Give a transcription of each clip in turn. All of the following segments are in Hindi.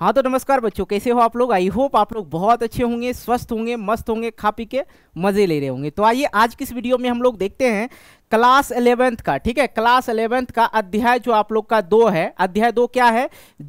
हाँ तो नमस्कार बच्चों कैसे हो आप लोग आई होप आप लोग बहुत अच्छे होंगे स्वस्थ होंगे मस्त होंगे खा पी के मज़े ले रहे होंगे तो आइए आज की इस वीडियो में हम लोग देखते हैं क्लास इलेवेंथ का ठीक है क्लास इलेवेंथ का अध्याय जो आप लोग का दो है अध्याय दो क्या है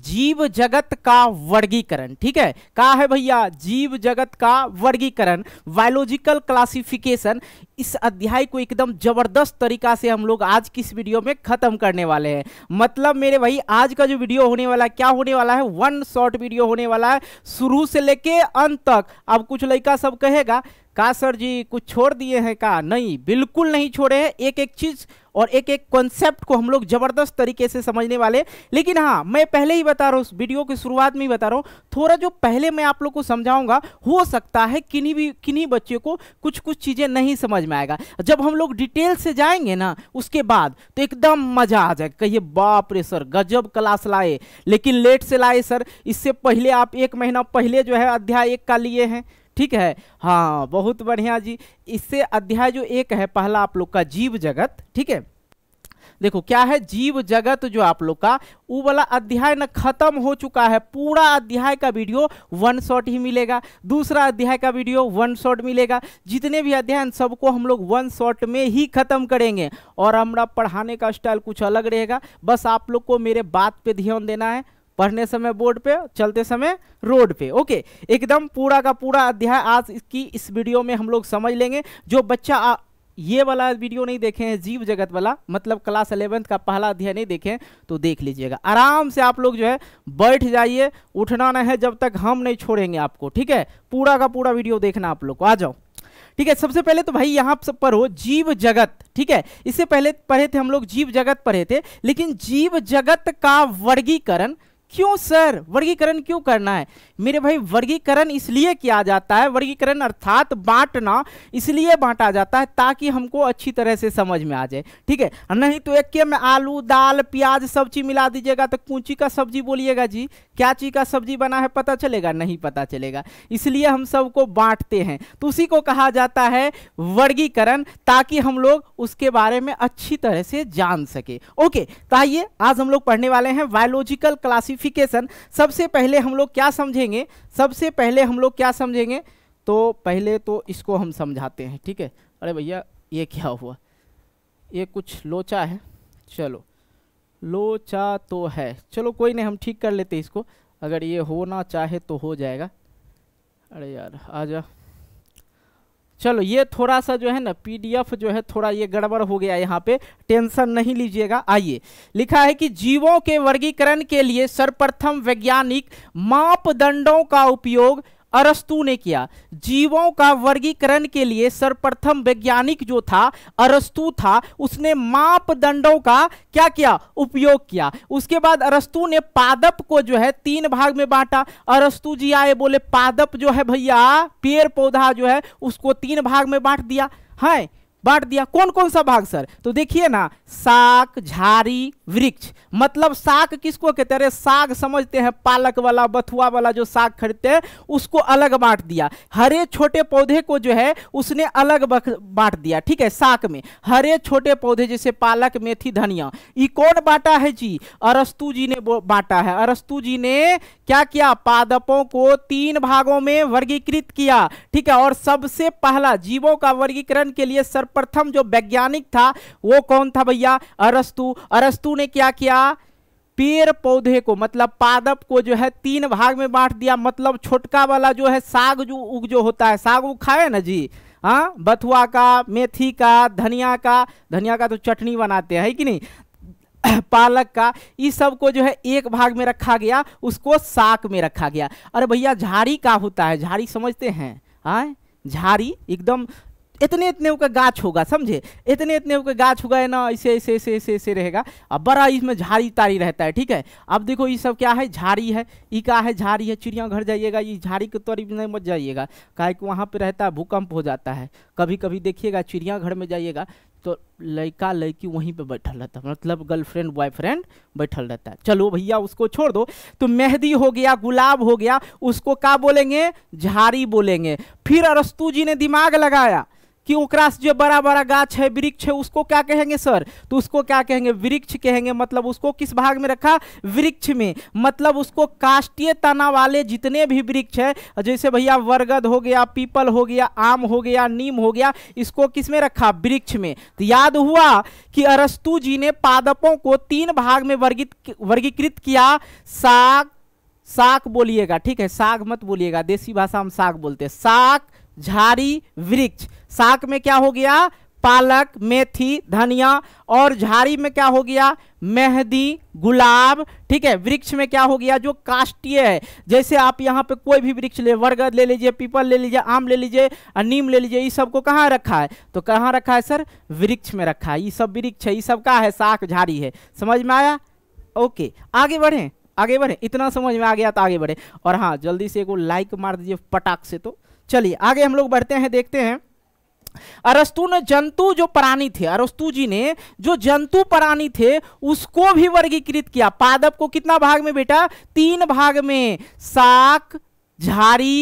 जीव जगत का वर्गीकरण ठीक है कहा है भैया जीव जगत का वर्गीकरण बायोलॉजिकल क्लासिफिकेशन इस अध्याय को एकदम जबरदस्त तरीका से हम लोग आज किस वीडियो में खत्म करने वाले हैं मतलब मेरे भाई आज का जो वीडियो होने वाला है क्या होने वाला है वन शॉर्ट वीडियो होने वाला है शुरू से लेके अंत तक अब कुछ लड़का सब कहेगा का सर जी कुछ छोड़ दिए हैं का नहीं बिल्कुल नहीं छोड़े हैं एक एक चीज़ और एक एक कॉन्सेप्ट को हम लोग ज़बरदस्त तरीके से समझने वाले लेकिन हाँ मैं पहले ही बता रहा हूँ वीडियो की शुरुआत में ही बता रहा हूँ थोड़ा जो पहले मैं आप लोग को समझाऊंगा हो सकता है किन्हीं भी किन्हीं बच्चे को कुछ कुछ चीज़ें नहीं समझ में आएगा जब हम लोग डिटेल से जाएंगे ना उसके बाद तो एकदम मज़ा आ जाए कहिए बाप रे सर गजब क्लास लाए लेकिन लेट से लाए सर इससे पहले आप एक महीना पहले जो है अध्याय एक का लिए हैं ठीक है हाँ बहुत बढ़िया जी इससे अध्याय जो एक है पहला आप लोग का जीव जगत ठीक है देखो क्या है जीव जगत जो आप लोग का वो वाला अध्याय ना खत्म हो चुका है पूरा अध्याय का वीडियो वन शॉट ही मिलेगा दूसरा अध्याय का वीडियो वन शॉट मिलेगा जितने भी अध्याय सबको हम लोग वन शॉट में ही खत्म करेंगे और हमारा पढ़ाने का स्टाइल कुछ अलग रहेगा बस आप लोग को मेरे बात पे ध्यान देना है पढ़ने समय बोर्ड पे चलते समय रोड पे ओके एकदम पूरा का पूरा अध्याय आज की इस वीडियो में हम लोग समझ लेंगे जो बच्चा आ, ये वाला वीडियो नहीं देखे हैं जीव जगत वाला मतलब क्लास अलेवेंथ का पहला अध्याय नहीं देखे तो देख लीजिएगा आराम से आप लोग जो है बैठ जाइए उठना ना है जब तक हम नहीं छोड़ेंगे आपको ठीक है पूरा का पूरा वीडियो देखना आप लोग को आ जाओ ठीक है सबसे पहले तो भाई यहाँ सब पढ़ो जीव जगत ठीक है इससे पहले पढ़े थे हम लोग जीव जगत पढ़े थे लेकिन जीव जगत का वर्गीकरण क्यों सर वर्गीकरण क्यों करना है मेरे भाई वर्गीकरण इसलिए किया जाता है वर्गीकरण अर्थात बांटना इसलिए बांटा जाता है ताकि हमको अच्छी तरह से समझ में आ जाए ठीक है नहीं तो एक में आलू दाल प्याज सब्जी मिला दीजिएगा तो कूची का सब्जी बोलिएगा जी क्या चीज का सब्जी बना है पता चलेगा नहीं पता चलेगा इसलिए हम सबको बांटते हैं तो उसी को कहा जाता है वर्गीकरण ताकि हम लोग उसके बारे में अच्छी तरह से जान सके ओके तो आइए आज हम लोग पढ़ने वाले हैं बायोलॉजिकल क्लासिफिक क्लासिफिकेशन सबसे पहले हम लोग क्या समझेंगे सबसे पहले हम लोग क्या समझेंगे तो पहले तो इसको हम समझाते हैं ठीक है अरे भैया ये क्या हुआ ये कुछ लोचा है चलो लोचा तो है चलो कोई नहीं हम ठीक कर लेते इसको अगर ये होना चाहे तो हो जाएगा अरे यार आ जा चलो ये थोड़ा सा जो है ना पीडीएफ जो है थोड़ा ये गड़बड़ हो गया यहाँ पे टेंशन नहीं लीजिएगा आइए लिखा है कि जीवों के वर्गीकरण के लिए सर्वप्रथम वैज्ञानिक मापदंडों का उपयोग अरस्तु ने किया जीवों का वर्गीकरण के लिए सर्वप्रथम वैज्ञानिक जो था अरस्तु था उसने मापदंडों का क्या किया उपयोग किया उसके बाद अरस्तु ने पादप को जो है तीन भाग में बांटा अरस्तु जी आए बोले पादप जो है भैया पेड़ पौधा जो है उसको तीन भाग में बांट दिया है बांट दिया कौन कौन सा भाग सर तो देखिए ना साक झाड़ी वृक्ष मतलब साग किसको कहते हैं साग समझते हैं पालक वाला बथुआ वाला जो साग खरीदते हैं उसको अलग बांट दिया हरे छोटे पौधे को जो है उसने अलग बांट दिया ठीक है साग में हरे छोटे पौधे जैसे पालक मेथी धनिया ये कौन बांटा है जी अरस्तु जी ने बांटा है अरस्तु जी ने क्या किया पादपों को तीन भागों में वर्गीकृत किया ठीक है और सबसे पहला जीवों का वर्गीकरण के लिए सर सर्वप्रथम जो वैज्ञानिक था वो कौन था भैया अरस्तु अरस्तु ने क्या किया पेड़ पौधे को मतलब पादप को जो है तीन भाग में बांट दिया मतलब छोटका वाला जो है साग जो उग जो होता है साग उग खाए ना जी हाँ बथुआ का मेथी का धनिया का धनिया का तो चटनी बनाते हैं कि नहीं पालक का इस सब को जो है एक भाग में रखा गया उसको साक में रखा गया अरे भैया झाड़ी का होता है झाड़ी समझते हैं हाँ झाड़ी एकदम इतने इतने का गाछ होगा समझे इतने इतने का गाछ होगा है ना ऐसे ऐसे ऐसे ऐसे ऐसे रहेगा अब बड़ा इसमें झाड़ी तारी रहता है ठीक है अब देखो ये सब क्या है झाड़ी है ये क्या है झाड़ी है चिड़िया घर जाइएगा ये झाड़ी के तौर नहीं मत जाइएगा काहे कि वहाँ पर रहता है भूकंप हो जाता है कभी कभी देखिएगा चिड़िया घर में जाइएगा तो लड़का लड़की वहीं पे बैठल रहता है मतलब गर्लफ्रेंड बॉयफ्रेंड बैठल रहता है चलो भैया उसको छोड़ दो तो मेहंदी हो गया गुलाब हो गया उसको क्या बोलेंगे झाड़ी बोलेंगे फिर अरस्तू जी ने दिमाग लगाया कि ओकरा से जो बड़ा बड़ा गाछ है वृक्ष है उसको क्या कहेंगे सर तो उसको क्या कहेंगे वृक्ष कहेंगे मतलब उसको किस भाग में रखा वृक्ष में मतलब उसको काष्टीय तना वाले जितने भी वृक्ष है जैसे भैया वरगद हो गया पीपल हो गया आम हो गया नीम हो गया इसको किस में रखा वृक्ष में तो याद हुआ कि अरस्तु जी ने पादपों को तीन भाग में वर्गित वर्गीकृत किया साग साग बोलिएगा ठीक है साग मत बोलिएगा देसी भाषा हम साग बोलते हैं साग झाड़ी वृक्ष साग में क्या हो गया पालक मेथी धनिया और झाड़ी में क्या हो गया मेहंदी गुलाब ठीक है वृक्ष में क्या हो गया जो काष्टीय है जैसे आप यहाँ पे कोई भी वृक्ष ले वरगद ले लीजिए पीपल ले लीजिए आम ले लीजिए और नीम ले लीजिए ये को कहाँ रखा है तो कहाँ रखा है सर वृक्ष में रखा है ये सब वृक्ष है ये सब का है साख झाड़ी है समझ में आया ओके आगे बढ़े आगे बढ़े इतना समझ में आ गया तो आगे बढ़े और हाँ जल्दी से एक लाइक मार दीजिए पटाख से तो चलिए आगे हम लोग बढ़ते हैं देखते हैं अरस्तु ने जंतु जो प्राणी थे अरस्तु जी ने जो जंतु प्राणी थे उसको भी वर्गीकृत किया पादप को कितना भाग में बेटा तीन भाग में साक झारी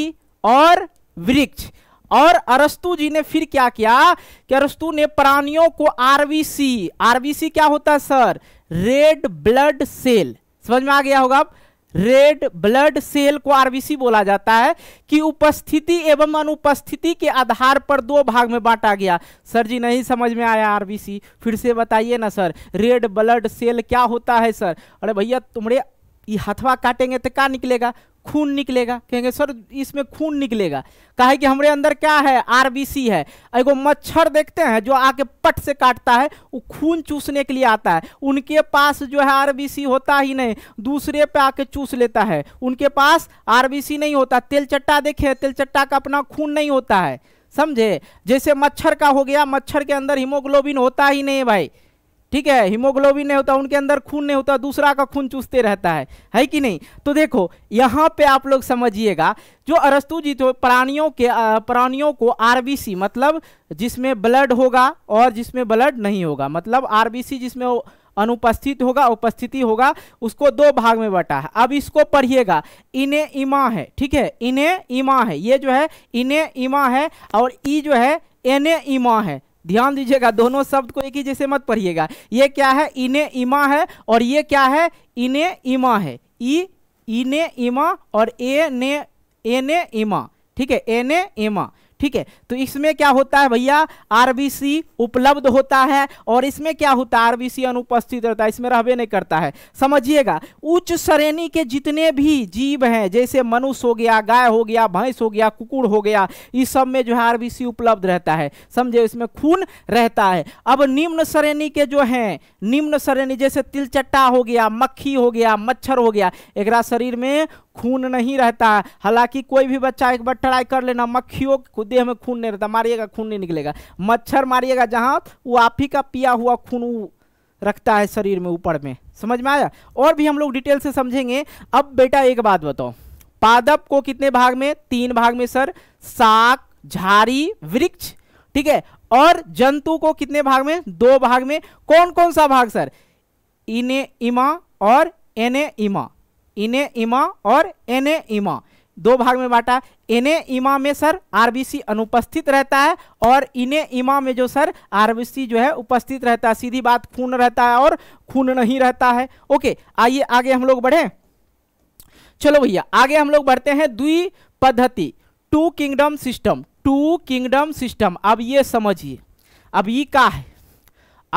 और वृक्ष और अरस्तु जी ने फिर क्या किया कि अरस्तु ने प्राणियों को आरबीसी आरबीसी क्या होता है सर रेड ब्लड सेल समझ में आ गया होगा आप रेड ब्लड सेल को आरबीसी बोला जाता है कि उपस्थिति एवं अनुपस्थिति के आधार पर दो भाग में बांटा गया सर जी नहीं समझ में आया आरबीसी फिर से बताइए ना सर रेड ब्लड सेल क्या होता है सर अरे भैया तुम्हारे ये हथवा काटेंगे तो क्या निकलेगा खून निकलेगा कहेंगे सर इसमें खून निकलेगा कहे कि हमारे अंदर क्या है आरबीसी है एगो मच्छर देखते हैं जो आके पट से काटता है वो खून चूसने के लिए आता है उनके पास जो है आरबीसी होता ही नहीं दूसरे पे आके चूस लेता है उनके पास आरबीसी नहीं होता तेलचट्टा देखे तेलचट्टा का अपना खून नहीं होता है समझे जैसे मच्छर का हो गया मच्छर के अंदर हीमोग्लोबिन होता ही नहीं भाई ठीक है हीमोग्लोबिन नहीं होता उनके अंदर खून नहीं होता दूसरा का खून चूसते रहता है है कि नहीं तो देखो यहाँ पे आप लोग समझिएगा जो जी हो तो प्राणियों के प्राणियों को आरबीसी मतलब जिसमें ब्लड होगा और जिसमें ब्लड नहीं होगा मतलब आरबीसी जिसमें अनुपस्थित होगा उपस्थिति होगा उसको दो भाग में बटा है अब इसको पढ़िएगा इन्हें इमा है ठीक है इन्हें इमा है ये जो है इन्हें इमा है और ई जो है एने इमा है ध्यान दीजिएगा दोनों शब्द को एक ही जैसे मत पढ़िएगा ये क्या है इने इमा है और ये क्या है इने इमा है ई इने इमा और ए ने एने इमा ठीक है ए ने इमा ठीक है तो इसमें क्या होता है भैया आरबीसी उपलब्ध होता है और इसमें क्या होता है आरबीसी अनुपस्थित रहता है इसमें रहवे नहीं करता है समझिएगा उच्च श्रेणी के जितने भी जीव हैं जैसे मनुष्य हो गया गाय हो गया भैंस हो गया कुकुर हो गया इस सब में जो है आरबीसी उपलब्ध रहता है समझे इसमें खून रहता है अब निम्न श्रेणी के जो हैं निम्न श्रेणी जैसे तिलचट्टा हो गया मक्खी हो गया मच्छर हो गया एक शरीर में खून नहीं रहता है हालांकि कोई भी बच्चा एक बार ट्राई कर लेना मक्खियों के देह में खून नहीं रहता मारिएगा खून नहीं निकलेगा मच्छर मारिएगा जहाँ वो आप ही का पिया हुआ खून रखता है शरीर में ऊपर में समझ में आया और भी हम लोग डिटेल से समझेंगे अब बेटा एक बात बताओ पादप को कितने भाग में तीन भाग में सर साक झाड़ी वृक्ष ठीक है और जंतु को कितने भाग में दो भाग में कौन कौन सा भाग सर इने इमा और एने इमा इने इमा और एने इमा दो भाग में बांटा एने इमा में सर आरबीसी अनुपस्थित रहता है और इने इमा में जो सर आरबीसी जो है उपस्थित रहता है सीधी बात खून रहता है और खून नहीं रहता है ओके आइए आगे हम लोग बढ़े चलो भैया आगे हम लोग बढ़ते हैं द्वि पद्धति two kingdom system two kingdom system अब ये समझिए अब ये का है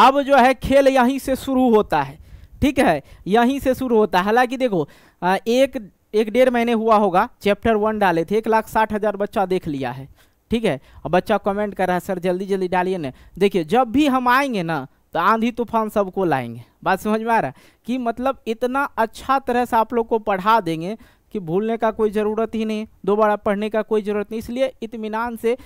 अब जो है खेल यहीं से शुरू होता है ठीक है यहीं से शुरू होता है हालांकि देखो एक एक डेढ़ महीने हुआ होगा चैप्टर वन डाले थे एक लाख साठ हज़ार बच्चा देख लिया है ठीक है और बच्चा कमेंट कर रहा है सर जल्दी जल्दी डालिए ना देखिए जब भी हम आएंगे ना तो आंधी तूफान सबको लाएंगे बात समझ में आ रहा है कि मतलब इतना अच्छा तरह से आप लोग को पढ़ा देंगे कि भूलने का कोई ज़रूरत ही नहीं दोबारा पढ़ने का कोई ज़रूरत नहीं इसलिए इतमान से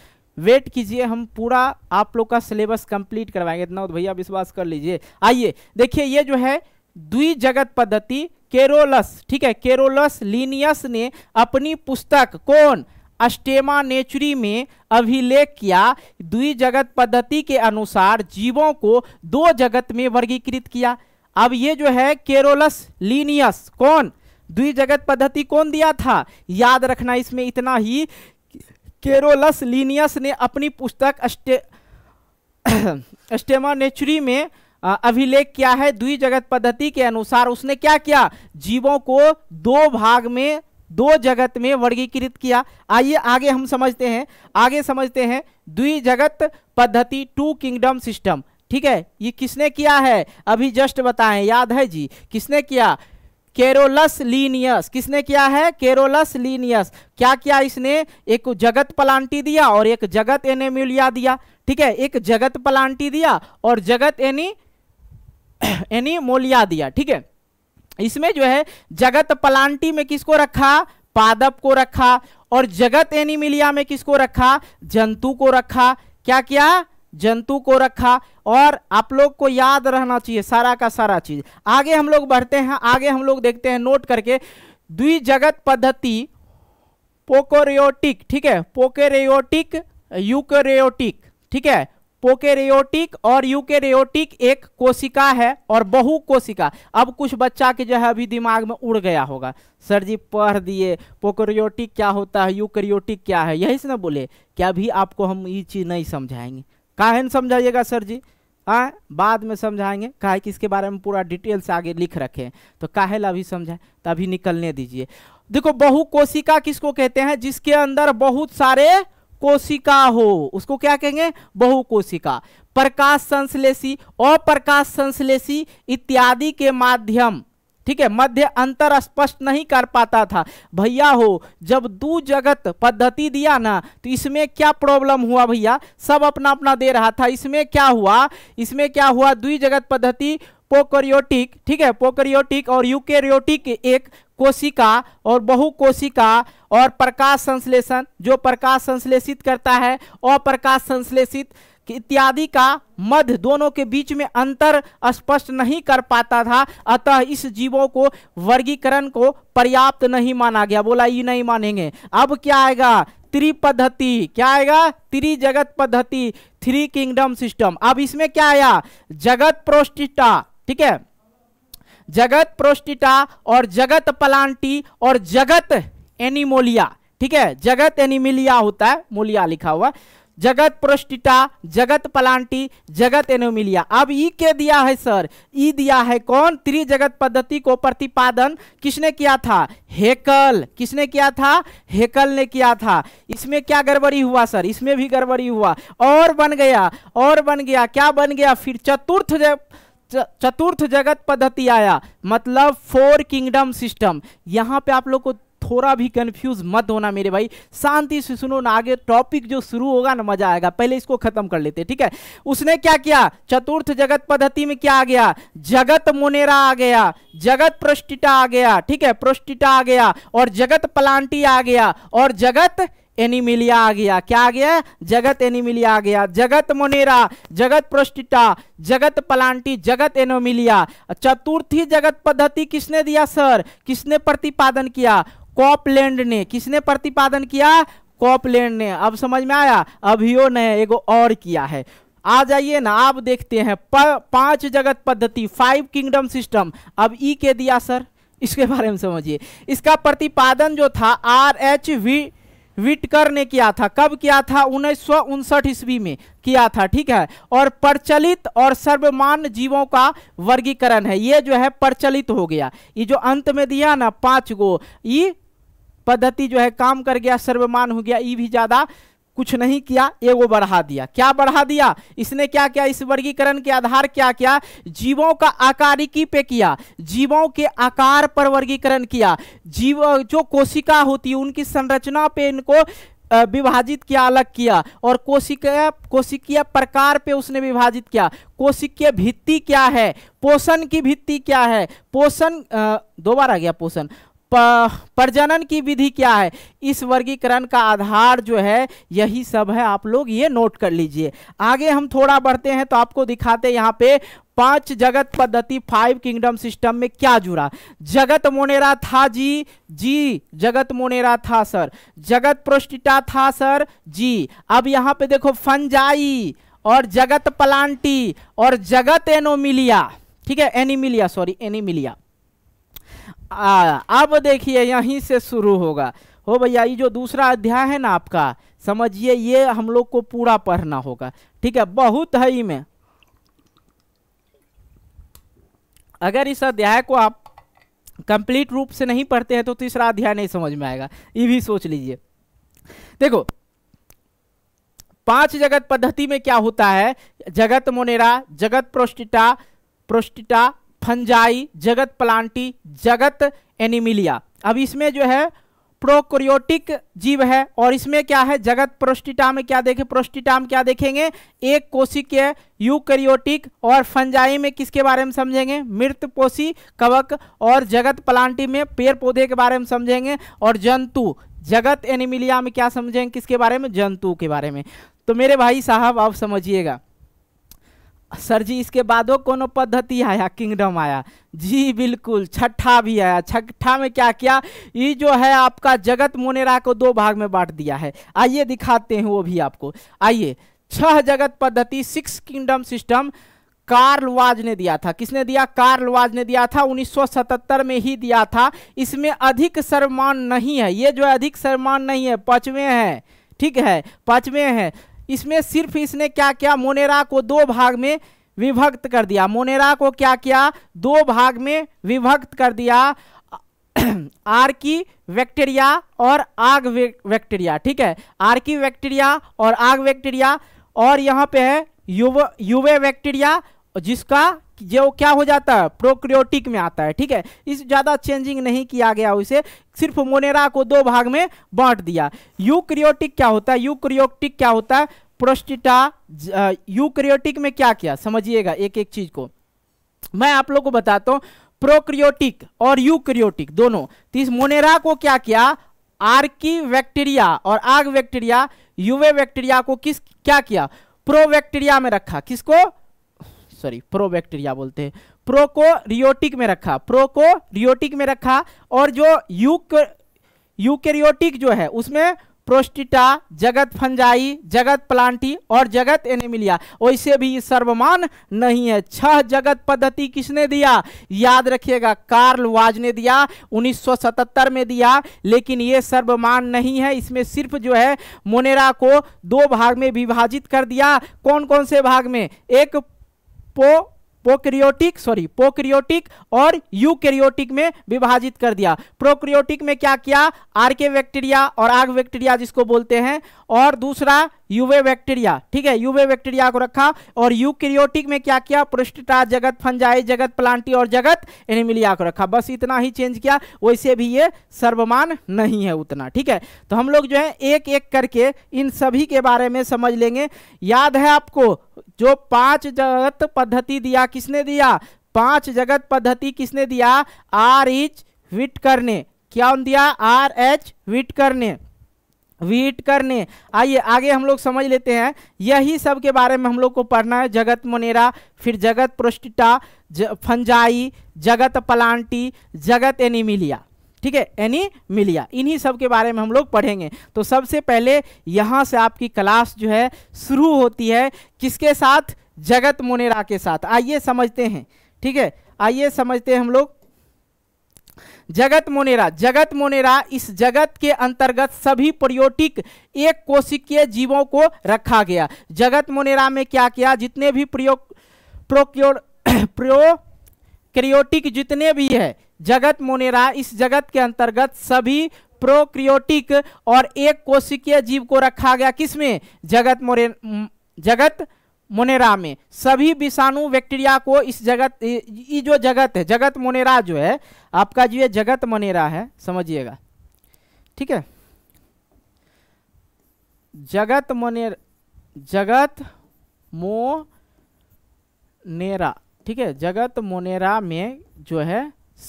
वेट कीजिए हम पूरा आप लोग का सिलेबस कंप्लीट करवाएंगे इतना भैया विश्वास कर लीजिए आइए देखिए ये जो है द्विजगत पद्धति केरोलस ठीक है केरोलस लीनियस ने अपनी पुस्तक कौन अस्टेमा नेचुरी में अभिलेख किया द्विजगत पद्धति के अनुसार जीवों को दो जगत में वर्गीकृत किया अब ये जो है केरोलस लीनियस कौन द्वि जगत पद्धति कौन दिया था याद रखना इसमें इतना ही केरोलस लीनियस ने अपनी पुस्तक अस्टे अस्टेमा नेचुरी में अभिलेख क्या है द्वि जगत पद्धति के अनुसार उसने क्या किया जीवों को दो भाग में दो जगत में वर्गीकृत किया आइए आगे हम समझते हैं आगे समझते हैं द्वि जगत पद्धति टू किंगडम सिस्टम ठीक है ये किसने किया है अभी जस्ट बताएं याद है जी किसने किया केरोलस लीनियस किसने किया है केरोलस लीनियस क्या किया इसने एक जगत प्लांटी दिया और एक जगत एनेम्यूलिया दिया ठीक है एक जगत प्लांटी दिया और जगत एनी यानी मोलिया दिया ठीक है इसमें जो है जगत पलांटी में किसको रखा पादप को रखा और जगत एनिमिलिया में किसको रखा जंतु को रखा क्या क्या जंतु को रखा और आप लोग को याद रहना चाहिए सारा का सारा चीज आगे हम लोग बढ़ते हैं आगे हम लोग देखते हैं नोट करके द्विजगत पद्धति पोकोरियोटिक ठीक है पोकेरियोटिक यूकोरियोटिक ठीक है पोकेरियोटिक और यूकेरियोटिक एक कोशिका है और बहु कोशिका अब कुछ बच्चा के जो है अभी दिमाग में उड़ गया होगा सर जी पढ़ दिए पोकेरियोटिक क्या होता है यूकेरियोटिक क्या है यही से ना बोले कि अभी आपको हम ये चीज़ नहीं समझाएंगे काहे समझाइएगा सर जी हाँ बाद में समझाएंगे काहे कि इसके बारे में पूरा डिटेल से आगे लिख रखे हैं तो काहे ला अभी समझाएं अभी निकलने दीजिए देखो बहु कोशिका किसको कहते हैं जिसके अंदर बहुत सारे कोशिका हो उसको क्या कहेंगे बहुकोशिका प्रकाश संश्लेषी अप्रकाश संश्लेषी इत्यादि के माध्यम ठीक है मध्य अंतर स्पष्ट नहीं कर पाता था भैया हो जब दू जगत पद्धति दिया ना तो इसमें क्या प्रॉब्लम हुआ भैया सब अपना अपना दे रहा था इसमें क्या हुआ इसमें क्या हुआ द्विजगत पद्धति पोकरियोटिक ठीक है पोकरियोटिक और यूकेरियोटिक एक कोशिका और बहुकोशिका और प्रकाश संश्लेषण जो प्रकाश संश्लेषित करता है अप्रकाश संश्लेषित इत्यादि का मध्य दोनों के बीच में अंतर स्पष्ट नहीं कर पाता था अतः इस जीवों को वर्गीकरण को पर्याप्त नहीं माना गया बोला ये नहीं मानेंगे अब क्या आएगा त्रिपद्धति क्या आएगा त्रिजगत पद्धति थ्री किंगडम सिस्टम अब इसमें क्या आया जगत प्रोस्टिटा ठीक है जगत प्रोस्टिटा और जगत पलांटी और जगत एनिमोलिया ठीक है जगत एनिमिलिया होता है मोलिया लिखा हुआ जगत प्रोस्टिटा जगत पलांटी जगत एनोमिलिया अब ई के दिया है सर ई दिया है कौन त्रिजगत पद्धति को प्रतिपादन किसने किया था हेकल किसने किया था हेकल ने किया था इसमें क्या गड़बड़ी हुआ सर इसमें भी गड़बड़ी हुआ और बन गया और बन गया क्या बन गया फिर चतुर्थ जब चतुर्थ जगत पद्धति आया मतलब फोर किंगडम सिस्टम यहाँ पे आप लोग को थोड़ा भी कंफ्यूज मत होना मेरे भाई शांति से सुनो ना आगे टॉपिक जो शुरू होगा ना मजा आएगा पहले इसको खत्म कर लेते ठीक है उसने क्या किया चतुर्थ जगत पद्धति में क्या आ गया जगत मोनेरा आ गया जगत प्रोस्टिटा आ गया ठीक है प्रोस्टिटा आ गया और जगत प्लांटी आ गया और जगत एनिमिलिया आ गया क्या आ गया जगत एनिमिलिया आ गया जगत मोनेरा जगत प्रोस्टिटा जगत पलांटी जगत एनोमिलिया चतुर्थी जगत पद्धति किसने दिया सर किसने प्रतिपादन किया कॉपलैंड ने किसने प्रतिपादन किया कॉपलैंड ने अब समझ में आया अभियो ने एगो और किया है आ जाइए ना आप देखते हैं पांच जगत पद्धति फाइव किंगडम सिस्टम अब ई के दिया सर इसके बारे में समझिए इसका प्रतिपादन जो था आर एच वी विटकर ने किया था कब किया था उन्नीस ईस्वी में किया था ठीक है और प्रचलित और सर्वमान जीवों का वर्गीकरण है ये जो है प्रचलित हो गया ये जो अंत में दिया ना पांच गो ये पद्धति जो है काम कर गया सर्वमान हो गया ये भी ज्यादा कुछ नहीं किया एगो बढ़ा दिया क्या बढ़ा दिया इसने क्या किया इस वर्गीकरण के आधार क्या किया जीवों का आकारिकी पे किया जीवों के आकार पर वर्गीकरण किया जीव जो कोशिका होती है उनकी संरचना पे इनको विभाजित किया अलग किया और कोशिका कोशिकीय प्रकार पे उसने विभाजित किया कोशिकीय भित्ति क्या है पोषण की भित्ति क्या है पोषण दोबारा आ गया पोषण प्रजनन की विधि क्या है इस वर्गीकरण का आधार जो है यही सब है आप लोग ये नोट कर लीजिए आगे हम थोड़ा बढ़ते हैं तो आपको दिखाते हैं यहाँ पे पांच जगत पद्धति फाइव किंगडम सिस्टम में क्या जुड़ा जगत मोनेरा था जी जी जगत मोनेरा था सर जगत प्रोस्टिटा था सर जी अब यहाँ पे देखो फंजाई और जगत पलांटी और जगत एनोमिलिया ठीक है एनिमिलिया सॉरी एनिमिलिया आ, अब देखिए यहीं से शुरू होगा हो भैया ये जो दूसरा अध्याय है ना आपका समझिए ये हम लोग को पूरा पढ़ना होगा ठीक है बहुत है में अगर इस अध्याय को आप कंप्लीट रूप से नहीं पढ़ते हैं तो तीसरा अध्याय नहीं समझ में आएगा ये भी सोच लीजिए देखो पांच जगत पद्धति में क्या होता है जगत मोनेरा जगत प्रोस्टिटा प्रोस्टिटा फंजाई जगत प्लांटी जगत एनिमिलिया अब इसमें जो है प्रोक्रियोटिक जीव है और इसमें क्या है जगत प्रोस्टिटा में क्या देखें प्रोस्टिटा में क्या देखेंगे एक यू यूकैरियोटिक और फंजाई में किसके बारे में समझेंगे मृत पोषी कवक और जगत प्लांटी में पेड़ पौधे के बारे में समझेंगे और जंतु जगत एनिमिलिया में क्या समझेंगे किसके बारे में जंतु के बारे में तो मेरे भाई साहब आप समझिएगा सर जी इसके बादो कोनो पद्धति आया किंगडम आया जी बिल्कुल छठा भी आया छठा में क्या किया ये जो है आपका जगत मोनेरा को दो भाग में बांट दिया है आइए दिखाते हैं वो भी आपको आइए छह जगत पद्धति six kingdom system Carl Woese ने दिया था किसने दिया कार्ल वाज ने दिया था 1977 में ही दिया था इसमें अधिक सर्वमान नहीं है ये जो अधिक सर्वमान नहीं है पचवें हैं ठीक है पचवें हैं इसमें सिर्फ इसने क्या किया मोनेरा को दो भाग में विभक्त कर दिया मोनेरा को क्या किया दो भाग में विभक्त कर दिया आर की बैक्टीरिया और आग बैक्टीरिया ठीक है आर की बैक्टीरिया और आग बैक्टीरिया और यहाँ पे है युव युवे बैक्टीरिया जिसका जो क्या हो जाता है प्रोक्रियोटिक में आता है ठीक है इस ज़्यादा चेंजिंग नहीं किया गया उसे सिर्फ मोनेरा को दो भाग में बांट दिया यूक्रियोटिक क्या होता है यूक्रियोटिक क्या होता है प्रोस्टिटा यूक्रियोटिक में क्या किया समझिएगा एक एक चीज़ को मैं आप लोग को बताता हूं प्रोक्रियोटिक और यूक्रियोटिक दोनों तो इस मोनेरा को क्या किया आर्की बैक्टीरिया और आग बैक्टीरिया यूवे बैक्टीरिया को किस क्या किया प्रो प्रोबैक्टीरिया में रखा किसको सॉरी प्रो बैक्टीरिया बोलते हैं प्रो को रियोटिक में रखा प्रो को रियोटिक में रखा और जो यूक यूकेरियोटिक जो है उसमें प्रोस्टिटा जगत फंजाई जगत प्लांटी और जगत एनेमिलिया वैसे भी सर्वमान नहीं है छह जगत पद्धति किसने दिया याद रखिएगा कार्ल वाज ने दिया 1977 में दिया लेकिन ये सर्वमान नहीं है इसमें सिर्फ जो है मोनेरा को दो भाग में विभाजित कर दिया कौन कौन से भाग में एक पो पोक्रियोटिक सॉरी पोक्रियोटिक और यूकैरियोटिक में विभाजित कर दिया प्रोक्रियोटिक में क्या किया आरके बैक्टीरिया और आग बैक्टीरिया जिसको बोलते हैं और दूसरा यूवे बैक्टीरिया ठीक है यूवे बैक्टीरिया को रखा और यूक्रियोटिक में क्या किया पृष्ठता जगत फंजाई जगत प्लांटी और जगत एनिमिलिया को रखा बस इतना ही चेंज किया वैसे भी ये सर्वमान नहीं है उतना ठीक है तो हम लोग जो है एक एक करके इन सभी के बारे में समझ लेंगे याद है आपको जो पांच जगत पद्धति दिया किसने दिया पांच जगत पद्धति किसने दिया आर इच विटकर ने क्या दिया आर एच विटकर ने वीट करने आइए आगे हम लोग समझ लेते हैं यही सब के बारे में हम लोग को पढ़ना है जगत मोनेरा फिर जगत प्रोस्टिटा ज, फंजाई जगत पलांटी जगत एनिमिलिया ठीक है एनी मिलिया इन्हीं सब के बारे में हम लोग पढ़ेंगे तो सबसे पहले यहाँ से आपकी क्लास जो है शुरू होती है किसके साथ जगत मोनेरा के साथ आइए समझते हैं ठीक है आइए समझते हैं हम लोग जगत मोनेरा जगत मोनेरा इस जगत के अंतर्गत सभी प्रियोटिक एक कोशिकीय जीवों को रखा गया जगत मोनेरा में क्या किया जितने भी प्रियो प्रोक्योर क्रियोटिक जितने भी है जगत मोनेरा इस जगत के अंतर्गत सभी प्रोक्रियोटिक और एक कोशिकीय जीव को रखा गया किसमें जगत मोरे जगत मोनेरा में सभी विषाणु बैक्टीरिया को इस जगत ये जो जगत है जगत मोनेरा जो है आपका जो ये जगत मोनेरा है समझिएगा ठीक है जगत मोनेर जगत मोनेरा ठीक है जगत मोनेरा में जो है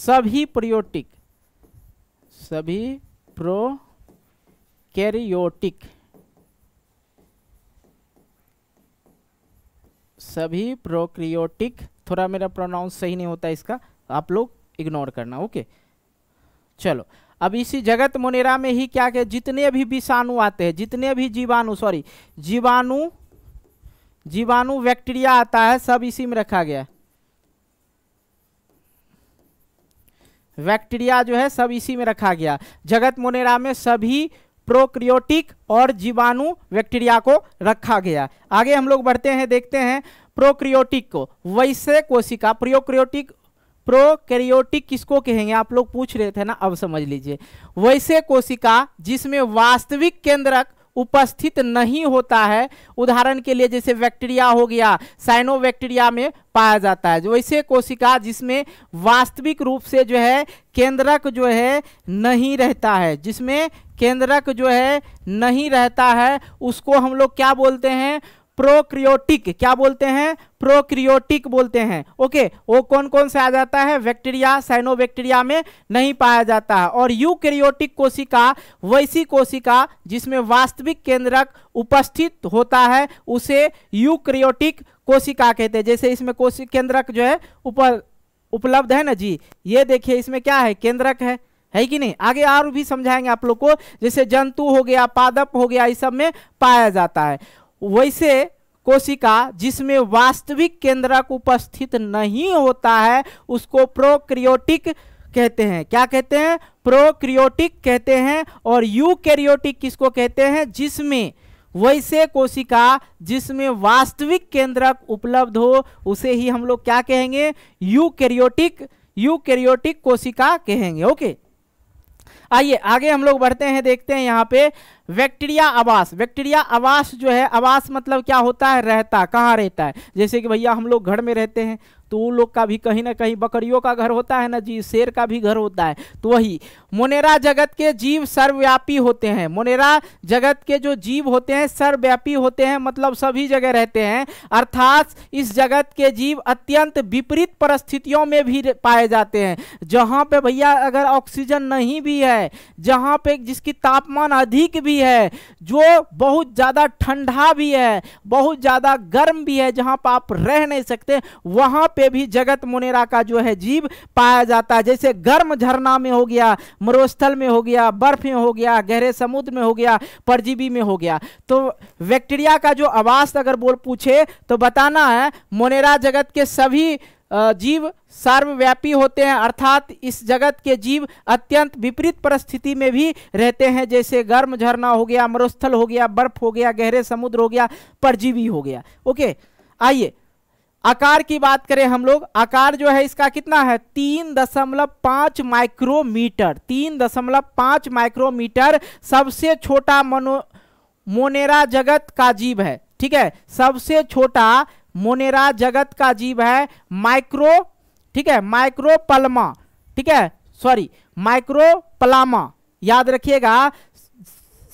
सभी प्रियोटिक सभी प्रो कैरियोटिक सभी प्रोक्रियोटिक थोड़ा मेरा प्रोनाउंस सही नहीं होता इसका आप लोग इग्नोर करना ओके चलो अब इसी जगत मुनेरा में ही क्या क्या जितने भी विषाणु आते हैं जितने भी जीवाणु सॉरी जीवाणु जीवाणु बैक्टीरिया आता है सब इसी में रखा गया बैक्टीरिया जो है सब इसी में रखा गया जगत मुनेरा में सभी प्रोक्रियोटिक और जीवाणु बैक्टीरिया को रखा गया आगे हम लोग बढ़ते हैं देखते हैं प्रोक्रियोटिक वैसे कोशिका प्रोक्रियोटिक प्रोकैरियोटिक किसको कहेंगे आप लोग पूछ रहे थे ना अब समझ लीजिए वैसे कोशिका जिसमें वास्तविक केंद्रक उपस्थित नहीं होता है उदाहरण के लिए जैसे बैक्टीरिया हो गया बैक्टीरिया में पाया जाता है जो ऐसे कोशिका जिसमें वास्तविक रूप से जो है केंद्रक जो है नहीं रहता है जिसमें केंद्रक जो है नहीं रहता है उसको हम लोग क्या बोलते हैं प्रोक्रियोटिक क्या बोलते हैं प्रोक्रियोटिक बोलते हैं ओके वो कौन कौन से आ जाता है बैक्टीरिया साइनो बैक्टीरिया में नहीं पाया जाता है और यूक्रियोटिक कोशिका वैसी कोशिका जिसमें वास्तविक केंद्रक उपस्थित होता है उसे यूक्रियोटिक कोशिका कहते हैं जैसे इसमें कोशिक केंद्रक जो है ऊपर उपलब्ध है ना जी ये देखिए इसमें क्या है केंद्रक है है कि नहीं आगे और भी समझाएंगे आप लोग को जैसे जंतु हो गया पादप हो गया इस सब में पाया जाता है वैसे कोशिका जिसमें वास्तविक केंद्रक उपस्थित नहीं होता है उसको प्रोक्रियोटिक कहते हैं क्या कहते हैं प्रोक्रियोटिक कहते हैं और यूकैरियोटिक किसको कहते हैं जिसमें वैसे कोशिका जिसमें वास्तविक केंद्रक उपलब्ध हो उसे ही हम लोग क्या कहेंगे यूकैरियोटिक यूकैरियोटिक कोशिका कहेंगे ओके आइए आगे हम लोग बढ़ते हैं देखते हैं यहाँ पे वैक्टीरिया आवास वैक्टीरिया आवास जो है आवास मतलब क्या होता है रहता कहाँ रहता है जैसे कि भैया हम लोग घर में रहते हैं तो वो लोग का भी कहीं ना कहीं बकरियों का घर होता है ना जी शेर का भी घर होता है तो वही मोनेरा जगत के जीव सर्वव्यापी होते हैं मोनेरा जगत के जो जीव होते हैं सर्वव्यापी होते हैं मतलब सभी जगह रहते हैं अर्थात इस जगत के जीव अत्यंत विपरीत परिस्थितियों में भी पाए जाते हैं जहाँ पे भैया अगर ऑक्सीजन नहीं भी है जहाँ पे जिसकी तापमान अधिक भी है जो बहुत ज़्यादा ठंडा भी है बहुत ज़्यादा गर्म भी है जहाँ पर आप रह नहीं सकते वहाँ पे पे भी जगत मुनेरा का जो है जीव पाया जाता है जैसे गर्म झरना में हो गया मरुस्थल में हो गया बर्फ में हो गया गहरे समुद्र में हो गया परजीवी में हो गया तो बैक्टीरिया का जो आवास अगर बोल पूछे तो बताना है मुनेरा जगत के सभी जीव सर्वव्यापी होते हैं अर्थात इस जगत के जीव अत्यंत विपरीत परिस्थिति में भी रहते हैं जैसे गर्म झरना हो गया मरुस्थल हो गया बर्फ हो गया गहरे समुद्र हो गया परजीवी हो गया ओके आइए आकार की बात करें हम लोग आकार जो है इसका कितना है तीन दशमलव पांच माइक्रोमीटर तीन दशमलव पांच माइक्रोमीटर सबसे छोटा मनो मोनेरा जगत का जीव है ठीक है सबसे छोटा मोनेरा जगत का जीव है माइक्रो ठीक है माइक्रोपलमा ठीक है सॉरी माइक्रो पलामा याद रखिएगा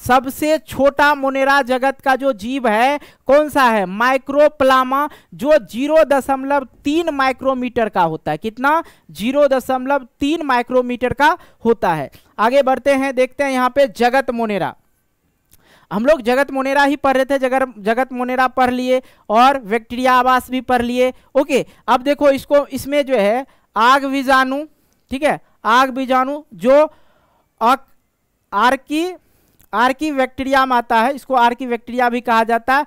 सबसे छोटा मोनेरा जगत का जो जीव है कौन सा है माइक्रोप्लामा जो जीरो दशमलव तीन माइक्रोमीटर का होता है कितना जीरो दशमलव तीन माइक्रोमीटर का होता है आगे बढ़ते हैं देखते हैं यहाँ पे जगत मोनेरा हम लोग जगत मोनेरा ही पढ़ रहे थे जगर जगत मोनेरा पढ़ लिए और बैक्टीरिया आवास भी पढ़ लिए ओके अब देखो इसको इसमें जो है आग बीजाणु ठीक है आग बीजाणु जो आर्की आर्की बैक्टीरिया में आता है इसको आर्की बैक्टीरिया भी कहा जाता है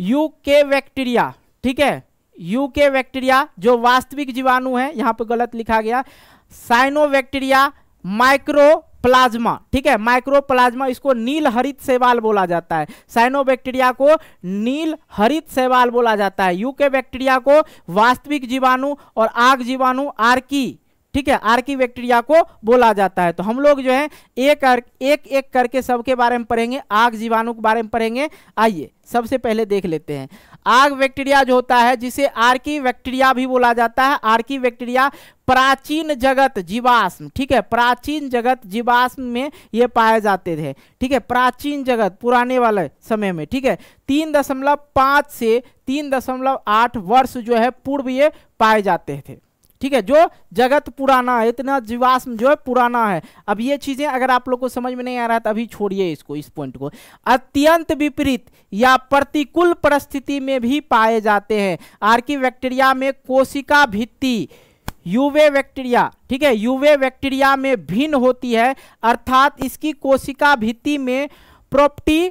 यू के बैक्टीरिया ठीक है यू के बैक्टीरिया जो वास्तविक जीवाणु है यहाँ पर गलत लिखा गया साइनो बैक्टीरिया माइक्रो प्लाज्मा ठीक है माइक्रो प्लाज्मा इसको नील हरित सेवाल बोला जाता है साइनो बैक्टीरिया को नील हरित सेवाल बोला जाता है यू के बैक्टीरिया को वास्तविक जीवाणु और आग जीवाणु आर्की ठीक है आर्की बैक्टीरिया को बोला जाता है तो हम लोग जो है एक एक एक करके सबके बारे में पढ़ेंगे आग जीवाणु के बारे में पढ़ेंगे आइए सबसे पहले देख लेते हैं आग बैक्टीरिया जो होता है जिसे आर्की बैक्टीरिया भी बोला जाता है आर्की बैक्टीरिया प्राचीन जगत जीवाश्म ठीक है प्राचीन जगत जीवाश्म में ये पाए जाते थे ठीक है प्राचीन जगत पुराने वाले समय में ठीक है तीन दशमलव पाँच से तीन दशमलव आठ वर्ष जो है पूर्व ये पाए जाते थे ठीक है जो जगत पुराना है इतना जीवाश्म जो है पुराना है अब ये चीजें अगर आप लोग को समझ में नहीं आ रहा है तो अभी छोड़िए इसको इस पॉइंट को अत्यंत विपरीत या प्रतिकूल परिस्थिति में भी पाए जाते हैं आर्की बैक्टीरिया में कोशिका भित्ति यूवे बैक्टीरिया ठीक है यूवे बैक्टीरिया में भिन्न होती है अर्थात इसकी कोशिका भित्ति में प्रोप्टी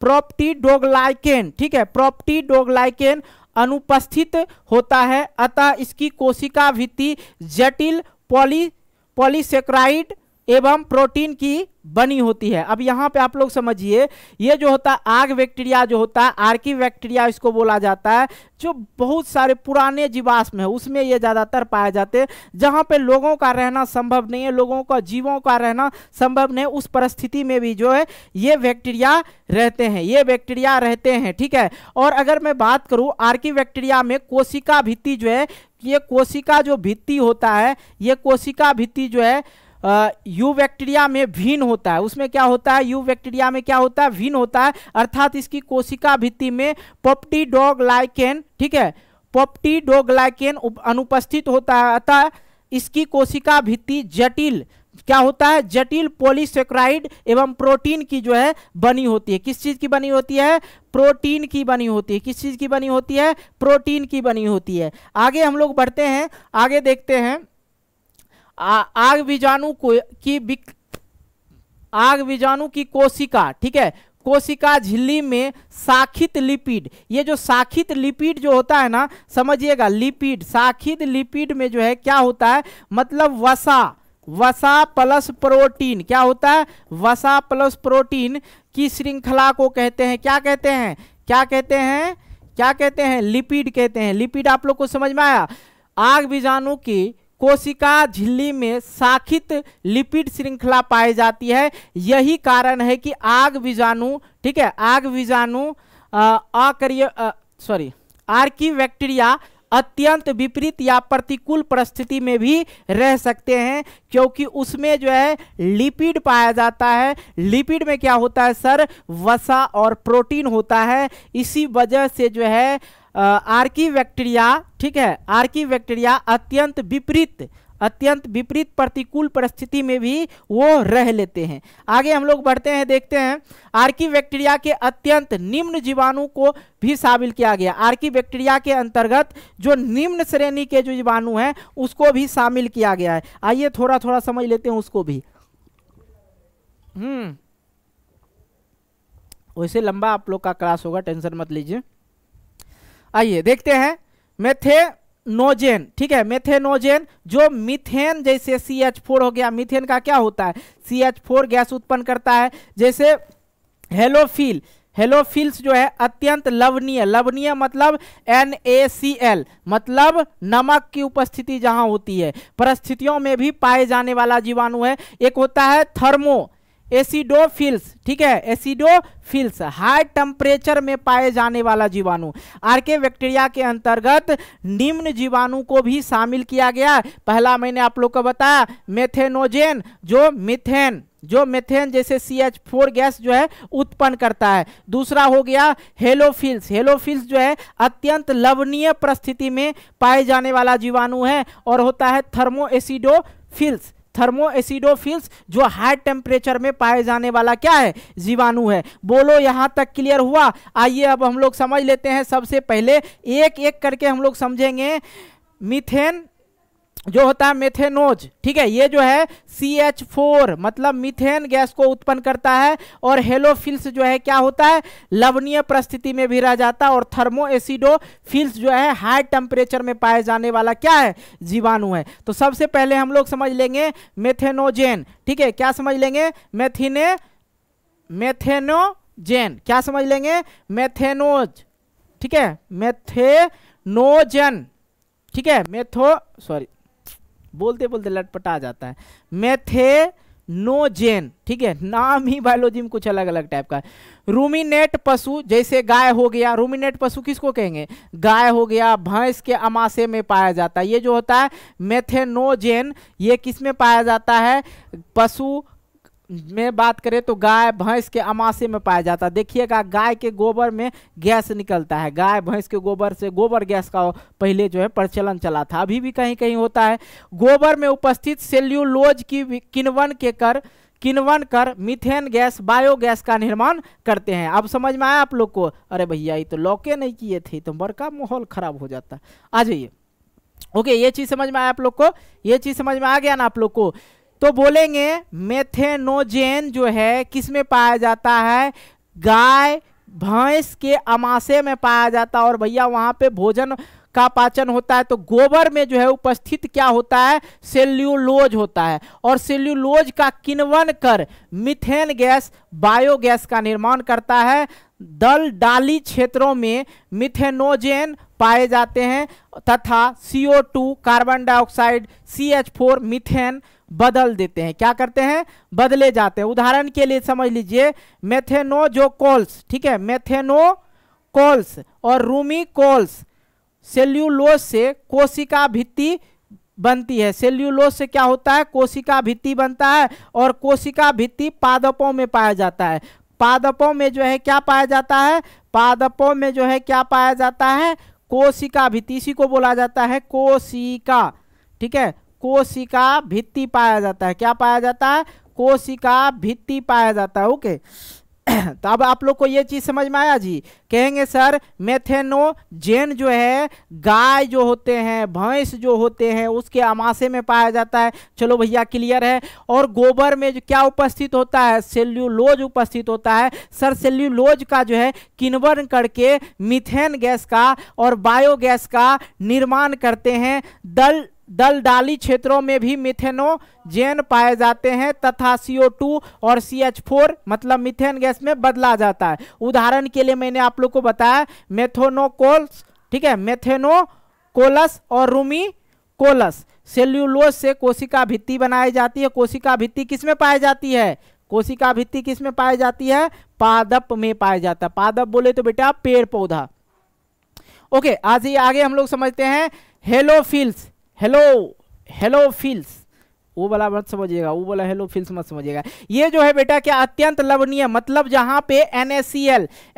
प्रोप्टी डोगलाइकेन ठीक है प्रोप्टी डोगलाइकेन अनुपस्थित होता है अतः इसकी कोशिका भित्ति जटिल पॉली पॉलीसेक्राइड एवं प्रोटीन की बनी होती है अब यहाँ पे आप लोग समझिए ये जो होता है आग बैक्टीरिया जो होता है आर्की बैक्टीरिया इसको बोला जाता है जो बहुत सारे पुराने जीवाश्म है उसमें ये ज़्यादातर पाए जाते हैं जहाँ पे लोगों का रहना संभव नहीं है लोगों का जीवों का रहना संभव नहीं है उस परिस्थिति में भी जो है ये बैक्टीरिया रहते हैं ये बैक्टीरिया रहते हैं ठीक है और अगर मैं बात करूँ आर्की बैक्टीरिया में कोशिका भित्ति जो है ये कोशिका जो भित्ति होता है ये कोशिका भित्ति जो है यू बैक्टीरिया में भिन्न होता है उसमें क्या होता है यू बैक्टीरिया में क्या होता है भिन्न होता है अर्थात इसकी कोशिका भित्ति में पप्टी डॉग लाइकेन ठीक है पप्टी डॉग लाइकेन अनुपस्थित होता है अतः इसकी कोशिका भित्ति जटिल क्या होता है जटिल पोलीसेक्राइड एवं प्रोटीन की जो है बनी होती है किस चीज़ की बनी होती है प्रोटीन की बनी होती है किस चीज़ की बनी होती है प्रोटीन की बनी होती है आगे हम लोग बढ़ते हैं आगे देखते हैं आग बीजाणु को की बिक, आग बीजाणु की कोशिका ठीक है कोशिका झिल्ली में साखित लिपिड ये जो साखित लिपिड जो होता है ना समझिएगा लिपिड साखित लिपिड में जो है क्या होता है मतलब वसा वसा प्लस प्रोटीन क्या होता है वसा प्लस प्रोटीन की श्रृंखला को कहते हैं क्या कहते हैं क्या कहते हैं क्या कहते हैं लिपिड कहते हैं लिपिड आप लोग को समझ में आया आग बीजाणु की कोशिका झिल्ली में शाखित लिपिड श्रृंखला पाई जाती है यही कारण है कि आग बीजाणु ठीक है आग बीजाणु अक्रिय सॉरी आर्की बैक्टीरिया अत्यंत विपरीत या प्रतिकूल परिस्थिति में भी रह सकते हैं क्योंकि उसमें जो है लिपिड पाया जाता है लिपिड में क्या होता है सर वसा और प्रोटीन होता है इसी वजह से जो है आर्की बैक्टीरिया ठीक है आर्की बैक्टीरिया अत्यंत विपरीत अत्यंत विपरीत प्रतिकूल परिस्थिति में भी वो रह लेते हैं आगे हम लोग बढ़ते हैं देखते हैं आर्की बैक्टीरिया के अत्यंत निम्न जीवाणु को भी शामिल किया गया आर्की बैक्टीरिया के अंतर्गत जो निम्न श्रेणी के जो जीवाणु हैं उसको भी शामिल किया गया है आइए थोड़ा थोड़ा समझ लेते हैं उसको भी हम्म वैसे लंबा आप लोग का क्लास होगा टेंशन मत लीजिए आइए देखते हैं मेथे नोजेन ठीक है मेथेनोजेन जो मीथेन जैसे सी एच फोर हो गया मीथेन का क्या होता है सी एच फोर गैस उत्पन्न करता है जैसे हेलोफिल हेलोफिल्स जो है अत्यंत लवणीय लवणीय मतलब एन ए सी एल मतलब नमक की उपस्थिति जहां होती है परिस्थितियों में भी पाए जाने वाला जीवाणु है एक होता है थर्मो एसिडोफिल्स ठीक है एसिडोफिल्स हाई टेम्परेचर में पाए जाने वाला जीवाणु आरके बैक्टीरिया के अंतर्गत निम्न जीवाणु को भी शामिल किया गया पहला मैंने आप लोग को बताया मेथेनोजेन जो मिथेन जो मेथेन जैसे सी एच फोर गैस जो है उत्पन्न करता है दूसरा हो गया हेलोफिल्स हेलोफिल्स जो है अत्यंत लवणीय परिस्थिति में पाए जाने वाला जीवाणु है और होता है थर्मो एसिडोफिल्स थर्मो एसिडोफिल्स जो हाई टेम्परेचर में पाए जाने वाला क्या है जीवाणु है बोलो यहाँ तक क्लियर हुआ आइए अब हम लोग समझ लेते हैं सबसे पहले एक एक करके हम लोग समझेंगे मिथेन जो होता है मेथेनोज ठीक है ये जो है सी एच फोर मतलब मिथेन गैस को उत्पन्न करता है और हेलोफिल्स जो है क्या होता है लवणीय परिस्थिति में भी रह जाता है और थर्मो एसिडोफिल्स जो है हाई टेम्परेचर में पाए जाने वाला क्या है जीवाणु है तो सबसे पहले हम लोग समझ लेंगे मेथेनोजेन ठीक है क्या समझ लेंगे मेथिने मेथेनोजेन क्या समझ लेंगे मेथेनोज ठीक है मेथेनोजन ठीक है मेथो सॉरी बोलते बोलते लटपटा जाता है मेथे जेन ठीक है नाम ही बायोलॉजी में कुछ अलग अलग टाइप का है रूमिनेट पशु जैसे गाय हो गया रूमिनेट पशु किसको कहेंगे गाय हो गया भैंस के अमाशे में पाया जाता है ये जो होता है मेथेनोजेन ये किस में पाया जाता है पशु में बात करें तो गाय भैंस के अमाशे में पाया जाता है देखिएगा गाय के गोबर में गैस निकलता है गाय भैंस के गोबर से गोबर गैस का पहले जो है प्रचलन चला था अभी भी कहीं कहीं होता है गोबर में उपस्थित सेल्यूलोज की किनवन के कर किनवन कर मिथेन गैस बायोगैस का निर्माण करते हैं अब समझ में आया आप लोग को अरे भैया ये तो लौके नहीं किए थे तो बड़का माहौल खराब हो जाता आ जाइए ओके ये चीज़ समझ में आया आप लोग को ये चीज़ समझ में आ गया ना आप लोग को तो बोलेंगे मेथेनोजेन जो है किस में पाया जाता है गाय भैंस के अमाशे में पाया जाता है और भैया वहाँ पे भोजन का पाचन होता है तो गोबर में जो है उपस्थित क्या होता है सेल्यूलोज होता है और सेल्यूलोज का किनवन कर मिथेन गैस बायोगैस का निर्माण करता है दल डाली क्षेत्रों में मिथेनोजेन पाए जाते हैं तथा CO2 carbon dioxide CH4 methane बदल देते हैं क्या करते हैं बदले जाते हैं उदाहरण के लिए समझ लीजिए मेथेनो जो कोल्स ठीक है मेथेनो कोल्स और रूमी कॉल्स सेल्यूलोस से कोशिका भित्ति बनती है सेल्यूलोस से क्या होता है कोशिका भित्ति बनता है और कोशिका भित्ति पादपों में पाया जाता है पादपों में जो है क्या पाया जाता है पादपों में जो है क्या पाया जाता है कोशिका भित्ति इसी को बोला जाता है कोशिका ठीक है कोशिका भित्ति पाया जाता है क्या पाया जाता है कोशिका भित्ति पाया जाता है ओके तो अब आप लोग को ये चीज समझ में आया जी कहेंगे सर जेन जो है गाय जो होते हैं भैंस जो होते हैं उसके अमाशे में पाया जाता है चलो भैया क्लियर है और गोबर में जो क्या उपस्थित होता है सेल्यूलोज उपस्थित होता है सर सेल्यूलोज का जो है किन्वर्न करके मिथेन गैस का और बायोगैस का निर्माण करते हैं दल दलदाली क्षेत्रों में भी मिथेनो जेन पाए जाते हैं तथा CO2 और CH4 मतलब मिथेन गैस में बदला जाता है उदाहरण के लिए मैंने आप लोग को बताया मेथोनोकोल्स ठीक है मेथेनोकोलस और रूमी कोलस सेल्यूलोस से कोशिका भित्ति बनाई जाती है कोशिका भित्ति किस में पाई जाती है कोशिका भित्ति किस में पाई जाती है पादप में पाया जाता है पादप बोले तो बेटा पेड़ पौधा ओके आज ये आगे हम लोग समझते हैं हेलोफिल्स हेलो हेलो फील्स वो वाला मत समझिएगा वो वाला हेलो फील्स मत समझिएगा ये जो है बेटा क्या अत्यंत लवणीय मतलब जहाँ पे एन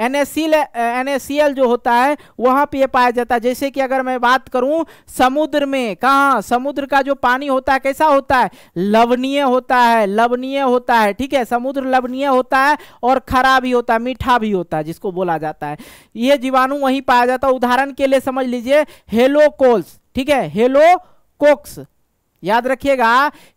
एन जो होता है वहाँ पे ये पाया जाता है जैसे कि अगर मैं बात करूँ समुद्र में कहाँ समुद्र का जो पानी होता है कैसा होता है लवणीय होता है लवणीय होता है ठीक है समुद्र लवणीय होता है और खरा भी होता है मीठा भी होता है जिसको बोला जाता है ये जीवाणु वहीं पाया जाता है उदाहरण के लिए समझ लीजिए हेलो कोल्स ठीक है हेलो कोक्स याद रखिएगा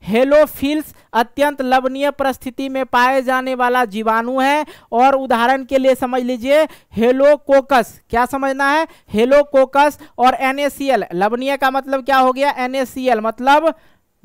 हेलोफिल्स अत्यंत लवणीय परिस्थिति में पाए जाने वाला जीवाणु है और उदाहरण के लिए समझ लीजिए हेलोकोकस क्या समझना है हेलोकोकस और एनएसीएल लवणीय का मतलब क्या हो गया एनएसीएल मतलब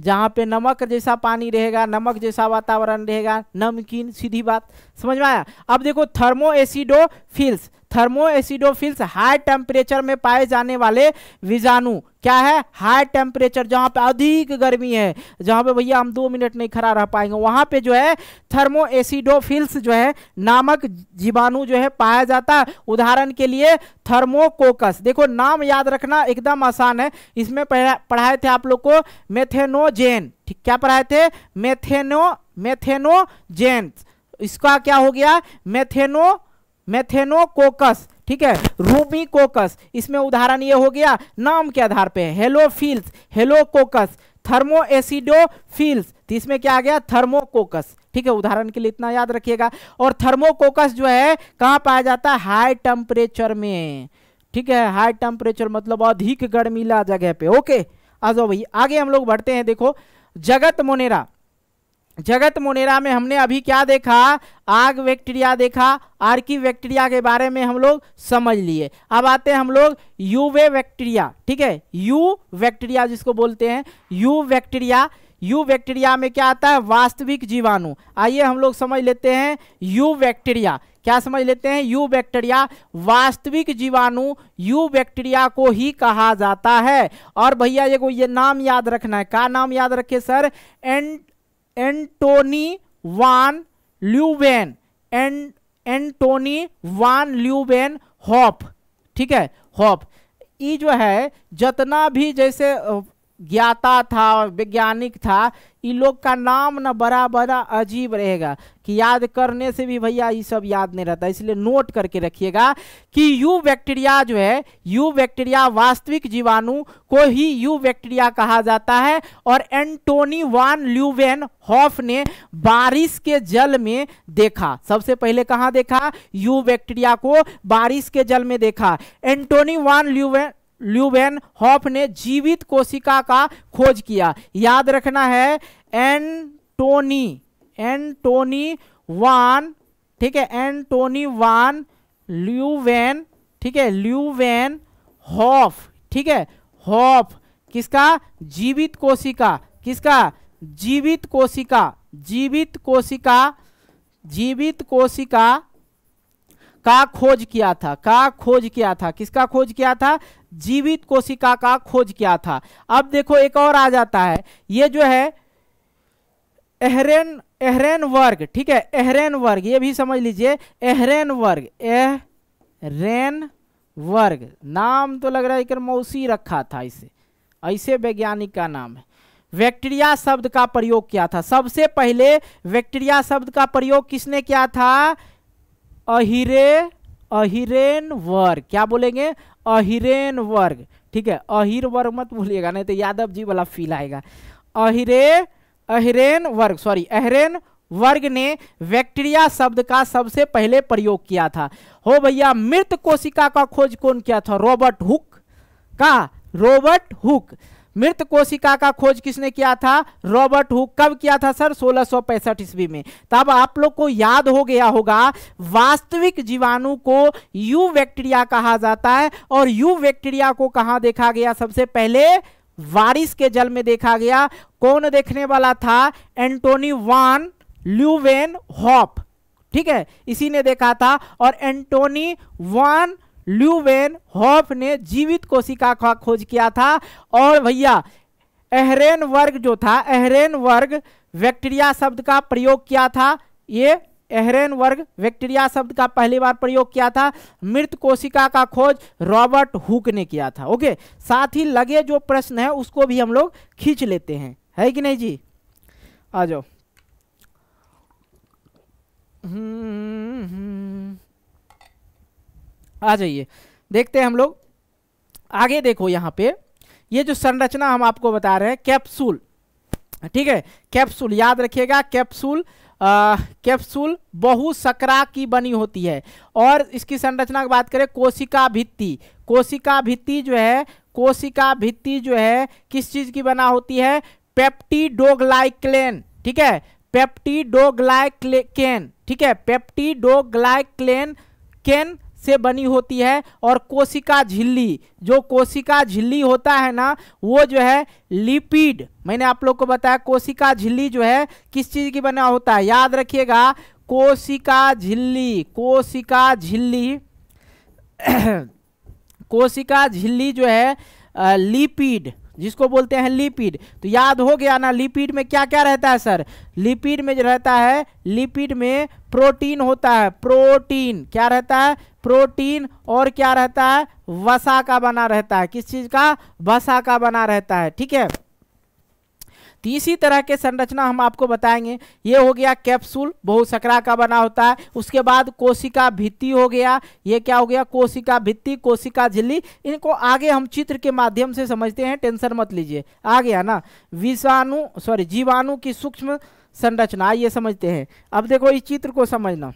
जहां पे नमक जैसा पानी रहेगा नमक जैसा वातावरण रहेगा नमकीन सीधी बात समझ में आया अब देखो thermo acidophiles thermo acidophiles high temperature में पाए जाने वाले बीजाणु क्या है हाई टेम्परेचर जहां पे अधिक गर्मी है जहां पे भैया हम दो मिनट नहीं खड़ा रह पाएंगे वहां पे जो है थर्मो एसिडोफिल्स जो है नामक जीवाणु जो है पाया जाता है उदाहरण के लिए थर्मोकोकस देखो नाम याद रखना एकदम आसान है इसमें पढ़ाए थे आप लोग को मेथेनोजेन ठीक क्या पढ़ाए थे मेथेनो मेथेनोजेन इसका क्या हो गया मेथेनो मेथेनोकोकस ठीक है कोकस इसमें उदाहरण ये हो गया नाम के आधार पे halococcus thermoacidophiles तो इसमें क्या आ गया थर्मोकोकस ठीक है उदाहरण के लिए इतना याद रखिएगा और थर्मोकोकस जो है कहाँ पाया जाता है हाई टेम्परेचर में ठीक है हाई टेम्परेचर मतलब अधिक गर्मीला जगह पे ओके आ जाओ भाई आगे हम लोग बढ़ते हैं देखो जगत मोनेरा जगत मोनेरा में हमने अभी क्या देखा आग बैक्टीरिया देखा आर्की बैक्टीरिया के बारे में हम लोग समझ लिए अब आते हैं हम लोग यूवे बैक्टीरिया ठीक है यू बैक्टीरिया जिसको बोलते हैं यू बैक्टीरिया यू बैक्टीरिया में क्या आता है वास्तविक जीवाणु आइए हम लोग समझ लेते हैं यू बैक्टीरिया क्या समझ लेते हैं यू बैक्टीरिया वास्तविक जीवाणु यू बैक्टीरिया को ही कहा जाता है और भैया ये को ये नाम याद रखना है क्या नाम याद रखे sir and Antonie van Leeuwen एन एंटोनी वान ल्यूवेन हॉप ठीक है हॉप ये जो है जितना भी जैसे ज्ञाता था वैज्ञानिक था इन लोग का नाम ना बड़ा बड़ा अजीब रहेगा कि याद करने से भी भैया ये सब याद नहीं रहता इसलिए नोट करके रखिएगा कि यू बैक्टीरिया जो है यू बैक्टीरिया वास्तविक जीवाणु को ही यू बैक्टीरिया कहा जाता है और एंटोनी वान ल्यूवेन हॉफ ने बारिश के जल में देखा सबसे पहले कहाँ देखा यू बैक्टीरिया को बारिश के जल में देखा Antonie van Leeuwen Leeuwenhoek ने जीवित कोशिका का खोज किया याद रखना है एंटोनी एंटोनी वान ठीक है एंटोनी वान ल्यूवेन ठीक है ल्यूवेन हॉफ ठीक है हॉफ किसका जीवित कोशिका किसका जीवित कोशिका जीवित कोशिका जीवित कोशिका का खोज किया था का खोज किया था किसका खोज किया था जीवित कोशिका का खोज किया था अब देखो एक और आ जाता है ये जो है एहरेन एहरेन वर्ग ठीक है एहरेन वर्ग ये भी समझ लीजिए एहरेन वर्ग रेन वर्ग नाम तो लग रहा है कि मौसी रखा था इसे ऐसे वैज्ञानिक का नाम है वैक्टीरिया शब्द का प्रयोग किया था सबसे पहले वैक्टीरिया शब्द का प्रयोग किसने किया था अहिरे अहिरेन वर्ग क्या बोलेंगे अहिरेन वर्ग ठीक है अहिर वर्ग मत भूलिएगा नहीं तो यादव जी वाला फील आएगा अहिरे अहिरेन वर्ग सॉरी अहरेन वर्ग ने बैक्टीरिया शब्द का सबसे पहले प्रयोग किया था हो भैया मृत कोशिका का खोज कौन किया था रॉबर्ट हुक का रॉबर्ट हुक मृत कोशिका का खोज किसने किया था रॉबर्ट हुक कब किया था सर सोलह ईस्वी में तब आप लोग को याद हो गया होगा वास्तविक जीवाणु को यू बैक्टीरिया कहा जाता है और यू बैक्टीरिया को कहा देखा गया सबसे पहले वारिस के जल में देखा गया कौन देखने वाला था एंटोनी वान ल्यूवेन हॉप ठीक है इसी ने देखा था और एंटोनी वान ल्यूवेन हॉफ ने जीवित कोशिका का खोज किया था और भैया एहरेन वर्ग जो था एहरेन वर्ग बैक्टीरिया शब्द का प्रयोग किया था ये एहरेन वर्ग बैक्टीरिया शब्द का पहली बार प्रयोग किया था मृत कोशिका का खोज रॉबर्ट हुक ने किया था ओके साथ ही लगे जो प्रश्न है उसको भी हम लोग खींच लेते हैं है कि नहीं जी आ जाओ हम्म हम्म, हम्म। आ जाइए देखते हैं हम लोग आगे देखो यहाँ पे ये जो संरचना हम आपको बता रहे हैं कैप्सूल ठीक है कैप्सूल याद रखिएगा कैप्सूल कैप्सूल बहुसकरा की बनी होती है और इसकी संरचना की बात करें कोशिका भित्ति कोशिका भित्ति जो है कोशिका भित्ति जो है किस चीज की बना होती है पेप्टीडोग्लाइक्लेन ठीक है पेप्टीडोग्लाइक्लेन ठीक है पेप्टीडोग्लाइक्लेन केन से बनी होती है और कोशिका झिल्ली जो कोशिका झिल्ली होता है ना वो जो है लिपिड मैंने आप लोग को बताया कोशिका झिल्ली जो है किस चीज़ की बना होता है याद रखिएगा कोशिका झिल्ली कोशिका झिल्ली कोशिका झिल्ली जो है लिपिड जिसको बोलते हैं लिपिड तो याद हो गया ना लिपिड में क्या क्या रहता है सर लिपिड में जो रहता है लिपिड में प्रोटीन होता है प्रोटीन क्या रहता है प्रोटीन और क्या रहता है वसा का बना रहता है किस चीज़ का वसा का बना रहता है ठीक है तीसरी तरह के संरचना हम आपको बताएंगे ये हो गया कैप्सूल बहुसकरा का बना होता है उसके बाद कोशिका भित्ति हो गया ये क्या हो गया कोशिका भित्ति कोशिका झिल्ली इनको आगे हम चित्र के माध्यम से समझते हैं टेंशन मत लीजिए आ गया ना विषाणु सॉरी जीवाणु की सूक्ष्म संरचना ये समझते हैं अब देखो इस चित्र को समझना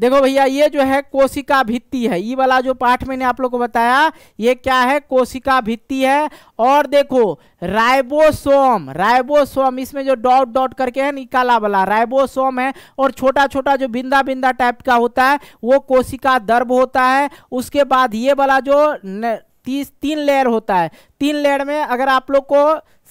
देखो भैया ये जो है कोशिका भित्ति है ये वाला जो पाठ मैंने आप लोग को बताया ये क्या है कोशिका भित्ति है और देखो राइबोसोम राइबोसोम इसमें जो डॉट डॉट करके है निकाला वाला राइबोसोम है और छोटा छोटा जो बिंदा बिंदा टाइप का होता है वो कोशिका दर्भ होता है उसके बाद ये वाला जो तीस तीन लेयर होता है तीन लेयर में अगर आप लोग को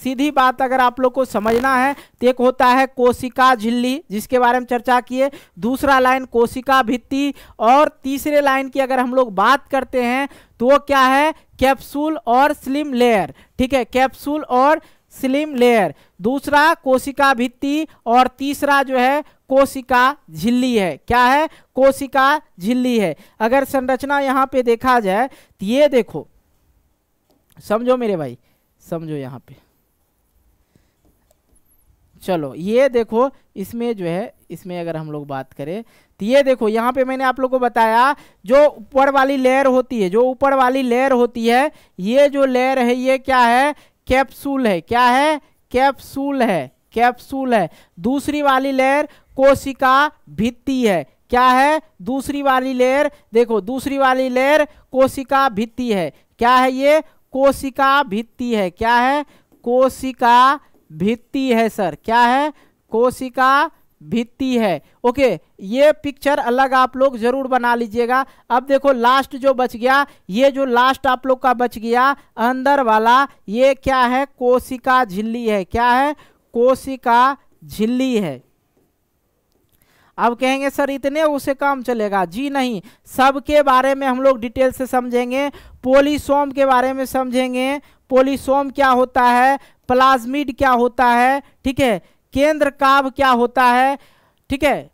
सीधी बात अगर आप लोग को समझना है तो एक होता है कोशिका झिल्ली जिसके बारे में चर्चा किए दूसरा लाइन कोशिका भित्ति और तीसरे लाइन की अगर हम लोग बात करते हैं तो वो क्या है कैप्सूल और स्लिम लेयर ठीक है कैप्सूल और स्लिम लेयर दूसरा कोशिका भित्ति और तीसरा जो है कोशिका झिल्ली है क्या है कोशिका झिल्ली है अगर संरचना यहाँ पे देखा जाए तो ये देखो समझो मेरे भाई समझो यहाँ पे चलो ये देखो इसमें जो है इसमें अगर हम लोग बात करें तो ये देखो यहाँ पे मैंने आप लोग को बताया जो ऊपर वाली लेयर होती है जो ऊपर वाली लेयर होती है ये जो लेयर है ये क्या है कैप्सूल है क्या है कैप्सूल है कैप्सूल है दूसरी वाली लेयर कोशिका भित्ति है क्या है दूसरी वाली लेयर देखो दूसरी वाली लेयर कोशिका भित्ति है क्या है ये कोशिका भित्ति है क्या है कोशिका भित्ति है सर क्या है कोशिका भित्ति है ओके ये पिक्चर अलग आप लोग जरूर बना लीजिएगा अब देखो लास्ट जो बच गया ये जो लास्ट आप लोग का बच गया अंदर वाला ये क्या है कोशिका झिल्ली है क्या है कोशिका झिल्ली है अब कहेंगे सर इतने उसे काम चलेगा जी नहीं सबके बारे में हम लोग डिटेल से समझेंगे पोलिसोम के बारे में समझेंगे पोलिसोम क्या होता है प्लाज्मिड क्या होता है ठीक है केंद्र काव क्या होता है ठीक है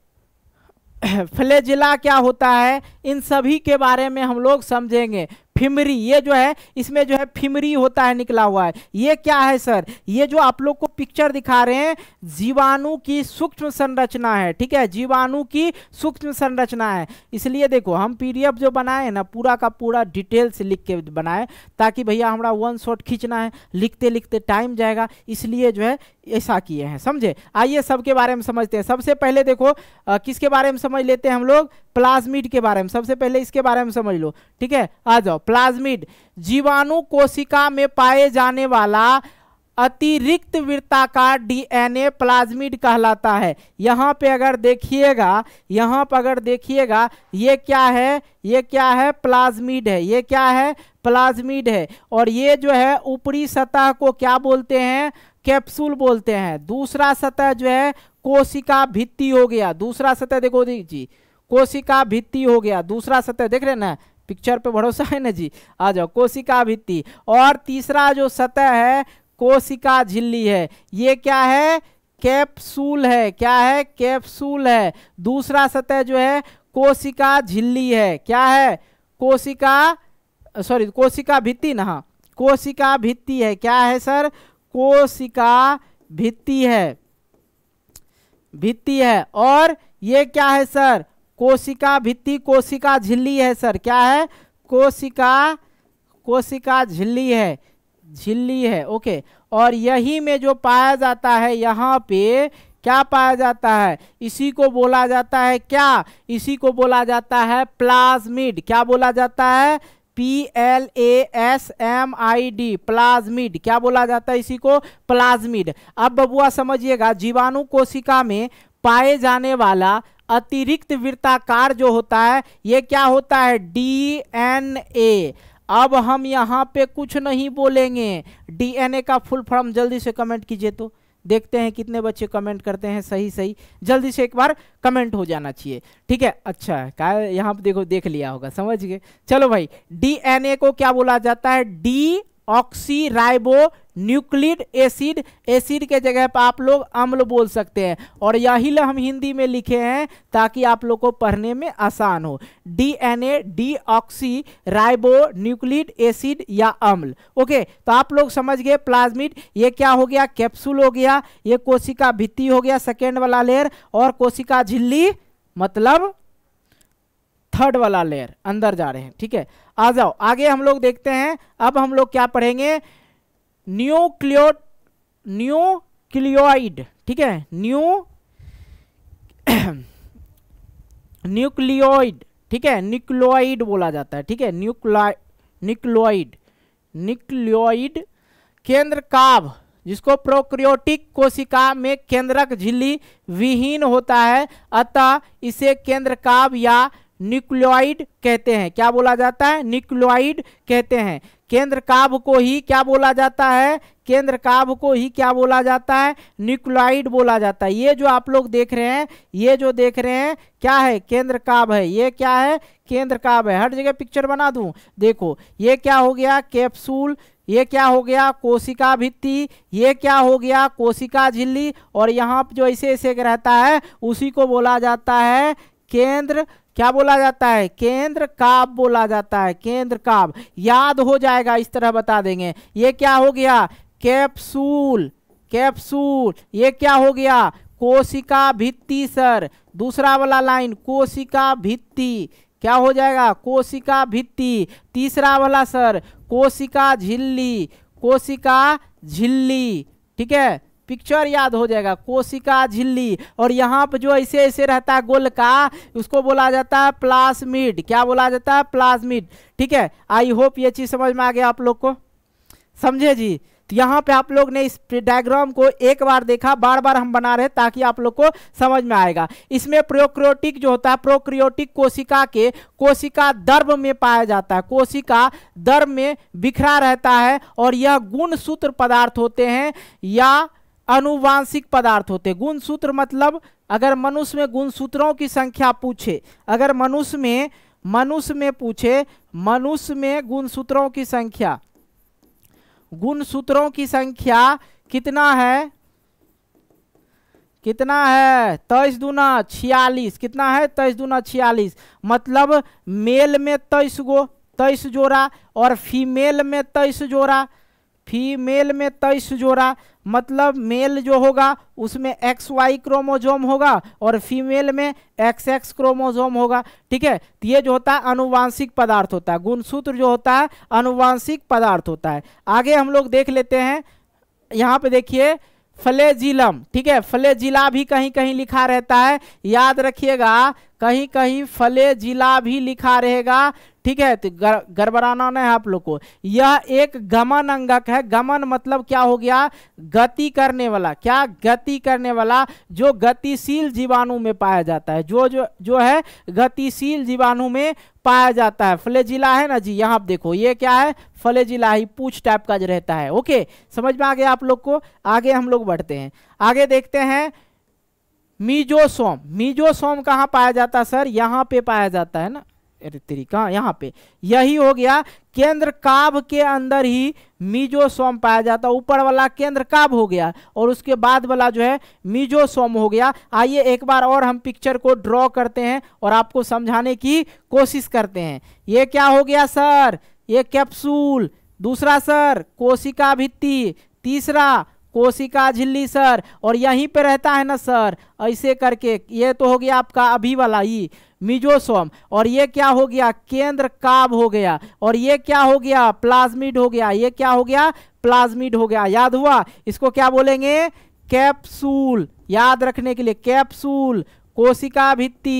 फ्लेजिला क्या होता है इन सभी के बारे में हम लोग समझेंगे फिमरी ये जो है इसमें जो है फिमरी होता है निकला हुआ है ये क्या है सर ये जो आप लोग को पिक्चर दिखा रहे हैं जीवाणु की सूक्ष्म संरचना है ठीक है जीवाणु की सूक्ष्म संरचना है इसलिए देखो हम पीडीएफ जो बनाए ना पूरा का पूरा डिटेल से लिख के बनाए ताकि भैया हमारा वन शॉट खींचना है लिखते लिखते टाइम जाएगा इसलिए जो है ऐसा किए हैं समझे आइए सबके बारे में समझते हैं सबसे पहले देखो आ, किसके बारे में समझ लेते हैं हम लोग प्लाज्मिड के बारे में सबसे पहले इसके बारे में समझ लो ठीक है आ जाओ प्लाज्मिड जीवाणु कोशिका में पाए जाने वाला अतिरिक्त वृत्ताकार डीएनए प्लाज्मिड कहलाता है यहाँ पे अगर देखिएगा यहाँ पर अगर देखिएगा ये क्या है ये क्या है प्लाज्मिड है ये क्या है प्लाज्मिड है और ये जो है ऊपरी सतह को क्या बोलते हैं कैप्सूल बोलते हैं दूसरा सतह जो है कोशिका भित्ति हो गया दूसरा सतह देखो जी कोशिका भित्ति हो गया दूसरा सतह देख रहे ना पिक्चर पे भरोसा है ना जी आ जाओ कोशिका भित्ति और तीसरा जो सतह है कोशिका झिल्ली है ये क्या है कैप्सूल है क्या है कैप्सूल है दूसरा सतह जो है कोशिका झिल्ली है क्या है कोशिका सॉरी कोशिका भित्ति ना हाँ। कोशिका भित्ति है क्या है सर कोशिका भित्ति है भित्ति है और ये क्या है सर कोशिका भित्ति कोशिका झिल्ली है सर क्या है कोशिका कोशिका झिल्ली है झिल्ली है ओके और यही में जो पाया जाता है यहाँ पे क्या पाया जाता है इसी को बोला जाता है क्या इसी को बोला जाता है प्लाज्मिड क्या बोला जाता है P L A S M I D plasmid क्या बोला जाता है इसी को प्लाज्मिड अब बबुआ समझिएगा जीवाणु कोशिका में पाए जाने वाला अतिरिक्त वृत्ताकार जो होता है ये क्या होता है डी एन ए अब हम यहाँ पे कुछ नहीं बोलेंगे डी एन ए का फुल फॉर्म जल्दी से कमेंट कीजिए तो देखते हैं कितने बच्चे कमेंट करते हैं सही सही जल्दी से एक बार कमेंट हो जाना चाहिए ठीक है अच्छा है क्या यहाँ पे देखो देख लिया होगा समझ गए चलो भाई डी एन ए को क्या बोला जाता है deoxyribonucleic acid acid के जगह पर आप लोग अम्ल बोल सकते हैं और यही हम हिंदी में लिखे हैं ताकि आप लोग को पढ़ने में आसान हो DNA deoxyribonucleic acid या अम्ल ओके तो आप लोग समझ गए प्लाज्मिड ये क्या हो गया कैप्सूल हो गया ये कोशिका भित्ति हो गया सेकेंड वाला लेयर और कोशिका झिल्ली मतलब थर्ड वाला लेयर अंदर जा रहे हैं ठीक है आ जाओ आगे हम लोग देखते हैं अब हम लोग क्या पढ़ेंगे न्यूक्लियो न्यूक्लियोइड ठीक है न्यू न्यूक्लियोइड ठीक है न्यूक्लोइड बोला जाता है ठीक है न्यूक्ला न्यूक्लोइड न्यूक्लियोइड केंद्र काव जिसको प्रोक्रियोटिक कोशिका में केंद्रक झिल्ली विहीन होता है अतः इसे केंद्र काव या न्यूक्लियोइड कहते हैं क्या बोला जाता है न्यूक्लियोइड कहते हैं केंद्र काव को ही क्या बोला जाता है केंद्र काव को ही क्या बोला जाता है न्यूक्लियोइड बोला जाता है ये जो आप लोग देख रहे हैं ये जो देख रहे हैं क्या है केंद्र काव है ये क्या है केंद्र काव है हर जगह पिक्चर बना दूं देखो ये क्या हो गया कैप्सूल ये क्या हो गया कोशिका भित्ति ये क्या हो गया कोशिका झिल्ली और यहाँ जो ऐसे ऐसे रहता है उसी को बोला जाता है केंद्र क्या बोला जाता है केंद्र काब बोला जाता है केंद्र काब याद हो जाएगा इस तरह बता देंगे ये क्या हो गया कैप्सूल कैप्सूल ये क्या हो गया कोशिका भित्ति सर दूसरा वाला लाइन कोशिका भित्ति क्या हो जाएगा कोशिका भित्ति तीसरा वाला सर कोशिका झिल्ली कोशिका झिल्ली ठीक है पिक्चर याद हो जाएगा कोशिका झिल्ली और यहाँ पर जो ऐसे ऐसे रहता है गोल का उसको बोला जाता है प्लास्मिड क्या बोला जाता है प्लाज्मिड ठीक है आई होप ये चीज़ समझ में आ गया आप लोग को समझे जी तो यहाँ पे आप लोग ने इस डायग्राम को एक बार देखा बार बार हम बना रहे ताकि आप लोग को समझ में आएगा इसमें प्रोक्रियोटिक जो होता है प्रोक्रियोटिक कोशिका के कोशिका दर्भ में पाया जाता है कोशिका दर्भ में बिखरा रहता है और यह गुणसूत्र पदार्थ होते हैं या अनुवांशिक पदार्थ होते गुण सूत्र मतलब अगर मनुष्य में गुण सूत्रों की संख्या पूछे अगर मनुष्य में मनुष्य में पूछे मनुष्य में गुण सूत्रों की संख्या गुण सूत्रों की संख्या कितना है कितना है तेईस दूना छियालीस कितना है तेईस दूना छियालीस मतलब मेल में तेईस गो तेईस जोड़ा और फीमेल में तेईस जोड़ा फीमेल में तेईस जोड़ा मतलब मेल जो होगा उसमें एक्स वाई क्रोमोजोम होगा और फीमेल में एक्स एक्स क्रोमोजोम होगा ठीक है तो ये जो होता है अनुवांशिक पदार्थ होता है गुणसूत्र जो होता है अनुवांशिक पदार्थ होता है आगे हम लोग देख लेते हैं यहाँ पे देखिए फ्लेजिलम ठीक है फ्लेजिला भी कहीं कहीं लिखा रहता है याद रखिएगा कहीं कहीं फले जिला भी लिखा रहेगा ठीक है तो गर, नहीं है आप लोग को यह एक गमन अंगक है गमन मतलब क्या हो गया गति करने वाला क्या गति करने वाला जो गतिशील जीवाणु में पाया जाता है जो जो जो है गतिशील जीवाणु में पाया जाता है फ्लेजिला है ना जी यहाँ आप देखो ये क्या है फ्लेजिला ही पूछ टाइप का जो रहता है ओके समझ में आ गया आप लोग को आगे हम लोग बढ़ते हैं आगे देखते हैं मीजोसोम मीजोसोम कहाँ पाया जाता है सर यहाँ पे पाया जाता है ना तरीका यहाँ पे यही हो गया केंद्र काभ के अंदर ही मीजोसोम पाया जाता है ऊपर वाला केंद्र काभ हो गया और उसके बाद वाला जो है मीजोसोम हो गया आइए एक बार और हम पिक्चर को ड्रॉ करते हैं और आपको समझाने की कोशिश करते हैं ये क्या हो गया सर ये कैप्सूल दूसरा सर कोशिका भित्ति तीसरा कोशिका झिल्ली सर और यहीं पे रहता है ना सर ऐसे करके ये तो हो गया आपका अभी वाला ये मिजोसोम और ये क्या हो गया केंद्र काब हो गया और ये क्या हो गया प्लाज्मिड हो गया ये क्या हो गया प्लाज्मिड हो गया याद हुआ इसको क्या बोलेंगे कैप्सूल याद रखने के लिए कैप्सूल कोशिका भित्ति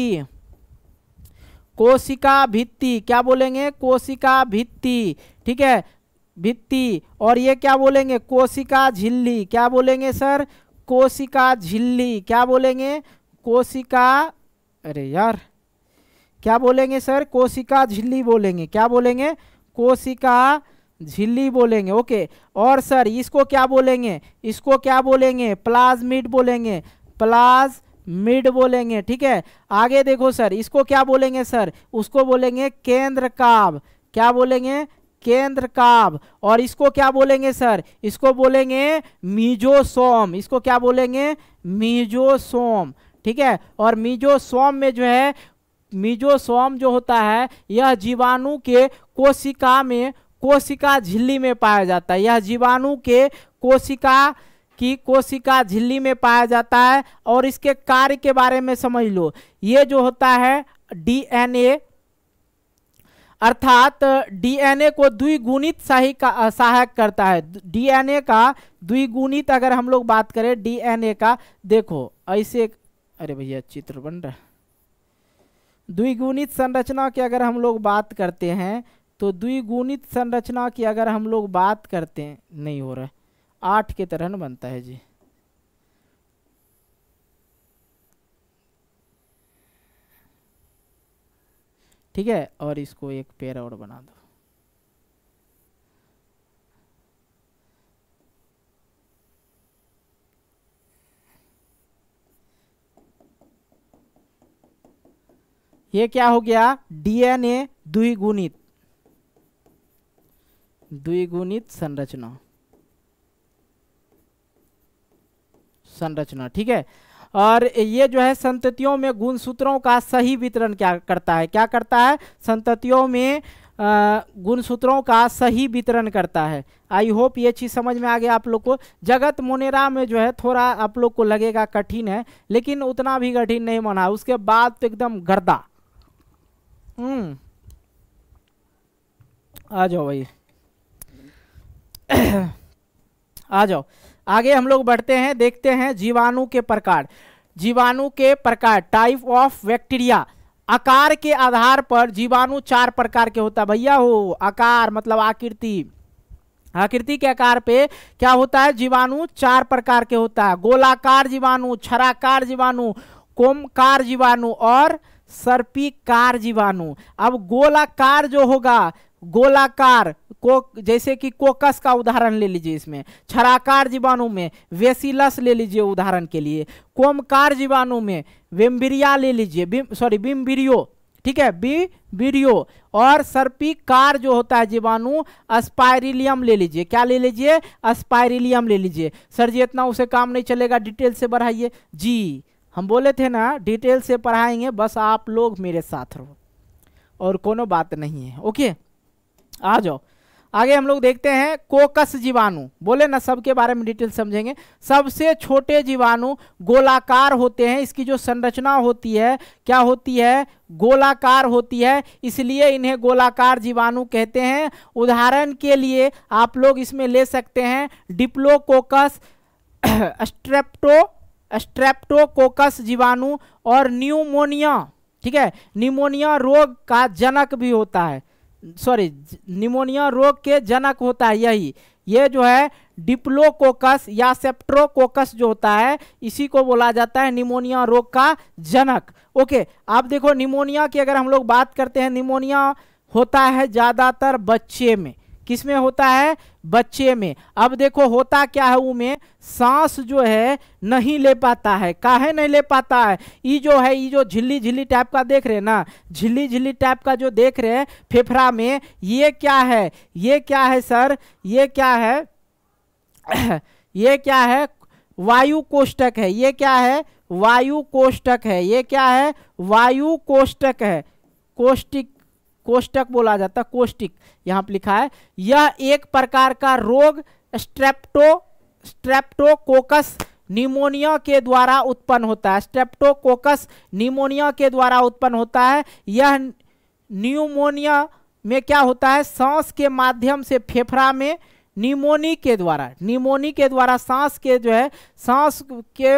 कोशिका भित्ति क्या बोलेंगे कोशिका भित्ति ठीक है भित्ति और ये क्या बोलेंगे कोशिका झिल्ली क्या बोलेंगे सर कोशिका झिल्ली क्या बोलेंगे कोशिका अरे यार क्या बोलेंगे सर कोशिका झिल्ली बोलेंगे क्या बोलेंगे कोशिका झिल्ली बोलेंगे ओके और सर इसको क्या बोलेंगे इसको क्या बोलेंगे प्लाज्मिड बोलेंगे प्लाज मिड बोलेंगे ठीक है आगे देखो सर इसको क्या बोलेंगे सर उसको बोलेंगे केंद्र काव क्या बोलेंगे केंद्र काव और इसको क्या बोलेंगे सर इसको बोलेंगे मीजोसोम इसको क्या बोलेंगे मीजोसोम ठीक है और मीजोसोम में जो है मीजोसोम जो होता है यह जीवाणु के कोशिका में कोशिका झिल्ली में पाया जाता है यह जीवाणु के कोशिका की कोशिका झिल्ली में पाया जाता है और इसके कार्य के बारे में समझ लो ये जो होता है डीएनए अर्थात डीएनए को द्विगुणित सही सहायक करता है डीएनए का द्विगुणित अगर हम लोग बात करें डीएनए का देखो ऐसे अरे भैया चित्र बन रहा द्विगुणित संरचना की अगर हम लोग बात करते हैं तो द्विगुणित संरचना की अगर हम लोग बात करते हैं नहीं हो रहा आठ के तरह बनता है जी ठीक है और इसको एक पेयर और बना दो ये क्या हो गया डीएनए द्विगुणित द्विगुणित संरचना संरचना ठीक है और ये जो है संततियों में गुणसूत्रों का सही वितरण क्या करता है क्या करता है संततियों में गुणसूत्रों का सही वितरण करता है आई होप ये चीज़ समझ में आ गया आप लोग को जगत मोनेरा में जो है थोड़ा आप लोग को लगेगा कठिन है लेकिन उतना भी कठिन नहीं मना उसके बाद तो एकदम गर्दा हम्म। आ जाओ भाई आ जाओ आगे हम लोग बढ़ते हैं देखते हैं जीवाणु के प्रकार जीवाणु के प्रकार टाइप ऑफ बैक्टीरिया आकार के आधार पर जीवाणु चार प्रकार के होता है भैया हो आकार मतलब आकृति आकृति के आकार पे क्या होता है जीवाणु चार प्रकार के होता है गोलाकार जीवाणु छराकार जीवाणु कोमकार जीवाणु और सर्पीकार जीवाणु अब गोलाकार जो होगा गोलाकार को जैसे कि कोकस का उदाहरण ले लीजिए इसमें छराकार जीवाणु में वेसिलस ले लीजिए उदाहरण के लिए कोमकार जीवाणु में विम्बिरिया ले लीजिए सॉरी बिम्बिरियो ठीक है बी बीरियो और कार जो होता है जीवाणु अस्पायरिलियम ले लीजिए क्या ले लीजिए अस्पायरिलियम ले लीजिए सर जी इतना उसे काम नहीं चलेगा डिटेल से बढ़ाइए जी हम बोले थे ना डिटेल से पढ़ाएंगे बस आप लोग मेरे साथ रहो और कोनो बात नहीं है ओके आ जाओ आगे हम लोग देखते हैं कोकस जीवाणु बोले ना सबके बारे में डिटेल समझेंगे सबसे छोटे जीवाणु गोलाकार होते हैं इसकी जो संरचना होती है क्या होती है गोलाकार होती है इसलिए इन्हें गोलाकार जीवाणु कहते हैं उदाहरण के लिए आप लोग इसमें ले सकते हैं डिप्लोकोकस स्ट्रेप्टो स्ट्रेप्टोकोकस जीवाणु और न्यूमोनिया ठीक है न्यूमोनिया रोग का जनक भी होता है सॉरी निमोनिया रोग के जनक होता है यही ये जो है डिप्लोकोकस या सेप्ट्रोकोकस जो होता है इसी को बोला जाता है निमोनिया रोग का जनक ओके आप देखो निमोनिया की अगर हम लोग बात करते हैं निमोनिया होता है ज़्यादातर बच्चे में किस में होता है बच्चे में अब देखो होता क्या है में सांस जो है नहीं ले पाता है काहे नहीं ले पाता है ये जो है ये जो झिल्ली झिल्ली टाइप का देख रहे हैं ना झिल्ली झिल्ली टाइप का जो देख रहे हैं फेफड़ा में ये क्या है ये क्या है सर ये क्या है ये क्या है वायु कोष्टक है ये क्या है वायु कोष्टक है ये क्या है वायु कोष्टक है कोष्टिक कोष्टक बोला जाता है कोष्टिक यहाँ पर लिखा है यह एक प्रकार का रोग स्ट्रेप्टो स्ट्रेप्टोकोकस निमोनिया के द्वारा उत्पन्न होता है स्ट्रेप्टोकोकस निमोनिया के द्वारा उत्पन्न होता है यह न्यूमोनिया में क्या होता है सांस के माध्यम से फेफड़ा में निमोनी के द्वारा निमोनी के द्वारा सांस के जो है सांस के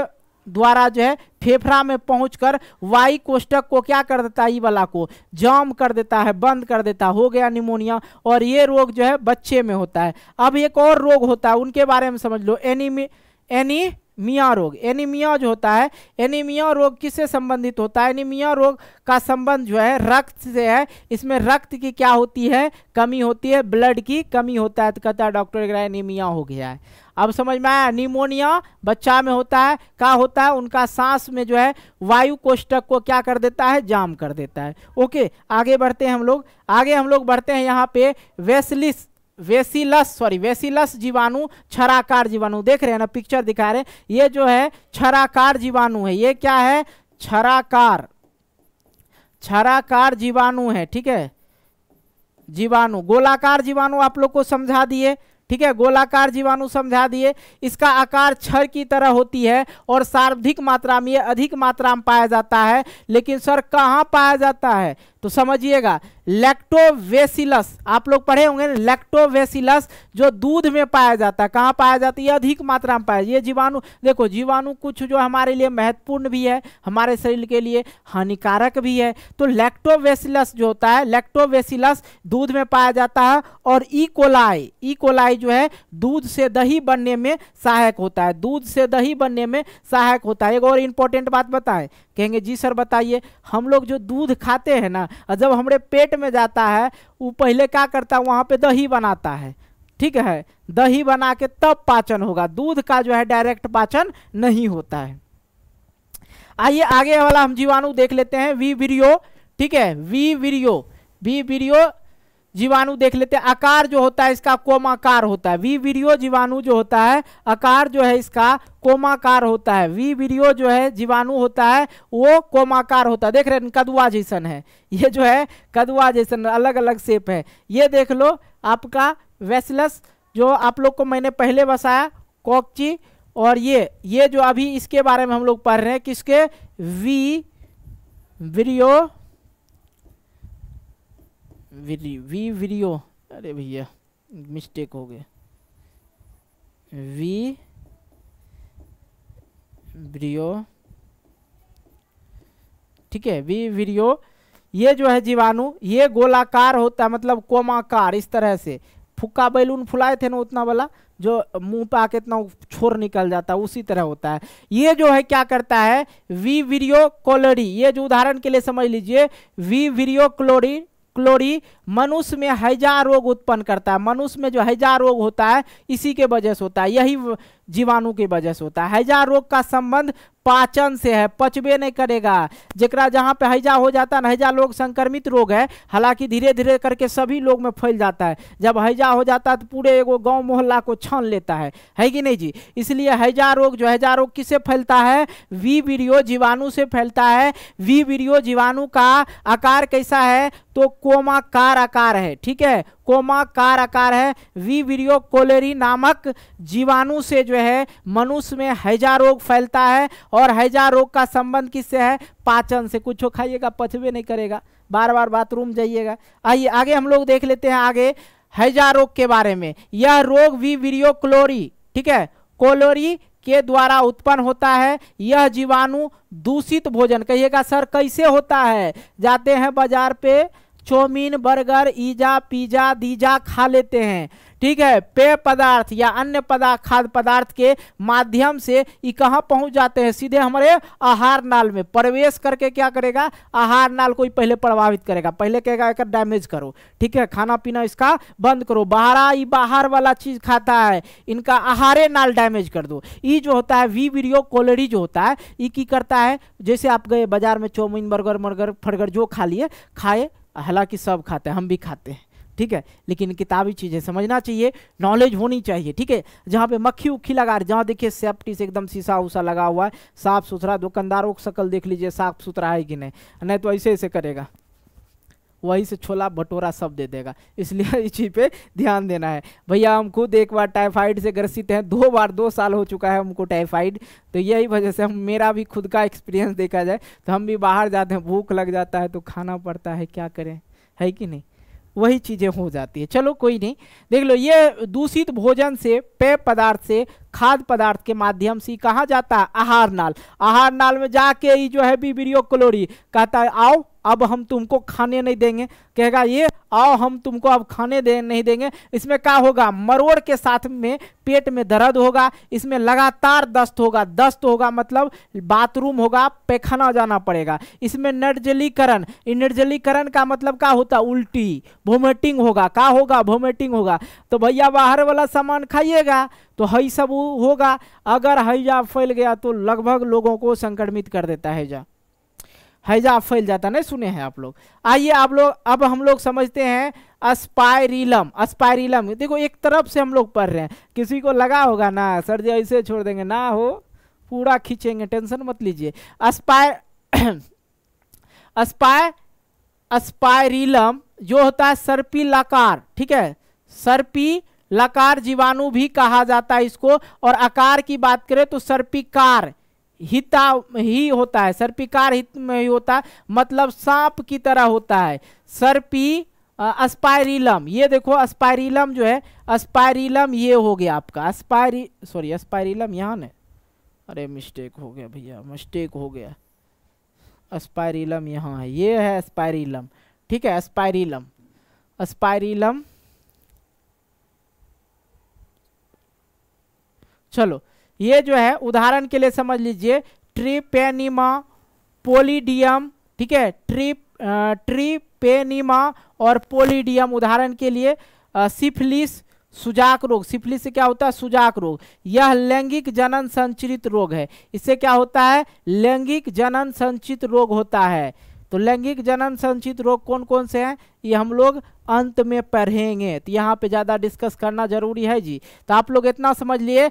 द्वारा जो है फेफड़ा में पहुंचकर वाई कोष्टक को क्या कर देता है ई वाला को जाम कर देता है बंद कर देता है हो गया निमोनिया और ये रोग जो है बच्चे में होता है अब एक और रोग होता है उनके बारे में समझ लो एनीमी एनी मिया रोग एनीमिया जो होता है एनीमिया रोग किससे संबंधित होता है एनीमिया रोग का संबंध जो है रक्त से है इसमें रक्त की क्या होती है कमी होती है ब्लड की कमी होता है तो कहता है डॉक्टर एनीमिया हो गया है अब समझ में आया निमोनिया बच्चा में होता है क्या होता है उनका सांस में जो है वायु कोष्टक को क्या कर देता है जाम कर देता है ओके आगे बढ़ते हैं हम लोग आगे हम लोग बढ़ते हैं यहाँ पे वेसलिस वेसिलस सॉरी वेसिलस जीवाणु छराकार जीवाणु देख रहे हैं ना पिक्चर दिखा रहे हैं ये जो है छराकार जीवाणु है ये क्या है छराकार छराकार जीवाणु है ठीक है जीवाणु गोलाकार जीवाणु आप लोग को समझा दिए ठीक है गोलाकार जीवाणु समझा दिए इसका आकार छर की तरह होती है और सर्वाधिक मात्रा में अधिक मात्रा में पाया जाता है लेकिन सर कहाँ पाया जाता है तो समझिएगा लैक्टोवेसिलस आप लोग पढ़े होंगे लैक्टोवेसिलस जो दूध में पाया जाता है कहाँ पाया जाता है ये अधिक मात्रा में पाया ये जीवाणु देखो जीवाणु कुछ जो हमारे लिए महत्वपूर्ण भी है हमारे शरीर के लिए हानिकारक भी है तो लैक्टोवेसिलस जो होता है लैक्टोवेसिलस दूध में पाया जाता है और ई कोलाई ई कोलाई जो है दूध से दही बनने में सहायक होता है दूध से दही बनने में सहायक होता है एक और इंपॉर्टेंट बात बताएं कहेंगे जी सर बताइए हम लोग जो दूध खाते हैं ना और जब हमारे पेट में जाता है वो पहले क्या करता है वहाँ पे दही बनाता है ठीक है दही बना के तब पाचन होगा दूध का जो है डायरेक्ट पाचन नहीं होता है आइए आगे वाला हम जीवाणु देख लेते हैं वी वीरियो ठीक है वी वीरियो वी वीरियो जीवाणु देख लेते हैं आकार जो होता है इसका कोमाकार होता है वी वीडियो जीवाणु जो होता है आकार जो है इसका कोमाकार होता है वी वीडियो जो है जीवाणु होता है वो कोमाकार होता है देख रहे हैं कदुआ जैसन है ये जो है कदुआ जैसन अलग अलग शेप है ये देख लो आपका वेसलस जो आप लोग को मैंने पहले बसाया कोकची और ये ये जो अभी इसके बारे में हम लोग पढ़ रहे हैं किसके वी वीडियो वी वीडियो अरे भैया मिस्टेक हो गया वी वीडियो ठीक है वी वीडियो ये जो है जीवाणु ये गोलाकार होता है मतलब कोमाकार इस तरह से फुक्का बैलून फुलाए थे ना उतना वाला जो मुंह पे आके इतना छोर निकल जाता है उसी तरह होता है ये जो है क्या करता है वी वीडियो कोलोरी ये जो उदाहरण के लिए समझ लीजिए वी वीरियो क्लोरी Glory मनुष्य में हैजा रोग उत्पन्न करता है मनुष्य में जो हैजा रोग होता है इसी के वजह से होता है यही जीवाणु के वजह से होता है हैजा रोग का संबंध पाचन से है पचबे नहीं करेगा जरा जहाँ पे हैजा हो जाता है हैजा लोग संक्रमित रोग है हालांकि धीरे धीरे करके सभी लोग में फैल जाता है जब हैजा हो जाता है तो पूरे एगो गांव मोहल्ला को छान लेता है है कि नहीं जी इसलिए हैजा रोग जो हैजा रोग किससे फैलता है वी वीरियो जीवाणु से फैलता है वी वीरियो जीवाणु का आकार कैसा है तो कोमाकार कोमाकार आकार है ठीक है कोमाकार आकार है वी वीरियो कोलेरी नामक जीवाणु से जो है मनुष्य में हैजा रोग फैलता है और हैजा रोग का संबंध किससे है पाचन से कुछ खाइएगा पचवे नहीं करेगा बार बार बाथरूम जाइएगा आइए आगे हम लोग देख लेते हैं आगे हैजा रोग के बारे में यह रोग वी वीरियो क्लोरी ठीक है कोलोरी के द्वारा उत्पन्न होता है यह जीवाणु दूषित भोजन कहिएगा सर कैसे होता है जाते हैं बाजार पे चौमीन बर्गर ईजा पिज्जा दीजा खा लेते हैं ठीक है पेय पदार्थ या अन्य पदार्थ खाद्य पदार्थ के माध्यम से ये कहाँ पहुँच जाते हैं सीधे हमारे आहार नाल में प्रवेश करके क्या करेगा आहार नाल को पहले प्रभावित करेगा पहले कहेगा एक डैमेज करो ठीक है खाना पीना इसका बंद करो बाहरा ये बाहर वाला चीज़ खाता है इनका आहारे नाल डैमेज कर दो ये जो होता है वी वीडियो कोलरी जो होता है ये की करता है जैसे आप गए बाजार में चौमिन बर्गर मर्गर फर्गर जो खा लिए खाए हालांकि सब खाते हैं हम भी खाते हैं ठीक है लेकिन किताबी चीज़ें समझना चाहिए नॉलेज होनी चाहिए ठीक है जहाँ पे मक्खी उक्खी लगा रहे जहाँ देखिए सेफ्टी से एकदम शीशा उषा लगा हुआ है साफ़ सुथरा दुकानदारों की शक्ल देख लीजिए साफ़ सुथरा है कि नहीं नहीं तो ऐसे ऐसे करेगा वहीं से छोला भटोरा सब दे देगा इसलिए इसी पे ध्यान देना है भैया हम खुद तो एक बार टाइफाइड से ग्रसित हैं दो बार दो साल हो चुका है हमको टाइफाइड तो यही वजह से हम मेरा भी खुद का एक्सपीरियंस देखा जाए तो हम भी बाहर जाते हैं भूख लग जाता है तो खाना पड़ता है क्या करें है कि नहीं वही चीज़ें हो जाती है चलो कोई नहीं देख लो ये दूषित भोजन से पेय पदार्थ से खाद्य पदार्थ के माध्यम से कहा जाता है आहार नाल आहार नाल में जाके ही जो है बीबीरियो क्लोरी कहता है आओ अब हम तुमको खाने नहीं देंगे कहेगा ये आओ हम तुमको अब खाने दे नहीं देंगे इसमें क्या होगा मरोड़ के साथ में पेट में दर्द होगा इसमें लगातार दस्त होगा दस्त होगा मतलब बाथरूम होगा पैखाना जाना पड़ेगा इसमें निर्जलीकरण निर्जलीकरण का मतलब क्या होता उल्टी वोमिटिंग होगा क्या होगा वोमिटिंग होगा तो भैया बाहर वाला सामान खाइएगा तो हई सब होगा अगर हैजा फैल गया तो लगभग लोगों को संक्रमित कर देता है जा हैजा फैल जाता नहीं सुने हैं आप लोग आइए आप लोग अब हम लोग समझते हैं अस्पायरिलम अस्पायरिलम देखो एक तरफ से हम लोग पढ़ रहे हैं किसी को लगा होगा ना सर जी ऐसे छोड़ देंगे ना हो पूरा खींचेंगे टेंशन मत लीजिए अस्पायर अस्पाय अस्पायरिलम जो होता है सर्पी लाकार ठीक है सर्पी लकार जीवाणु भी कहा जाता है इसको और आकार की बात करें तो सर्पिकार हिता ही होता है सर्पिकार हित में ही होता है मतलब सांप की तरह होता है सर्पी अस्पायरिलम ये देखो अस्पायरिलम जो है अस्पायरिलम ये हो गया आपका अस्पायरी सॉरी अस्पायरिलम यहाँ ने अरे मिस्टेक हो गया भैया मिस्टेक हो गया अस्पायरिलम यहाँ है ये है अस्पायरिलम ठीक है अस्पायरिलम अस्पायरिलम चलो ये जो है उदाहरण के लिए समझ लीजिए ट्रीपेनिमा पोलीडियम ठीक है ट्री ट्रीपेनिमा और पोलीडियम उदाहरण के लिए सिफिलिस सुजाक रोग सिफिलिस से क्या होता है सुजाक रोग यह लैंगिक जनन संचरित रोग है इससे क्या होता है लैंगिक जनन संचित रोग होता है तो लैंगिक जनन संचित रोग कौन कौन से हैं ये हम लोग अंत में पढ़ेंगे तो यहाँ पे ज़्यादा डिस्कस करना जरूरी है जी तो आप लोग इतना समझ लिए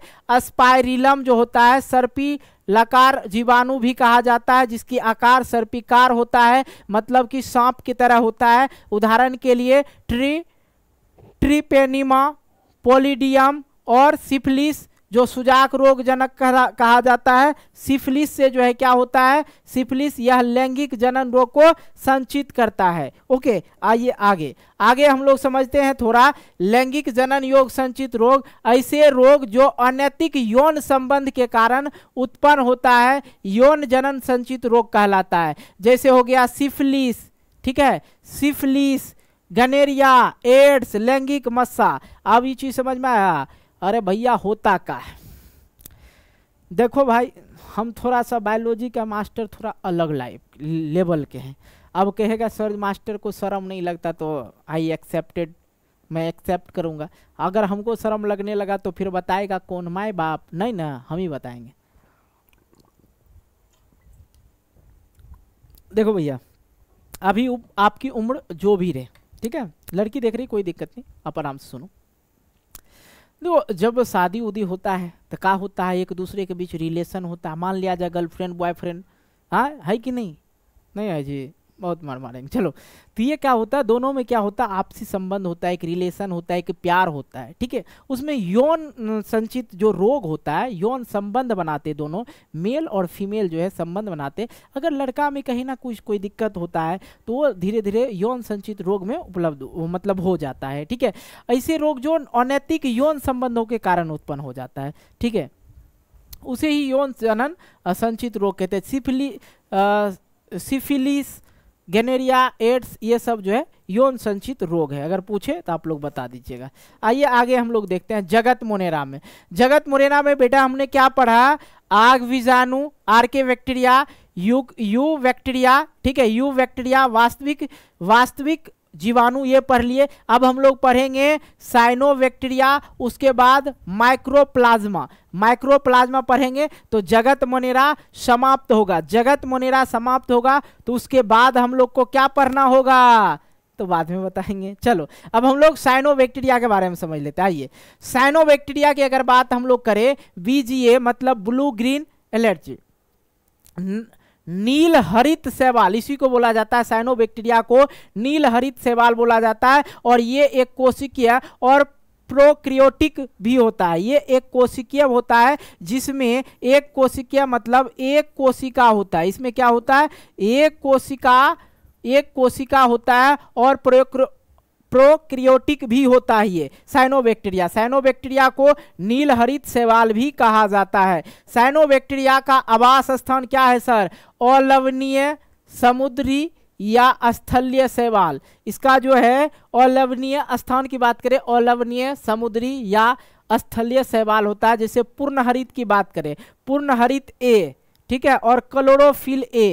स्पाइरिलम जो होता है सर्पी लकार जीवाणु भी कहा जाता है जिसकी आकार सर्पिकार होता है मतलब कि सांप की तरह होता है उदाहरण के लिए ट्री ट्रिपेनिमा पोलिडियम और सिफलिस जो सुजाक रोग जनक कहा जाता है सिफिलिस से जो है क्या होता है सिफिलिस यह लैंगिक जनन रोग को संचित करता है ओके आइए आगे आगे हम लोग समझते हैं थोड़ा लैंगिक जनन योग संचित रोग ऐसे रोग जो अनैतिक यौन संबंध के कारण उत्पन्न होता है यौन जनन संचित रोग कहलाता है जैसे हो गया सिफिलिस ठीक है सिफिलिस गनेरिया एड्स लैंगिक मस्सा अब ये चीज समझ में आया अरे भैया होता का है देखो भाई हम थोड़ा सा बायोलॉजी का मास्टर थोड़ा अलग लाइफ लेवल के हैं अब कहेगा सर मास्टर को शर्म नहीं लगता तो आई एक्सेप्टेड मैं एक्सेप्ट करूँगा अगर हमको शर्म लगने लगा तो फिर बताएगा कौन माए बाप नहीं ना हम ही बताएंगे देखो भैया अभी आपकी उम्र जो भी रहे ठीक है लड़की देख रही कोई दिक्कत नहीं आप आराम से सुनो देखो जब शादी उदी होता है तो का होता है एक दूसरे के बीच रिलेशन होता है मान लिया जाए गर्लफ्रेंड बॉयफ्रेंड हाँ है कि नहीं नहीं है जी बहुत मार मारेंगे चलो तो ये क्या होता है दोनों में क्या होता है आपसी संबंध होता है एक रिलेशन होता है एक प्यार होता है ठीक है उसमें यौन संचित जो रोग होता है यौन संबंध बनाते दोनों मेल और फीमेल जो है संबंध बनाते अगर लड़का में कहीं ना कुछ कोई दिक्कत होता है तो वो धीरे धीरे यौन संचित रोग में उपलब्ध मतलब हो जाता है ठीक है ऐसे रोग जो अनैतिक यौन संबंधों के कारण उत्पन्न हो जाता है ठीक है उसे ही यौन जनन संचित रोग कहते हैं सिफिली सिफिलिस गनेरिया एड्स ये सब जो है यौन संचित रोग है अगर पूछे तो आप लोग बता दीजिएगा आइए आगे हम लोग देखते हैं जगत मोनेरा में जगत मोनेरा में बेटा हमने क्या पढ़ा आग विजाणु आर के बैक्टीरिया यू यू बैक्टीरिया ठीक है यू बैक्टीरिया वास्तविक वास्तविक जीवाणु ये पढ़ लिए अब हम लोग पढ़ेंगे साइनोबैक्टीरिया उसके बाद माइक्रोप्लाज्मा माइक्रोप्लाज्मा पढ़ेंगे तो जगत मोनेरा समाप्त होगा जगत मोनेरा समाप्त होगा तो उसके बाद हम लोग को क्या पढ़ना होगा तो बाद में बताएंगे चलो अब हम लोग साइनोबैक्टीरिया के बारे में समझ लेते हैं आइए साइनोबैक्टीरिया की अगर बात हम लोग करें बीजीए मतलब ब्लू ग्रीन एलर्जी नील हरित सेवाल इसी को बोला जाता है साइनोबैक्टीरिया को नील हरित सेवाल बोला जाता है और ये एक कोशिकीय और प्रोक्रियोटिक भी होता है ये एक कोशिकीय होता है जिसमें एक कोशिकीय मतलब एक कोशिका होता है इसमें क्या होता है एक कोशिका एक कोशिका होता है और प्रोक्रियो प्रोक्रियोटिक भी होता है ये साइनोबैक्टीरिया साइनोबैक्टीरिया को नीलहरित सेवाल भी कहा जाता है साइनोबैक्टीरिया का आवास स्थान क्या है सर अलवनीय समुद्री या स्थलीय सेवाल इसका जो है अलवनीय स्थान की बात करें अलवनीय समुद्री या स्थलीय सेवाल होता है जैसे पूर्णहरित की बात करें पूर्णहरित ए ठीक है और क्लोरोफिल ए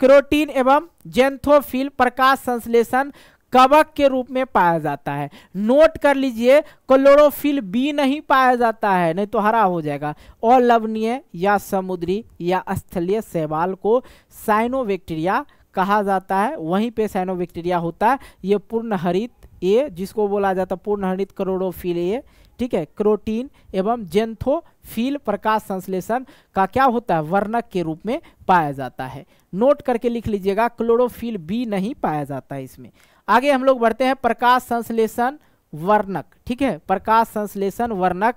क्रोटीन एवं जेंथोफिल प्रकाश संश्लेषण कवक के रूप में पाया जाता है नोट कर लीजिए क्लोरोफिल बी नहीं पाया जाता है नहीं तो हरा हो जाएगा और या समुद्री या स्थलीय शैवाल को साइनोवेक्टीरिया कहा जाता है वहीं पे साइनोवेक्टीरिया होता है ये पूर्ण हरित ए जिसको बोला जाता है पूर्ण हरित क्लोरोफिल ए ठीक है क्रोटीन एवं जेंथोफिल प्रकाश संश्लेषण का क्या होता है वर्णक के रूप में पाया जाता है नोट करके लिख लीजिएगा क्लोरोफिल बी नहीं पाया जाता है इसमें आगे हम लोग बढ़ते हैं प्रकाश संश्लेषण वर्णक ठीक है प्रकाश संश्लेषण वर्णक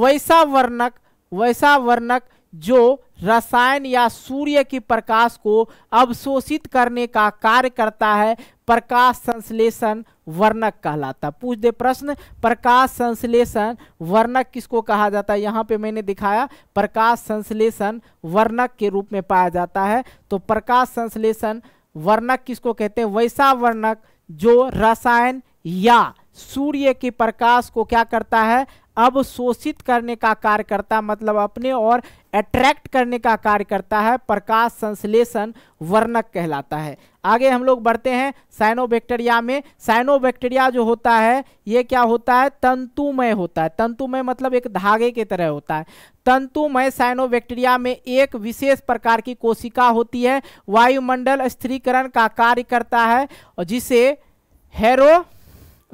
वैसा वर्णक वैसा वर्णक जो रसायन या सूर्य की प्रकाश को अवशोषित करने का कार्य करता है प्रकाश संश्लेषण वर्णक कहलाता पूछ दे प्रश्न प्रकाश संश्लेषण वर्णक किसको कहा जाता है यहाँ पे मैंने दिखाया प्रकाश संश्लेषण वर्णक के रूप में पाया जाता है तो प्रकाश संश्लेषण वर्णक किसको कहते हैं वैसा वर्णक जो रसायन या सूर्य के प्रकाश को क्या करता है अब शोषित करने का कार्य करता मतलब अपने और अट्रैक्ट करने का कार्य करता है प्रकाश संश्लेषण वर्णक कहलाता है आगे हम लोग बढ़ते हैं साइनोबैक्टीरिया में साइनोबैक्टीरिया जो होता है ये क्या होता है तंतुमय होता है तंतुमय मतलब एक धागे की तरह होता है तंतुमय साइनोबैक्टीरिया में एक विशेष प्रकार की कोशिका होती है वायुमंडल स्थिरीकरण का कार्य करता है और जिसे हेरो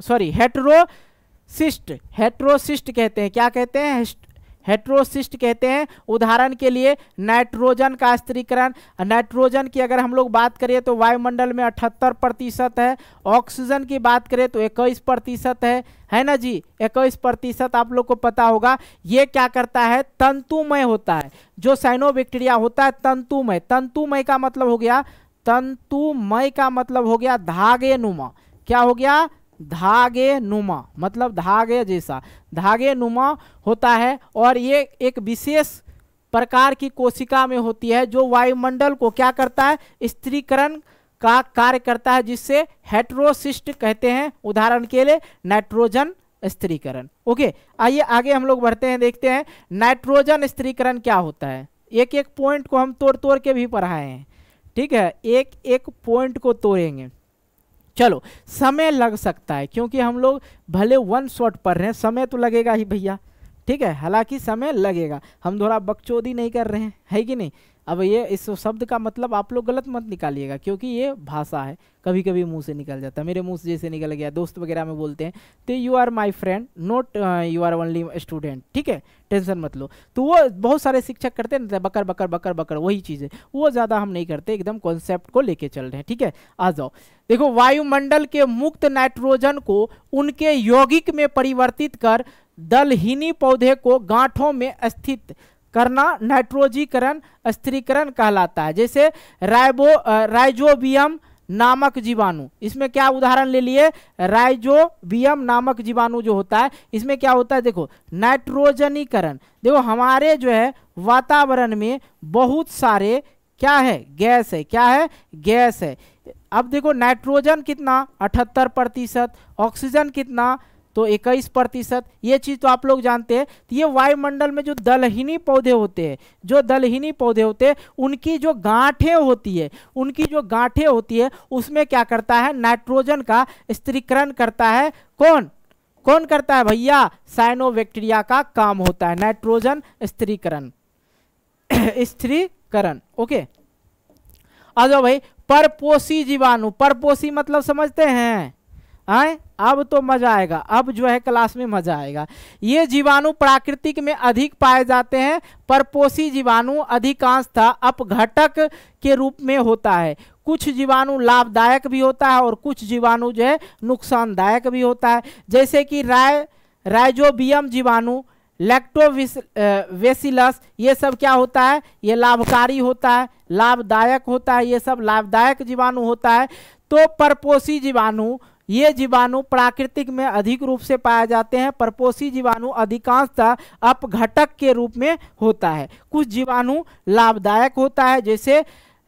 सॉरी हेट्रोसिस्ट हेट्रोसिस्ट कहते हैं क्या कहते हैं हेट्रोसिस्ट कहते हैं उदाहरण के लिए नाइट्रोजन का स्त्रीकरण नाइट्रोजन की अगर हम लोग बात करें तो वायुमंडल में अठहत्तर प्रतिशत है ऑक्सीजन की बात करें तो इक्कीस प्रतिशत है है ना जी इक्कीस प्रतिशत आप लोग को पता होगा ये क्या करता है तंतुमय होता है जो साइनोबैक्टीरिया होता है तंतुमय तंतुमय का मतलब हो गया तंतुमय का मतलब हो गया धागे नुमा क्या हो गया धागे नुमा मतलब धागे जैसा धागे नुमा होता है और ये एक विशेष प्रकार की कोशिका में होती है जो वायुमंडल को क्या करता है स्त्रीकरण का कार्य करता है जिससे हेट्रोसिस्ट कहते हैं उदाहरण के लिए नाइट्रोजन स्त्रीकरण ओके आइए आगे हम लोग बढ़ते हैं देखते हैं नाइट्रोजन स्त्रीकरण क्या होता है एक एक पॉइंट को हम तोड़ तोड़ के भी पढ़ाए हैं ठीक है एक एक पॉइंट को तोड़ेंगे चलो समय लग सकता है क्योंकि हम लोग भले वन शॉट पढ़ रहे हैं समय तो लगेगा ही भैया ठीक है हालांकि समय लगेगा हम थोड़ा बकचोदी नहीं कर रहे हैं है कि नहीं अब ये इस शब्द का मतलब आप लोग गलत मत निकालिएगा क्योंकि ये भाषा है कभी कभी मुंह से निकल जाता है मेरे मुंह से जैसे निकल गया दोस्त वगैरह में बोलते हैं तो you are my friend not you are only student ठीक है टेंशन मत लो तो वो बहुत सारे शिक्षक करते हैं बकर बकर बकर बकर वही चीज़ है वो ज़्यादा हम नहीं करते एकदम कॉन्सेप्ट को लेके चल रहे हैं ठीक है आ जाओ देखो वायुमंडल के मुक्त नाइट्रोजन को उनके यौगिक में परिवर्तित कर दलहीनी पौधे को गांठों में स्थित करना नाइट्रोजीकरण स्त्रीकरण कहलाता है जैसे राइबो राइजोबियम नामक जीवाणु इसमें क्या उदाहरण ले लिए राइजोबियम नामक जीवाणु जो होता है इसमें क्या होता है देखो नाइट्रोजनीकरण देखो हमारे जो है वातावरण में बहुत सारे क्या है गैस है क्या है गैस है अब देखो नाइट्रोजन कितना अठहत्तर प्रतिशत ऑक्सीजन कितना तो इक्कीस प्रतिशत ये चीज़ तो आप लोग जानते हैं तो ये वायुमंडल में जो दलहीनी पौधे होते हैं जो दलहीनी पौधे होते हैं उनकी जो गांठें होती है उनकी जो गांठें होती है उसमें क्या करता है नाइट्रोजन का स्त्रीकरण करता है कौन कौन करता है भैया साइनोबैक्टीरिया का काम होता है नाइट्रोजन स्त्रीकरण स्त्रीकरण ओके आ जाओ भाई परपोसी जीवाणु परपोसी मतलब समझते हैं आए अब तो मजा आएगा अब जो है क्लास में मजा आएगा ये जीवाणु प्राकृतिक में अधिक पाए जाते हैं परपोषी जीवाणु अधिकांशतः अपघटक के रूप में होता है कुछ जीवाणु लाभदायक भी होता है और कुछ जीवाणु जो है नुकसानदायक भी होता है जैसे कि राय राइजोबियम जीवाणु वेसिलस ये सब क्या होता है ये लाभकारी होता है लाभदायक होता है ये सब लाभदायक जीवाणु होता है तो परपोषी जीवाणु ये जीवाणु प्राकृतिक में अधिक रूप से पाए जाते हैं परपोषी जीवाणु अधिकांशतः अपघटक के रूप में होता है कुछ जीवाणु लाभदायक होता है जैसे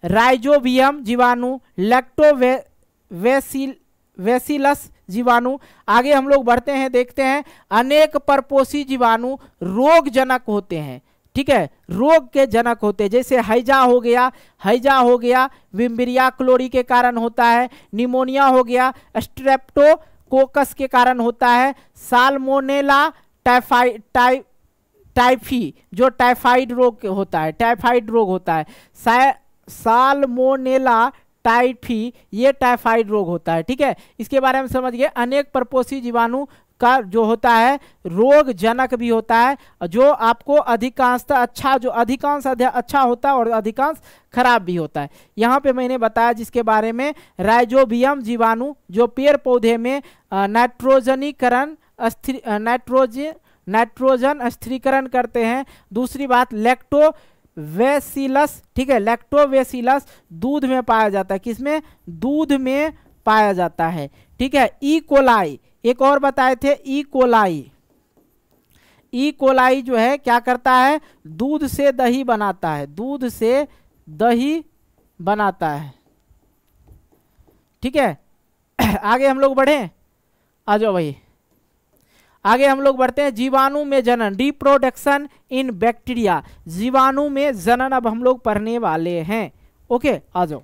राइजोबियम जीवाणु लेक्टोवे वेसिल वेसिलस जीवाणु आगे हम लोग बढ़ते हैं देखते हैं अनेक परपोषी जीवाणु रोगजनक होते हैं ठीक है रोग के जनक होते जैसे हैजा हो गया हैजा हो गया विम्बिरिया क्लोरी के कारण होता है निमोनिया हो गया स्ट्रेप्टोकोकस के कारण होता है साल्मोनेला टाइफाइड टाइ टाइफी जो टाइफाइड रोग होता है टाइफाइड रोग होता है साल्मोनेला टाइफी ये टाइफाइड रोग होता है ठीक है इसके बारे में समझ गए अनेक परपोषी जीवाणु का जो होता है रोग जनक भी होता है जो आपको अधिकांशतः अच्छा जो अधिकांश अच्छा होता है और अधिकांश खराब भी होता है यहाँ पे मैंने बताया जिसके बारे में राइजोबियम जीवाणु जो पेड़ पौधे में नाइट्रोजनीकरण नाइट्रोज नाइट्रोजन स्थिरीकरण करते हैं दूसरी बात लेक्टो वेसिलस ठीक है लेक्टोवेसिलस दूध में पाया जाता है किसमें दूध में पाया जाता है ठीक है ई कोलाई एक और बताए थे ई कोलाई ई कोलाई जो है क्या करता है दूध से दही बनाता है दूध से दही बनाता है ठीक है आगे हम लोग बढ़े आ जाओ भाई आगे हम लोग बढ़ते हैं जीवाणु में जनन रिप्रोडक्शन इन बैक्टीरिया जीवाणु में जनन अब हम लोग पढ़ने वाले हैं ओके आ जाओ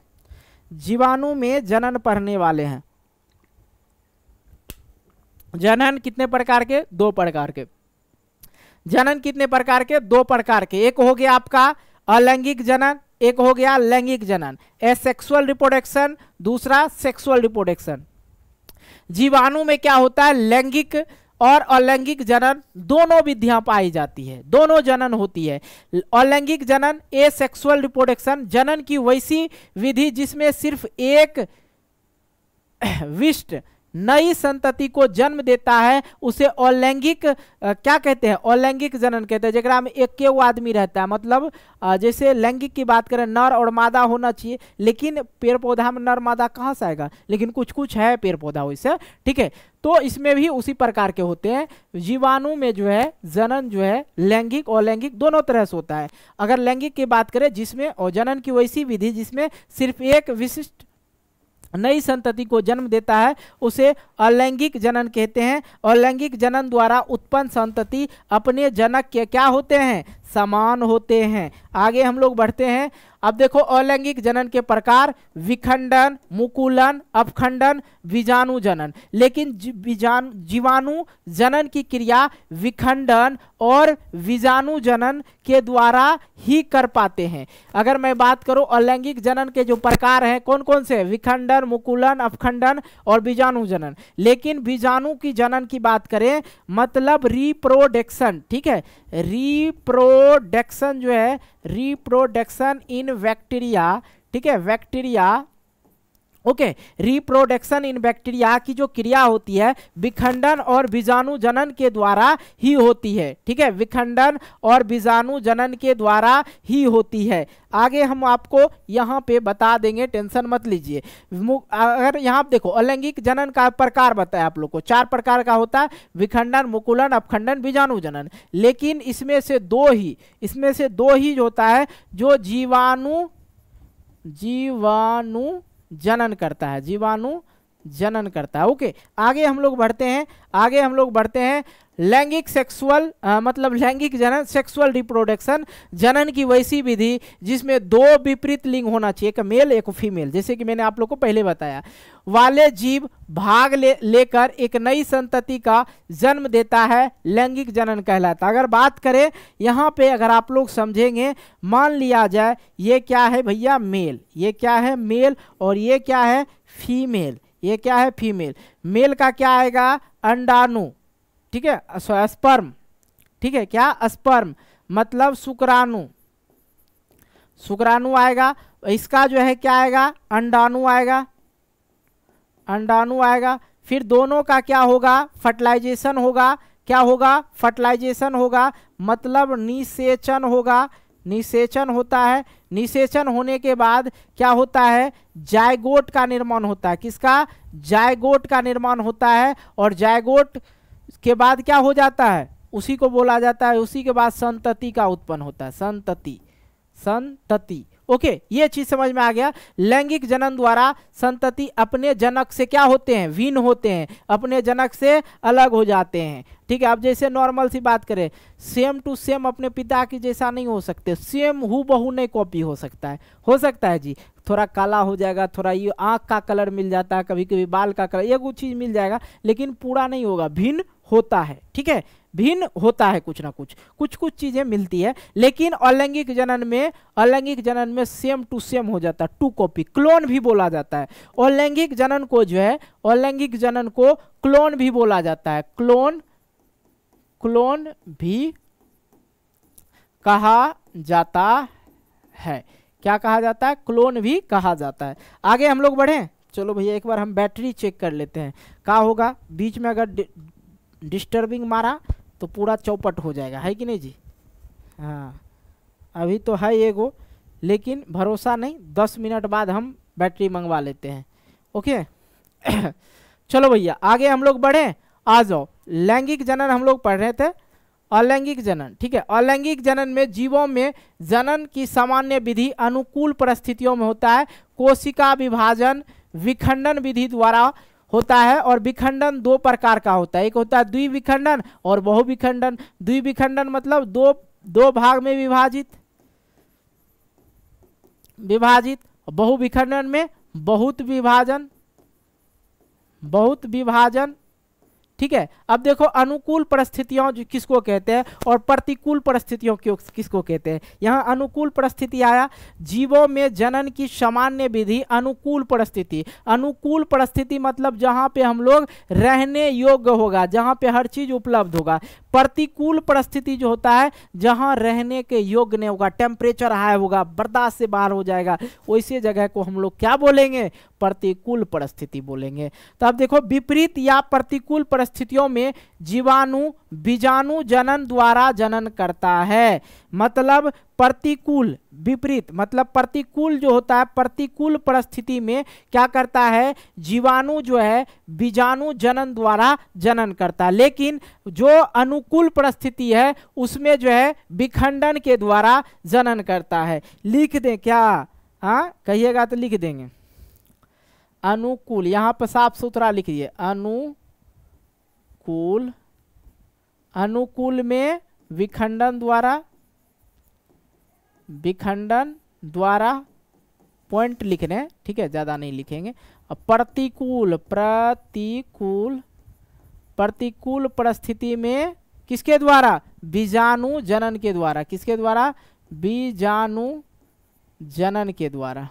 जीवाणु में जनन पढ़ने वाले हैं जनन कितने प्रकार के दो प्रकार के जनन कितने प्रकार के दो प्रकार के एक हो गया आपका अलैंगिक जनन एक हो गया लैंगिक जनन सेक्सुअल रिप्रोडक्शन दूसरा सेक्सुअल रिप्रोडक्शन जीवाणु में क्या होता है लैंगिक और अलैंगिक जनन दोनों विधियां पाई जाती है दोनों जनन होती है अलैंगिक जनन ए सेक्सुअल रिप्रोडक्शन जनन की वैसी विधि जिसमें सिर्फ एक विष्ट नई संतति को जन्म देता है उसे अलैंगिक क्या कहते हैं अलैंगिक जनन कहते हैं जरा में एक वो आदमी रहता है मतलब जैसे लैंगिक की बात करें नर और मादा होना चाहिए लेकिन पेड़ पौधा में नर मादा कहाँ से आएगा लेकिन कुछ कुछ है पेड़ पौधा वैसे ठीक है तो इसमें भी उसी प्रकार के होते हैं जीवाणु में जो है जनन जो है लैंगिक और लैंगिक दोनों तरह से होता है अगर लैंगिक की बात करें जिसमें और जनन की वैसी विधि जिसमें सिर्फ एक विशिष्ट नई संतति को जन्म देता है उसे अलैंगिक जनन कहते हैं अलैंगिक जनन द्वारा उत्पन्न संतति अपने जनक के क्या होते हैं समान होते हैं आगे हम लोग बढ़ते हैं अब देखो अलैंगिक जनन के प्रकार विखंडन मुकुलन अपखंडन बीजाणु जनन लेकिन बीजाणु जीवाणु जनन की क्रिया विखंडन और बीजाणु जनन के द्वारा ही कर पाते हैं अगर मैं बात करूं अलैंगिक जनन के जो प्रकार हैं कौन कौन से विखंडन मुकुलन अपखंडन और बीजाणु जनन लेकिन बीजाणु की जनन की बात करें मतलब रिप्रोडक्शन ठीक है रिप्रो रिप्रोडक्शन जो है रिप्रोडक्शन इन बैक्टीरिया ठीक है बैक्टीरिया ओके रिप्रोडक्शन इन बैक्टीरिया की जो क्रिया होती है विखंडन और बीजाणु जनन के द्वारा ही होती है ठीक है विखंडन और बीजाणु जनन के द्वारा ही होती है आगे हम आपको यहाँ पे बता देंगे टेंशन मत लीजिए अगर यहाँ देखो अलैंगिक जनन का प्रकार बताया आप लोग को चार प्रकार का होता है विखंडन मुकुलन अपखंडन बीजाणु जनन लेकिन इसमें से दो ही इसमें से दो ही होता है जो जीवाणु जीवाणु जनन करता है जीवाणु जनन करता है ओके आगे हम लोग बढ़ते हैं आगे हम लोग बढ़ते हैं लैंगिक सेक्सुअल मतलब लैंगिक जनन सेक्सुअल रिप्रोडक्शन जनन की वैसी विधि जिसमें दो विपरीत लिंग होना चाहिए एक मेल एक फीमेल जैसे कि मैंने आप लोग को पहले बताया वाले जीव भाग ले लेकर एक नई संतति का जन्म देता है लैंगिक जनन कहलाता अगर बात करें यहाँ पे अगर आप लोग समझेंगे मान लिया जाए ये क्या है भैया मेल ये क्या है मेल और ये क्या है फीमेल ये क्या है फीमेल मेल का क्या आएगा अंडाणु ठीक है सो स्पर्म ठीक है क्या स्पर्म मतलब शुक्राणु शुक्राणु आएगा इसका जो है क्या आएगा अंडाणु आएगा अंडाणु आएगा फिर दोनों का क्या होगा फर्टिलाइजेशन होगा क्या होगा फर्टिलाइजेशन होगा मतलब निषेचन होगा निषेचन होता है निषेचन होने के बाद क्या होता है जायगोट का निर्माण होता है किसका जायगोट का निर्माण होता है और जायगोट के बाद क्या हो जाता है उसी को बोला जाता है उसी के बाद संतति का उत्पन्न होता है संतति संतति ओके ये चीज समझ में आ गया लैंगिक जनन द्वारा संतति अपने जनक से क्या होते हैं भिन्न होते हैं अपने जनक से अलग हो जाते हैं ठीक है आप जैसे नॉर्मल सी बात करें सेम टू सेम अपने पिता की जैसा नहीं हो सकते सेम हु बहु नहीं कॉपी हो सकता है हो सकता है जी थोड़ा काला हो जाएगा थोड़ा ये आँख का कलर मिल जाता है कभी कभी बाल का कलर ये कुछ चीज़ मिल जाएगा लेकिन पूरा नहीं होगा भिन्न होता है ठीक है भिन्न होता है कुछ ना कुछ कुछ कुछ चीजें मिलती है लेकिन अलैंगिक जनन में अलैंगिक जनन में सेम टू सेम हो जाता है टू कॉपी क्लोन भी बोला जाता है अलैंगिक जनन को जो है अलैंगिक जनन को क्लोन भी बोला जाता है क्लोन क्लोन भी कहा जाता है क्या कहा जाता है क्लोन भी कहा जाता है आगे हम लोग बढ़े चलो भैया एक बार हम बैटरी चेक कर लेते हैं क्या होगा बीच में अगर डिस्टर्बिंग मारा तो पूरा चौपट हो जाएगा है कि नहीं जी हाँ अभी तो है एगो लेकिन भरोसा नहीं दस मिनट बाद हम बैटरी मंगवा लेते हैं ओके चलो भैया आगे हम लोग बढ़ें आ जाओ लैंगिक जनन हम लोग पढ़ रहे थे अलैंगिक जनन ठीक है अलैंगिक जनन में जीवों में जनन की सामान्य विधि अनुकूल परिस्थितियों में होता है कोशिका विभाजन विखंडन विधि द्वारा होता है और विखंडन दो प्रकार का होता है एक होता है द्विविखंडन और बहुविखंडन द्विविखंडन मतलब दो दो भाग में विभाजित विभाजित बहुविखंडन में बहुत विभाजन बहुत विभाजन ठीक है अब देखो अनुकूल परिस्थितियों किसको कहते हैं और प्रतिकूल परिस्थितियों किसको कहते हैं यहाँ अनुकूल परिस्थिति आया जीवों में जनन की सामान्य विधि अनुकूल परिस्थिति अनुकूल परिस्थिति मतलब जहाँ पे हम लोग रहने योग्य होगा जहाँ पे हर चीज उपलब्ध होगा प्रतिकूल परिस्थिति जो होता है जहाँ रहने के योग्य नहीं होगा टेम्परेचर हाई होगा बर्दाश्त से बाहर हो जाएगा वैसे जगह को हम लोग क्या बोलेंगे प्रतिकूल परिस्थिति बोलेंगे तो अब देखो विपरीत या प्रतिकूल परिस्थिति परिस्थितियों में जीवाणु बीजाणु जनन द्वारा जनन करता है मतलब प्रतिकूल विपरीत मतलब प्रतिकूल जो होता है प्रतिकूल परिस्थिति में क्या करता है जीवाणु जो है बीजाणु जनन द्वारा जनन करता है लेकिन जो अनुकूल परिस्थिति है उसमें जो है विखंडन के द्वारा जनन करता है लिख दें क्या हाँ कहिएगा तो लिख देंगे अनुकूल यहाँ पर साफ सुथरा लिखिए अनु अनुकूल अनुकूल में विखंडन द्वारा विखंडन द्वारा पॉइंट लिख रहे हैं ठीक है ज़्यादा नहीं लिखेंगे प्रतिकूल प्रतिकूल प्रतिकूल परिस्थिति में किसके द्वारा बीजाणु जनन के द्वारा किसके द्वारा बीजाणु जनन के द्वारा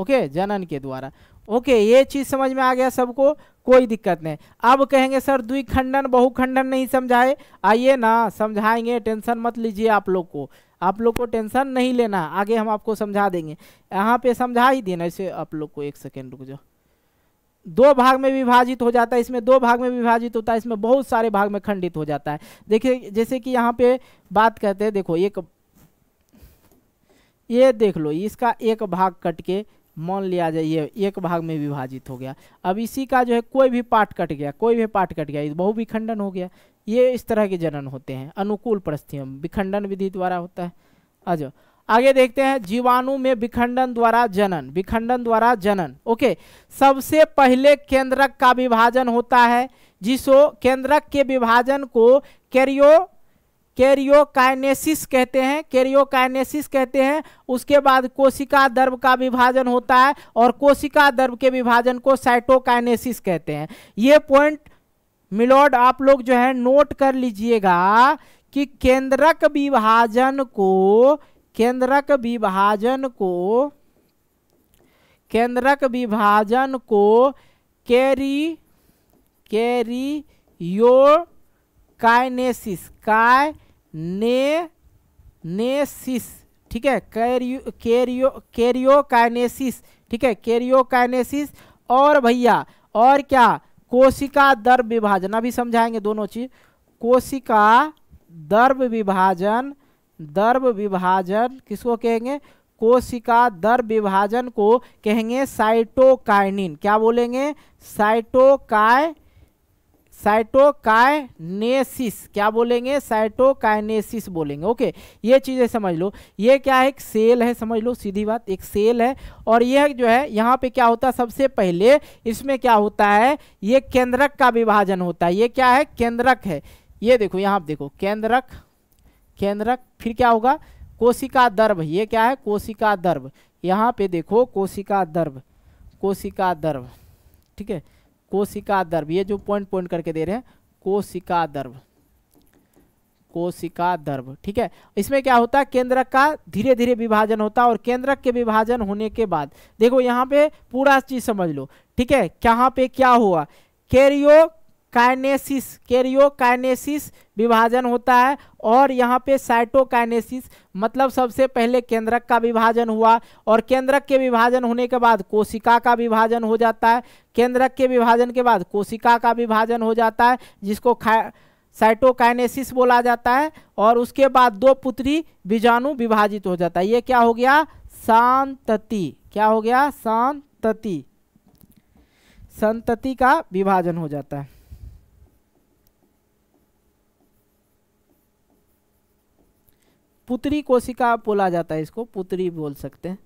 ओके जनन के द्वारा ओके ये चीज़ समझ में आ गया सबको कोई दिक्कत नहीं अब कहेंगे सर द्विखंडन बहुखंडन नहीं समझाए आइए ना समझाएंगे टेंशन मत लीजिए आप लोग को आप लोग को टेंशन नहीं लेना आगे हम आपको समझा देंगे यहाँ पे समझा ही देना इसे आप लोग को एक सेकेंड रुक जाओ दो भाग में विभाजित हो जाता है इसमें दो भाग में विभाजित होता है इसमें बहुत सारे भाग में खंडित हो जाता है देखिए जैसे कि यहाँ पे बात कहते हैं देखो एक ये देख लो इसका एक भाग कट के मान लिया जाए ये एक भाग में विभाजित हो गया अब इसी का जो है कोई भी पार्ट कट गया कोई भी पार्ट कट गया बहुविखंडन हो गया ये इस तरह के जनन होते हैं अनुकूल परिस्थितियों में विखंडन विधि द्वारा होता है आज आगे देखते हैं जीवाणु में विखंडन द्वारा जनन विखंडन द्वारा जनन ओके सबसे पहले केंद्रक का विभाजन होता है जिसो केंद्रक के विभाजन को कैरियो कैरियोकाइनेसिस कहते हैं कैरियोकाइनेसिस कहते हैं उसके बाद कोशिका दर्व का विभाजन होता है और कोशिका दर्व के विभाजन को साइटोकाइनेसिस कहते हैं ये पॉइंट मिलोड आप लोग जो है नोट कर लीजिएगा कि केंद्रक विभाजन को केंद्रक विभाजन को केंद्रक विभाजन को कैरी यो काइनेसिस काय ने नेसिस ठीक है कैरियो कैरियो कैरियोकाइनेसिस ठीक है कैरियोकाइनेसिस और भैया और क्या कोशिका दर्व विभाजन अभी समझाएंगे दोनों चीज कोशिका दर्व विभाजन दर्व विभाजन किसको कहेंगे कोशिका दर विभाजन को कहेंगे साइटोकाइनिन क्या बोलेंगे साइटोकाय साइटोकाइनेसिस क्या बोलेंगे साइटोकाइनेसिस बोलेंगे ओके ये चीज़ें समझ लो ये क्या है एक सेल है समझ लो सीधी बात एक सेल है और यह जो है यहाँ पे क्या होता है सबसे पहले इसमें क्या होता है ये केंद्रक का विभाजन होता है ये क्या है केंद्रक है ये देखो यहाँ पे देखो केंद्रक केंद्रक फिर क्या होगा कोशिका दर्भ ये क्या है कोशिका दर्भ यहाँ पे देखो कोशिका दर्भ कोशिका दर्भ ठीक है कोशिका दर्व ये जो पॉइंट पॉइंट करके दे रहे हैं कोशिका दर्भ कोशिका दर्भ ठीक है इसमें क्या होता है केंद्रक का धीरे धीरे विभाजन होता है और केंद्रक के विभाजन होने के बाद देखो यहाँ पे पूरा चीज समझ लो ठीक है यहां पे क्या हुआ कैरियो काइनेसिस कैरियोकाइनेसिस विभाजन होता है और यहाँ पे साइटोकाइनेसिस मतलब सबसे पहले केंद्रक का विभाजन हुआ और केंद्रक के विभाजन होने के बाद कोशिका का विभाजन हो जाता है केंद्रक के विभाजन के बाद कोशिका का विभाजन हो जाता है जिसको खा साइटोकाइनेसिस बोला जाता है और उसके बाद दो पुत्री बीजाणु विभाजित हो जाता है ये क्या हो गया शांतति क्या हो गया शांतति संतति का विभाजन हो जाता है पुत्री कोशिका बोला जाता है इसको पुत्री बोल सकते हैं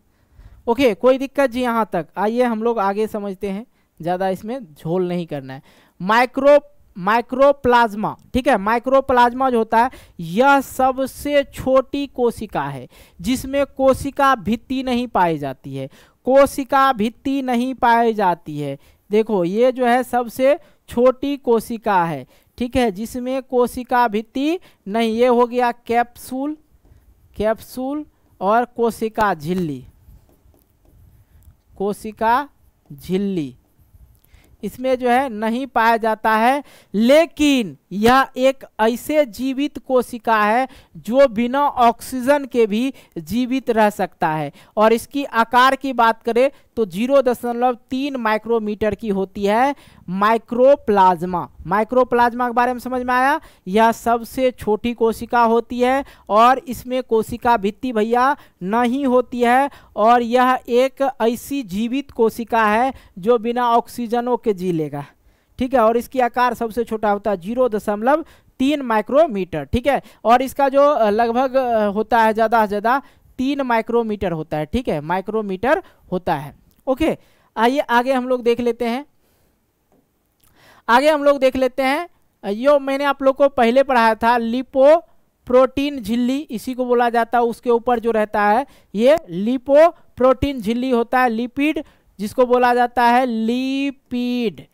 ओके कोई दिक्कत जी यहाँ तक आइए हम लोग आगे समझते हैं ज़्यादा इसमें झोल नहीं करना है माइक्रो माइक्रोप्लाज्मा ठीक है माइक्रोप्लाज्मा जो होता है यह सबसे छोटी कोशिका है जिसमें कोशिका भित्ति नहीं पाई जाती है कोशिका भित्ति नहीं पाई जाती है देखो ये जो है सबसे छोटी कोशिका है ठीक है जिसमें कोशिका भित्ति नहीं ये हो गया कैप्सूल कैप्सूल और कोशिका झिल्ली कोशिका झिल्ली इसमें जो है नहीं पाया जाता है लेकिन यह एक ऐसे जीवित कोशिका है जो बिना ऑक्सीजन के भी जीवित रह सकता है और इसकी आकार की बात करें तो जीरो दशमलव तीन माइक्रोमीटर की होती है माइक्रोप्लाज्मा माइक्रोप्लाज्मा के बारे में समझ में आया यह सबसे छोटी कोशिका होती है और इसमें कोशिका भित्ति भैया नहीं होती है और यह एक ऐसी जीवित कोशिका है जो बिना ऑक्सीजनों के जी लेगा ठीक है और इसकी आकार सबसे छोटा होता है जीरो दशमलव तीन माइक्रोमीटर ठीक है और इसका जो लगभग होता है ज़्यादा से ज़्यादा तीन माइक्रोमीटर होता है ठीक है माइक्रोमीटर होता है ओके आइए आगे हम लोग देख लेते हैं आगे हम लोग देख लेते हैं यो मैंने आप लोग को पहले पढ़ाया था लिपो प्रोटीन झिल्ली इसी को बोला जाता है उसके ऊपर जो रहता है ये लिपो प्रोटीन झिल्ली होता है लिपिड जिसको बोला जाता है लिपिड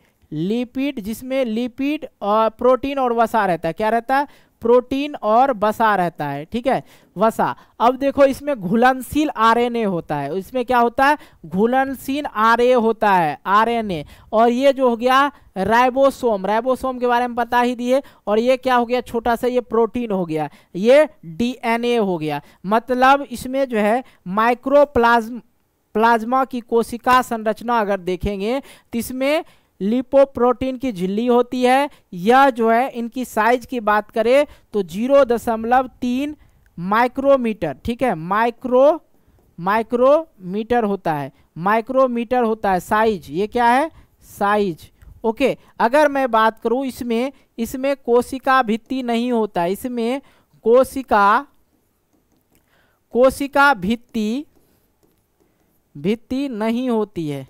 लिपिड जिसमें लिपिड और प्रोटीन और वसा रहता है क्या रहता है प्रोटीन और वसा रहता है ठीक है वसा अब देखो इसमें घुलनशील आरएनए होता है इसमें क्या होता है घुलनशील आरए होता है आरएनए और ये जो हो गया राइबोसोम राइबोसोम के बारे में बता ही दिए और ये क्या हो गया छोटा सा ये प्रोटीन हो गया ये डीएनए हो गया मतलब इसमें जो है माइक्रोप्लाज्म प्लाज्मा की कोशिका संरचना अगर देखेंगे तो इसमें लिपोप्रोटीन की झिल्ली होती है यह जो है इनकी साइज की बात करें तो जीरो दशमलव तीन माइक्रोमीटर ठीक है माइक्रो माइक्रोमीटर होता है माइक्रोमीटर होता है साइज ये क्या है साइज ओके अगर मैं बात करूं इसमें इसमें कोशिका भित्ति नहीं होता इसमें कोशिका कोशिका भित्ति भित्ति नहीं होती है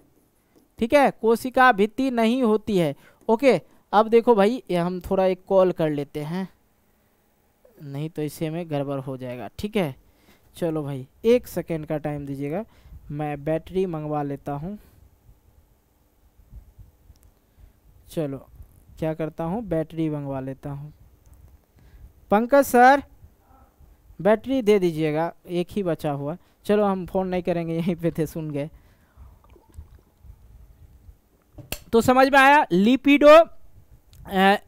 ठीक है कोशिका भित्ति नहीं होती है ओके अब देखो भाई ये हम थोड़ा एक कॉल कर लेते हैं नहीं तो इसे में गड़बड़ हो जाएगा ठीक है चलो भाई एक सेकेंड का टाइम दीजिएगा मैं बैटरी मंगवा लेता हूँ चलो क्या करता हूँ बैटरी मंगवा लेता हूँ पंकज सर बैटरी दे दीजिएगा एक ही बचा हुआ चलो हम फ़ोन नहीं करेंगे यहीं पे थे सुन गए तो समझ में आया लिपिडो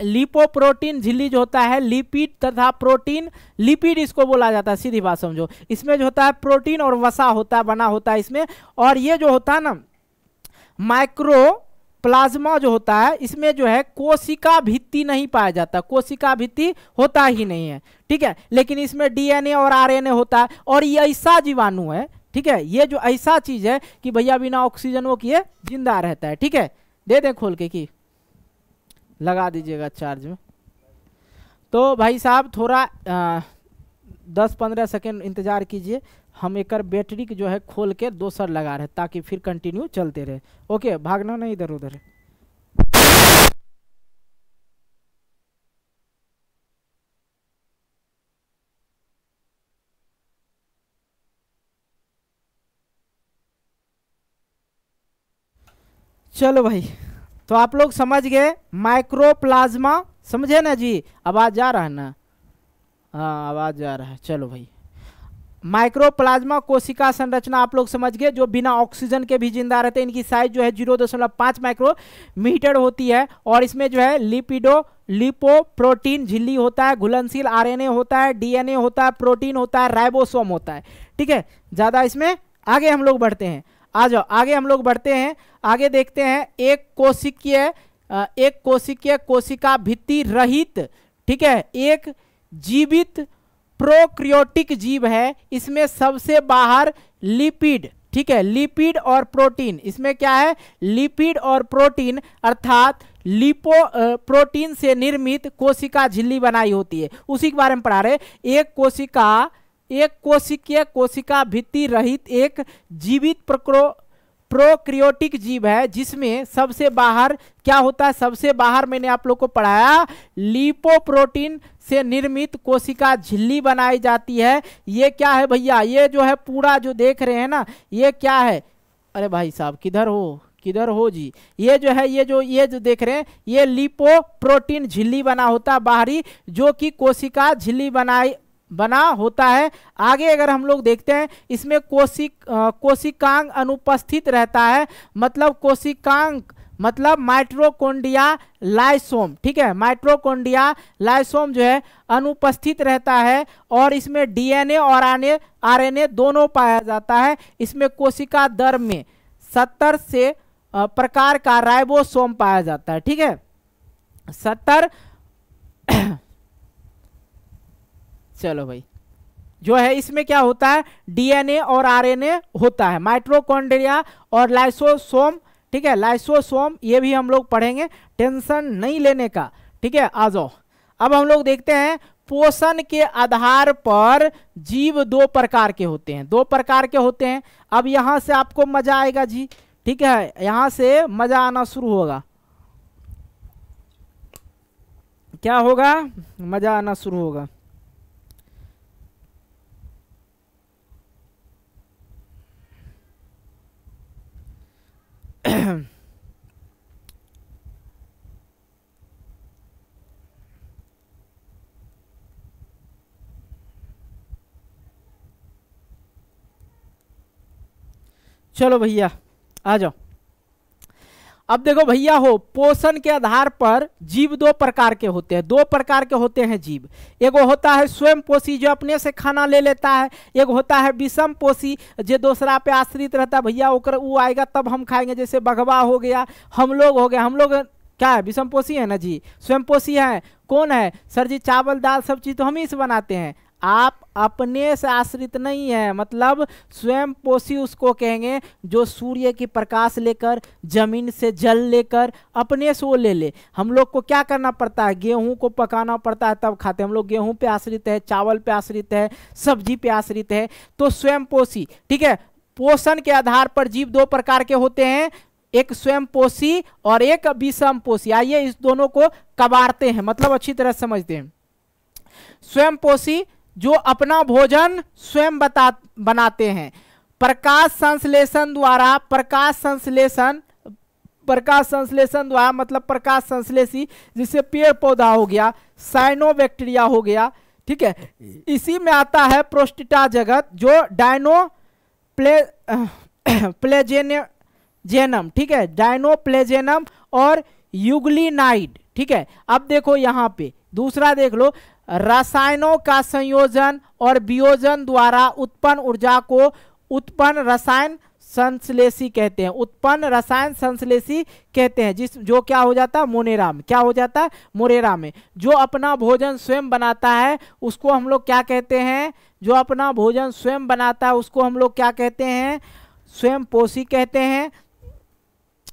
लिपोप्रोटीन झिल्ली जो होता है लिपिड तथा प्रोटीन लिपिड इसको बोला जाता है सीधी बात समझो इसमें जो होता है प्रोटीन और वसा होता है बना होता है इसमें और ये जो होता है ना माइक्रो प्लाज्मा जो होता है इसमें जो है कोशिका भित्ति नहीं पाया जाता कोशिका भित्ति होता ही नहीं है ठीक है लेकिन इसमें डीएनए और आरएनए होता है और ये ऐसा जीवाणु है ठीक है ये जो ऐसा चीज है कि भैया बिना ऑक्सीजन वो किए जिंदा रहता है ठीक है दे दें खोल के कि लगा दीजिएगा चार्ज में तो भाई साहब थोड़ा दस पंद्रह सेकेंड इंतज़ार कीजिए हम एक बैटरी की जो है खोल के दोसर लगा रहे ताकि फिर कंटिन्यू चलते रहे ओके भागना नहीं इधर उधर चलो भाई तो आप लोग समझ गए माइक्रोप्लाज्मा समझे ना जी आवाज़ आ रहा है ना हाँ आवाज़ आ रहा है चलो भाई माइक्रोप्लाज्मा कोशिका संरचना आप लोग समझ गए जो बिना ऑक्सीजन के भी जिंदा रहते हैं इनकी साइज जो है जीरो दशमलव पाँच माइक्रोमीटर होती है और इसमें जो है लिपिडो लिपो प्रोटीन झिल्ली होता है घुलनशील आरएनए होता है डीएनए होता है प्रोटीन होता है राइबोसोम होता है ठीक है ज़्यादा इसमें आगे हम लोग बढ़ते हैं आ जाओ आगे हम लोग बढ़ते हैं आगे देखते हैं एक कोशिकीय एक कोशिकीय कोशिका भित्ति रहित ठीक है एक जीवित प्रोक्रियोटिक जीव है इसमें सबसे बाहर लिपिड ठीक है लिपिड और प्रोटीन इसमें क्या है लिपिड और प्रोटीन अर्थात लिपो प्रोटीन से निर्मित कोशिका झिल्ली बनाई होती है उसी के बारे में पढ़ा रहे एक कोशिका एक कोशिकीय कोशिका भित्ति रहित एक जीवित प्रक्रो प्रोक्रियोटिक जीव है जिसमें सबसे बाहर क्या होता है सबसे बाहर मैंने आप लोग को पढ़ाया लिपोप्रोटीन से निर्मित कोशिका झिल्ली बनाई जाती है ये क्या है भैया ये जो है पूरा जो देख रहे हैं ना ये क्या है अरे भाई साहब किधर हो किधर हो जी ये जो है ये जो ये जो देख रहे हैं ये लिपो प्रोटीन झिल्ली बना होता बाहरी जो कि कोशिका झिल्ली बनाई बना होता है आगे अगर हम लोग देखते हैं इसमें कोशिक कोशिकांग अनुपस्थित रहता है मतलब कोशिकांग मतलब माइट्रोकोंडिया लाइसोम ठीक है माइट्रोकोंडिया लाइसोम जो है अनुपस्थित रहता है और इसमें डीएनए और आने आरएनए दोनों पाया जाता है इसमें कोशिका दर में सत्तर से प्रकार का राइबोसोम पाया जाता है ठीक है सत्तर चलो भाई जो है इसमें क्या होता है डीएनए और आरएनए होता है माइट्रोकॉन्ड्रिया और लाइसोसोम ठीक है लाइसोसोम ये भी हम लोग पढ़ेंगे टेंशन नहीं लेने का ठीक है आ जाओ अब हम लोग देखते हैं पोषण के आधार पर जीव दो प्रकार के होते हैं दो प्रकार के होते हैं अब यहाँ से आपको मजा आएगा जी ठीक है यहाँ से मजा आना शुरू होगा क्या होगा मजा आना शुरू होगा चलो भैया आ जाओ अब देखो भैया हो पोषण के आधार पर जीव दो प्रकार के होते हैं दो प्रकार के होते हैं जीव एगो होता है स्वयं पोषी जो अपने से खाना ले लेता है एक होता है विषम पोषी जो दूसरा पे आश्रित रहता है भैया वो आएगा तब हम खाएंगे जैसे बघवा हो गया हम लोग हो गया हम लोग क्या है विषम पोषी है ना जी स्वयं पोषी है कौन है सर जी चावल दाल सब चीज़ तो हम ही से बनाते हैं आप अपने से आश्रित नहीं है मतलब स्वयं पोषी उसको कहेंगे जो सूर्य की प्रकाश लेकर जमीन से जल लेकर अपने से वो ले ले हम लोग को क्या करना पड़ता है गेहूं को पकाना पड़ता है तब खाते हम लोग गेहूं पे आश्रित है चावल पे आश्रित है सब्जी पे आश्रित है तो स्वयं पोषी ठीक है पोषण के आधार पर जीव दो प्रकार के होते हैं एक स्वयं पोषी और एक पोषी आइए इस दोनों को कबाड़ते हैं मतलब अच्छी तरह समझते हैं स्वयं पोषी जो अपना भोजन स्वयं बता बनाते हैं प्रकाश संश्लेषण द्वारा प्रकाश संश्लेषण प्रकाश संश्लेषण द्वारा मतलब प्रकाश संश्लेषी जिससे पेड़ पौधा हो गया साइनोबैक्टीरिया हो गया ठीक है इसी में आता है प्रोस्टिटा जगत जो डायनो प्ले जेनम ठीक है डायनो प्लेजेनम और युगलीनाइड ठीक है अब देखो यहाँ पे दूसरा देख लो रसायनों का संयोजन और वियोजन द्वारा उत्पन्न ऊर्जा को उत्पन्न रसायन संश्लेषी कहते हैं उत्पन्न रसायन संश्लेषी कहते हैं जिस जो क्या हो जाता है मोनेरा में क्या हो जाता है मोरेरा में जो अपना भोजन स्वयं बनाता है उसको हम लोग क्या कहते हैं जो अपना भोजन स्वयं बनाता है उसको हम लोग क्या कहते हैं स्वयं पोषी कहते हैं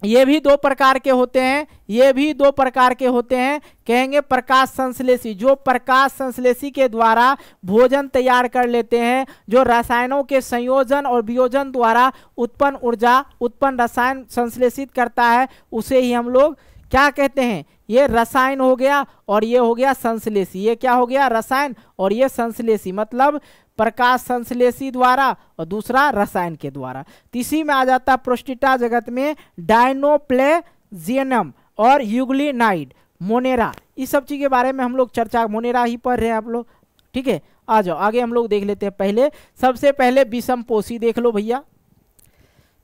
ये भी दो प्रकार के होते हैं ये भी दो प्रकार के होते हैं कहेंगे प्रकाश संश्लेषी जो प्रकाश संश्लेषी के द्वारा भोजन तैयार कर लेते हैं जो रसायनों के संयोजन और वियोजन द्वारा उत्पन्न ऊर्जा उत्पन्न रसायन संश्लेषित करता है उसे ही हम लोग क्या कहते हैं ये रसायन हो गया और ये हो गया संश्लेषी ये क्या हो गया रसायन और ये संश्लेषी मतलब प्रकाश संश्लेषी द्वारा और दूसरा रसायन के द्वारा तीसरी में आ जाता है प्रोस्टिटा जगत में डायनोप्लेजियनम और युगलीनाइड मोनेरा इस सब चीज़ के बारे में हम लोग चर्चा मोनेरा ही पढ़ रहे हैं आप लोग ठीक है आ जाओ आगे हम लोग देख लेते हैं पहले सबसे पहले विषम पोषी देख लो भैया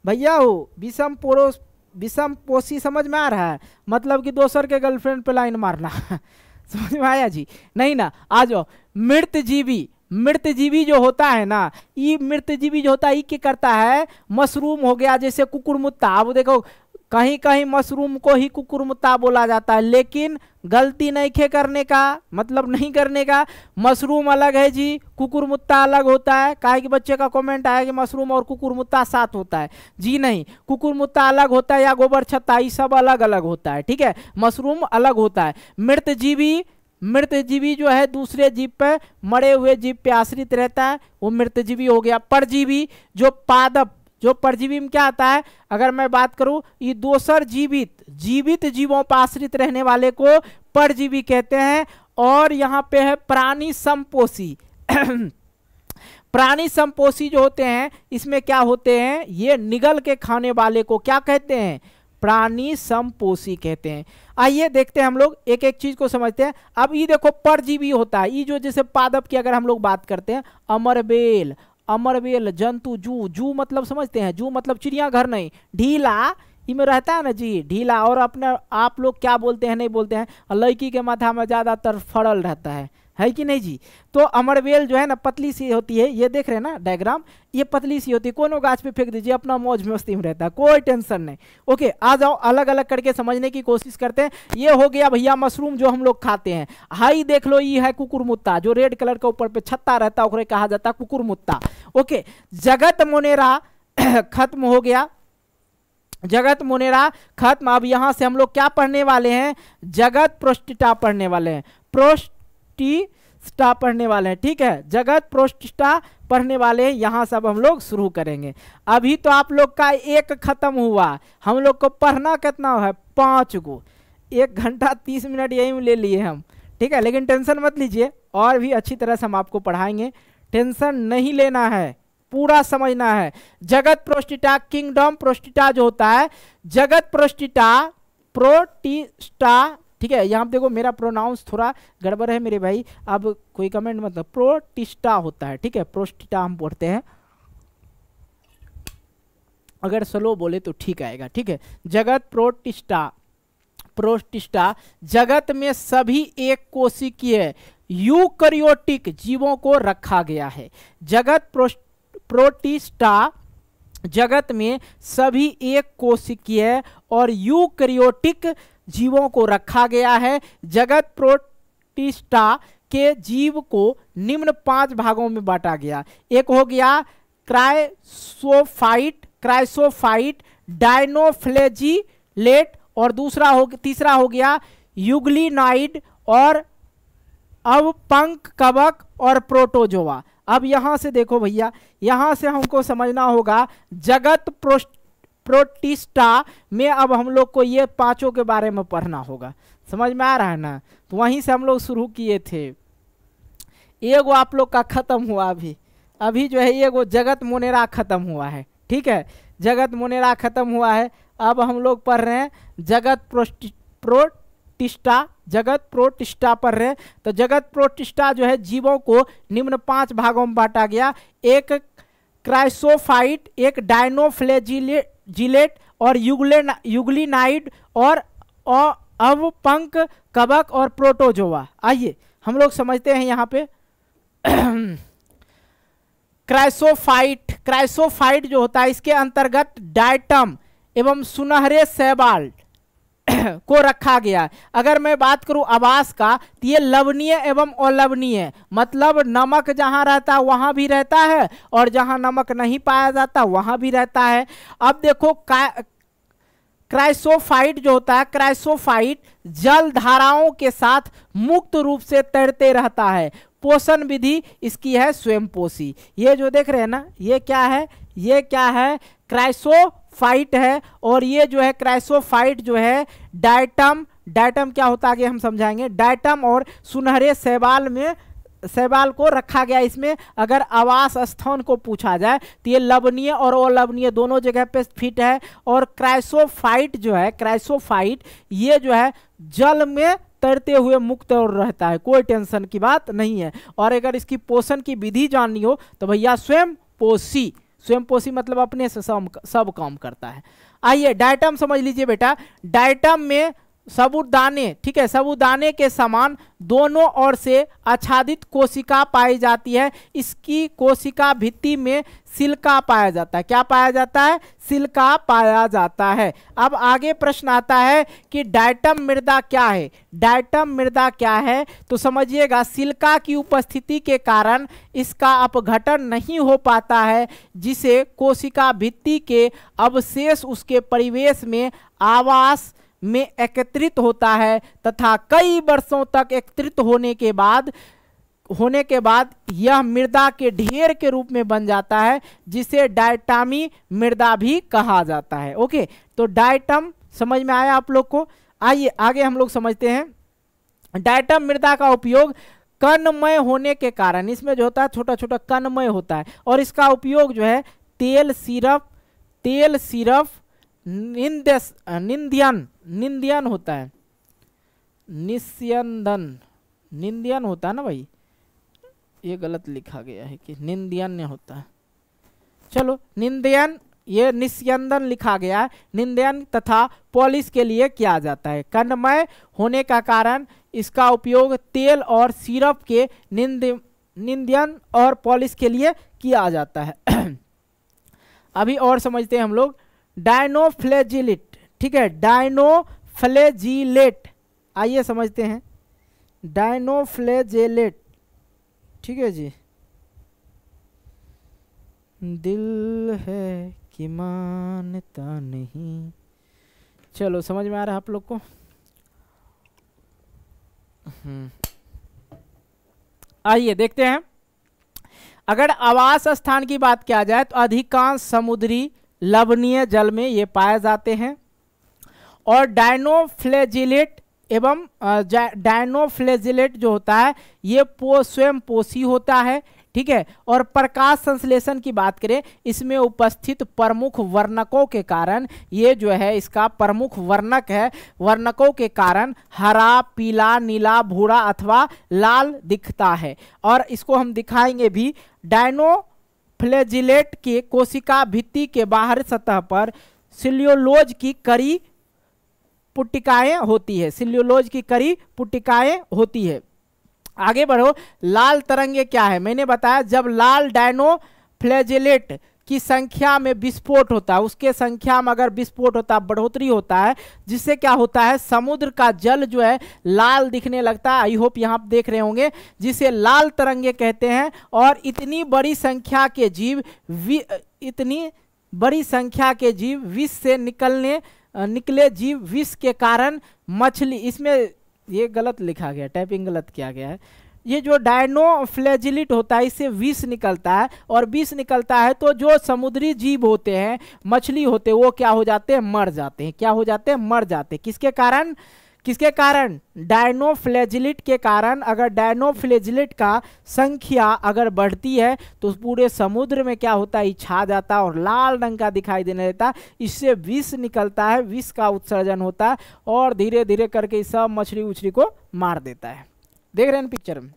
भैया हो विषम पोरोस विषम पोषी समझ में आ रहा है मतलब कि दोसर के गर्लफ्रेंड पे लाइन मारना समझ में आया जी नहीं ना आ जाओ मृत जीवी मृतजीवी जो होता है ना ये मृतजीवी जो होता है ये करता है मशरूम हो गया जैसे कुकुरमुत्ता अब देखो कहीं कहीं मशरूम को ही कुकुरमुत्ता बोला जाता है लेकिन गलती नहीं खे करने का मतलब नहीं करने का मशरूम अलग है जी कुकुरमुत्ता अलग होता है काहे कि बच्चे का कमेंट आया कि मशरूम और कुकुरमुत्ता साथ होता है जी नहीं कुकुरमुत्ता अलग होता है या गोबर छत्ता ये सब अलग अलग होता है ठीक है मशरूम अलग होता है जीवी मृत जीवी जो है दूसरे जीव पर मरे हुए जीव पे आश्रित रहता है वो मृत जीवी हो गया परजीवी जो पादप जो परजीवी में क्या आता है अगर मैं बात करूं ये दोसर जीवित जीवित जीवों पर आश्रित रहने वाले को परजीवी कहते हैं और यहाँ पे है प्राणी संपोषी प्राणी संपोषी जो होते हैं इसमें क्या होते हैं ये निगल के खाने वाले को क्या कहते हैं प्राणी संपोषी कहते हैं आइए देखते हैं हम लोग एक एक चीज को समझते हैं अब ये देखो परजीवी होता है ये जो जैसे पादप की अगर हम लोग बात करते हैं अमरबेल अमरबेल जंतु जू जू मतलब समझते हैं जू मतलब चिड़ियाघर नहीं ढीला में रहता है ना जी ढीला और अपने आप लोग क्या बोलते हैं नहीं बोलते हैं लड़की के माथा में ज़्यादातर फड़ल रहता है है कि नहीं जी तो अमरवेल जो है ना पतली सी होती है ये देख रहे हैं ना डायग्राम ये पतली सी होती है कोनो गाछ पे फेंक दीजिए अपना मौज मस्ती में रहता है कोई टेंशन नहीं ओके आ जाओ अलग अलग करके समझने की कोशिश करते हैं ये हो गया भैया मशरूम जो हम लोग खाते हैं हाई देख लो ये है कुकुरमुत्ता जो रेड कलर के ऊपर पे छत्ता रहता है कहा जाता है कुकुरमुत्ता ओके जगत मोनेरा खत्म हो गया जगत मोनेरा खत्म अब यहां से हम लोग क्या पढ़ने वाले हैं जगत प्रोस्टिटा पढ़ने वाले हैं प्रोस्ट प्रोस्टिस्टा पढ़ने वाले हैं ठीक है जगत प्रोस्टिस्टा पढ़ने वाले हैं यहाँ सब हम लोग शुरू करेंगे अभी तो आप लोग का एक खत्म हुआ हम लोग को पढ़ना कितना है पाँच गो एक घंटा तीस मिनट यही ले लिए हम ठीक है लेकिन टेंशन मत लीजिए और भी अच्छी तरह से हम आपको पढ़ाएंगे टेंशन नहीं लेना है पूरा समझना है जगत प्रोस्टिटा किंगडम प्रोस्टिटा जो होता है जगत प्रोस्टिटा प्रोटिस्टा ठीक है यहाँ देखो मेरा प्रोनाउंस थोड़ा गड़बड़ है मेरे भाई अब कोई कमेंट मतलब प्रोटिस्टा होता है ठीक है प्रोस्टिटा हम पढ़ते हैं अगर स्लो बोले तो ठीक आएगा ठीक है जगत प्रोटिस्टा प्रोटिस्टा जगत में सभी एक कोशिकीय यूकरियोटिक जीवों को रखा गया है जगत प्रोटिस्टा जगत में सभी एक कोशिकीय और यूकरियोटिक जीवों को रखा गया है जगत प्रोटिस्टा के जीव को निम्न पांच भागों में बांटा गया एक हो गया क्राइसोफाइट क्राइसोफाइट डायनोफ्लेजिलेट और दूसरा हो तीसरा हो गया युगलीनाइड और अब पंख कवक और प्रोटोजोवा अब यहां से देखो भैया यहां से हमको समझना होगा जगत प्रोस्ट प्रोटिस्टा में अब हम लोग को ये पांचों के बारे में पढ़ना होगा समझ में आ रहा है ना तो वहीं से हम लोग शुरू किए थे एगो आप लोग का ख़त्म हुआ अभी अभी जो है एगो जगत मुनेरा ख़त्म हुआ है ठीक है जगत मुनेरा ख़त्म हुआ है अब हम लोग पढ़ रहे हैं जगत प्रोस्टि प्रोटिस्टा जगत प्रोटिस्टा पढ़ रहे हैं तो जगत प्रोटिस्टा जो है जीवों को निम्न पांच भागों में बांटा गया एक क्राइसोफाइट एक डायनोफ्लेजिलेट जिलेट और युगले युगलीनाइड और अवपंक कवक और प्रोटोजोवा आइए हम लोग समझते हैं यहाँ पे क्राइसोफाइट क्राइसोफाइट जो होता है इसके अंतर्गत डायटम एवं सुनहरे सेबाल्ट को रखा गया है अगर मैं बात करूं आवास का तो ये लवनीय एवं अलवनीय मतलब नमक जहां रहता है वहां भी रहता है और जहां नमक नहीं पाया जाता वहां भी रहता है अब देखो क्राइसोफाइट जो होता है क्राइसोफाइट जल धाराओं के साथ मुक्त रूप से तैरते रहता है पोषण विधि इसकी है स्वयं पोषी ये जो देख रहे हैं ना ये क्या है ये क्या है क्राइसो फाइट है और ये जो है क्राइसोफाइट जो है डायटम डायटम क्या होता है आगे हम समझाएंगे डायटम और सुनहरे सेवाल में शैवाल को रखा गया इसमें अगर आवास स्थान को पूछा जाए तो ये लवनीय और अलवनीय दोनों जगह पे फिट है और क्राइसोफाइट जो है क्राइसोफाइट ये जो है जल में तैरते हुए मुक्त और रहता है कोई टेंशन की बात नहीं है और अगर इसकी पोषण की विधि जाननी हो तो भैया स्वयं पोषी स्वयंपोषी मतलब अपने से सब काम करता है आइए डायटम समझ लीजिए बेटा डायटम में सबुदाने ठीक है सबुदाने के समान दोनों ओर से आच्छादित कोशिका पाई जाती है इसकी कोशिका भित्ति में सिल्का पाया जाता है क्या पाया जाता है सिल्का पाया जाता है अब आगे प्रश्न आता है कि डाइटम मृदा क्या है डाइटम मृदा क्या है तो समझिएगा सिल्का की उपस्थिति के कारण इसका अपघटन नहीं हो पाता है जिसे कोशिका भित्ति के अवशेष उसके परिवेश में आवास में एकत्रित होता है तथा कई वर्षों तक एकत्रित होने के बाद होने के बाद यह मृदा के ढेर के रूप में बन जाता है जिसे डायटामी मृदा भी कहा जाता है ओके तो डायटम समझ में आया आप लोग को आइए आगे हम लोग समझते हैं डायटम मृदा का उपयोग कणमय होने के कारण इसमें जो होता है छोटा छोटा कणमय होता है और इसका उपयोग जो है तेल सिरप तेल सिरप निंद निंदन निंदयन होता है निस्यंदन निंदयन होता है ना भाई ये गलत लिखा गया है कि निंदियन होता है चलो निंदयन ये निस्यंदन लिखा गया है निंदन तथा पॉलिश के लिए किया जाता है कन्मय होने का कारण इसका उपयोग तेल और सिरप के निंद निंदन और पॉलिश के लिए किया जाता है अभी और समझते हैं हम लोग डायनोफ्लेजिलिट ठीक है डायनोफ्लेजिलेट आइए समझते हैं डायनोफ्लेजेलेट ठीक है जी दिल है कि मानता नहीं चलो समझ में आ रहा है आप लोग को हम्म। आइए देखते हैं अगर आवास स्थान की बात किया जाए तो अधिकांश समुद्री लवणीय जल में ये पाए जाते हैं और डायनोफ्लेजिलेट एवं डायनोफ्लेजिलेट जो होता है ये पो स्वयं पोषी होता है ठीक है और प्रकाश संश्लेषण की बात करें इसमें उपस्थित प्रमुख वर्णकों के कारण ये जो है इसका प्रमुख वर्णक है वर्णकों के कारण हरा पीला नीला भूरा अथवा लाल दिखता है और इसको हम दिखाएंगे भी डायनो फ्लेजिलेट के कोशिका भित्ति के बाहर सतह पर सिल्योलोज की करी पुट्टिकाएं होती है सिल्यूलोज की करी पुटिकाएं होती है आगे बढ़ो लाल तरंगे क्या है मैंने बताया जब लाल डायनो फ्लेजिलेट की संख्या में विस्फोट होता है उसके संख्या में अगर विस्फोट होता बढ़ोतरी होता है जिससे क्या होता है समुद्र का जल जो है लाल दिखने लगता है आई होप यहाँ आप देख रहे होंगे जिसे लाल तरंगे कहते हैं और इतनी बड़ी संख्या के जीव इतनी बड़ी संख्या के जीव विष से निकलने निकले जीव विष के कारण मछली इसमें ये गलत लिखा गया टाइपिंग गलत किया गया है ये जो डायनो होता है इससे विष निकलता है और विष निकलता है तो जो समुद्री जीव होते हैं मछली होते हैं वो क्या हो जाते हैं मर जाते हैं क्या हो जाते हैं मर जाते हैं किसके कारण किसके कारण डायनोफ्लेजिलिट के कारण अगर डायनोफ्लेजिलिट का संख्या अगर बढ़ती है तो पूरे समुद्र में क्या होता है छा जाता है और लाल रंग का दिखाई देने देता इससे विष निकलता है विष का उत्सर्जन होता है और धीरे धीरे करके सब मछली उछली को मार देता है देख रहे हैं पिक्चर में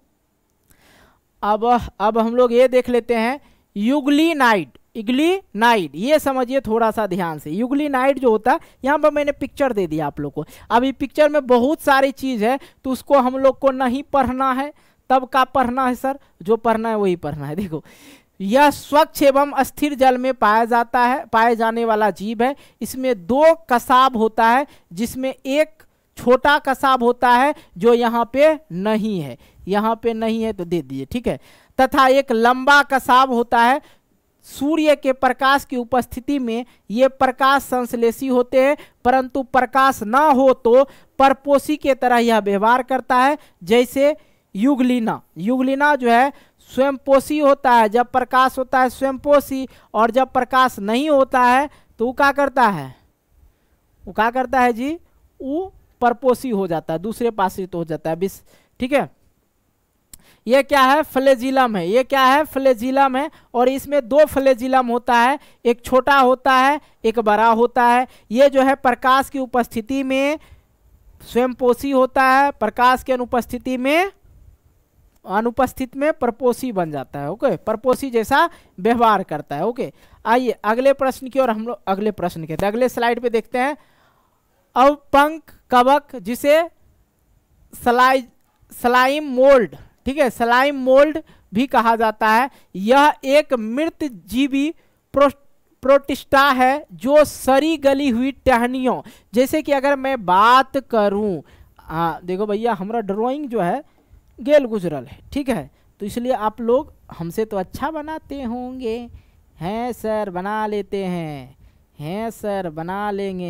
अब अब हम लोग ये देख लेते हैं युगली नाइट इग्लीनाइड ये समझिए थोड़ा सा ध्यान से युगलीनाइड जो होता है यहाँ पर मैंने पिक्चर दे दिया आप लोग को अभी पिक्चर में बहुत सारी चीज़ है तो उसको हम लोग को नहीं पढ़ना है तब का पढ़ना है सर जो पढ़ना है वही पढ़ना है देखो यह स्वच्छ एवं अस्थिर जल में पाया जाता है पाए जाने वाला जीव है इसमें दो कसाब होता है जिसमें एक छोटा कसाब होता है जो यहाँ पे नहीं है यहाँ पे नहीं है तो दे दीजिए ठीक है तथा एक लंबा कसाब होता है सूर्य के प्रकाश की उपस्थिति में ये प्रकाश संश्लेषी होते हैं परंतु प्रकाश ना हो तो परपोषी के तरह यह व्यवहार करता है जैसे युगलीना युगलीना जो है स्वयंपोषी होता है जब प्रकाश होता है स्वयंपोषी और जब प्रकाश नहीं होता है तो वो क्या करता है वो क्या करता है जी वो परपोषी हो जाता है दूसरे तो हो जाता है ठीक है ये क्या है फ्लेजिलम है ये क्या है फ्लेजिलम है और इसमें दो फ्लेजिलम होता है एक छोटा होता है एक बड़ा होता है ये जो है प्रकाश की उपस्थिति में स्वयंपोषी होता है प्रकाश के अनुपस्थिति में अनुपस्थित में परपोषी बन जाता है ओके परपोषी जैसा व्यवहार करता है ओके आइए अगले प्रश्न की ओर हम लोग अगले प्रश्न के अगले स्लाइड पे देखते हैं अवपंक कवक जिसे सलाई स्लाइम मोल्ड ठीक है सलाइम मोल्ड भी कहा जाता है यह एक मृत जीवी प्रो प्रोटिस्टा है जो सरी गली हुई टहनियों जैसे कि अगर मैं बात करूं आ, देखो भैया हमारा ड्राइंग जो है गेल गुजरल है ठीक है तो इसलिए आप लोग हमसे तो अच्छा बनाते होंगे हैं सर बना लेते हैं हैं सर बना लेंगे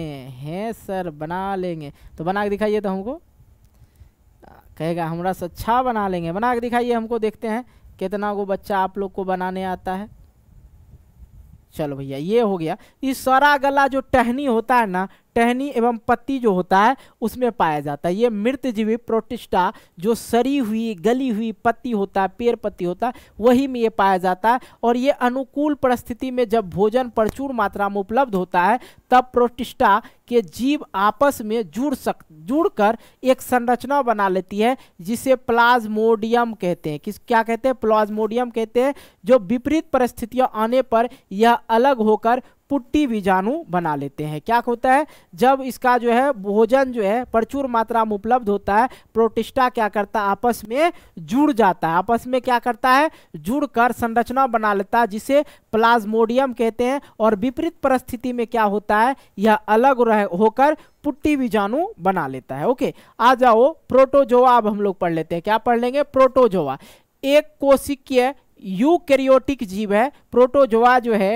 हैं सर बना लेंगे तो बना के दिखाइए तो हमको कहेगा हमरा से अच्छा बना लेंगे बना के दिखाइए हमको देखते हैं कितना वो बच्चा आप लोग को बनाने आता है चलो भैया ये हो गया इस सारा गला जो टहनी होता है ना टहनी एवं पत्ती जो होता है उसमें पाया जाता है ये मृतजीवी प्रोटिस्टा जो सरी हुई गली हुई पत्ती होता है पेड़ पत्ती होता है वही में ये पाया जाता है और ये अनुकूल परिस्थिति में जब भोजन प्रचुर मात्रा में उपलब्ध होता है तब प्रोटिस्टा के जीव आपस में जुड़ सक जुड़कर एक संरचना बना लेती है जिसे प्लाज्मोडियम कहते हैं किस क्या कहते हैं प्लाज्मोडियम कहते हैं जो विपरीत परिस्थितियां आने पर यह अलग होकर पुट्टी बीजाणु बना लेते हैं क्या होता है जब इसका जो है भोजन जो है प्रचुर मात्रा में उपलब्ध होता है प्रोटिस्टा क्या करता है आपस में जुड़ जाता है आपस में क्या करता है जुड़ कर संरचना बना लेता है जिसे प्लाज्मोडियम कहते हैं और विपरीत परिस्थिति में क्या होता है यह अलग रह होकर पुट्टी बीजाणु बना लेता है ओके आ जाओ प्रोटोजोआ अब हम लोग पढ़ लेते हैं क्या पढ़ लेंगे प्रोटोजोआ एक कोशिकीय यूकैरियोटिक जीव है प्रोटोजोआ जो है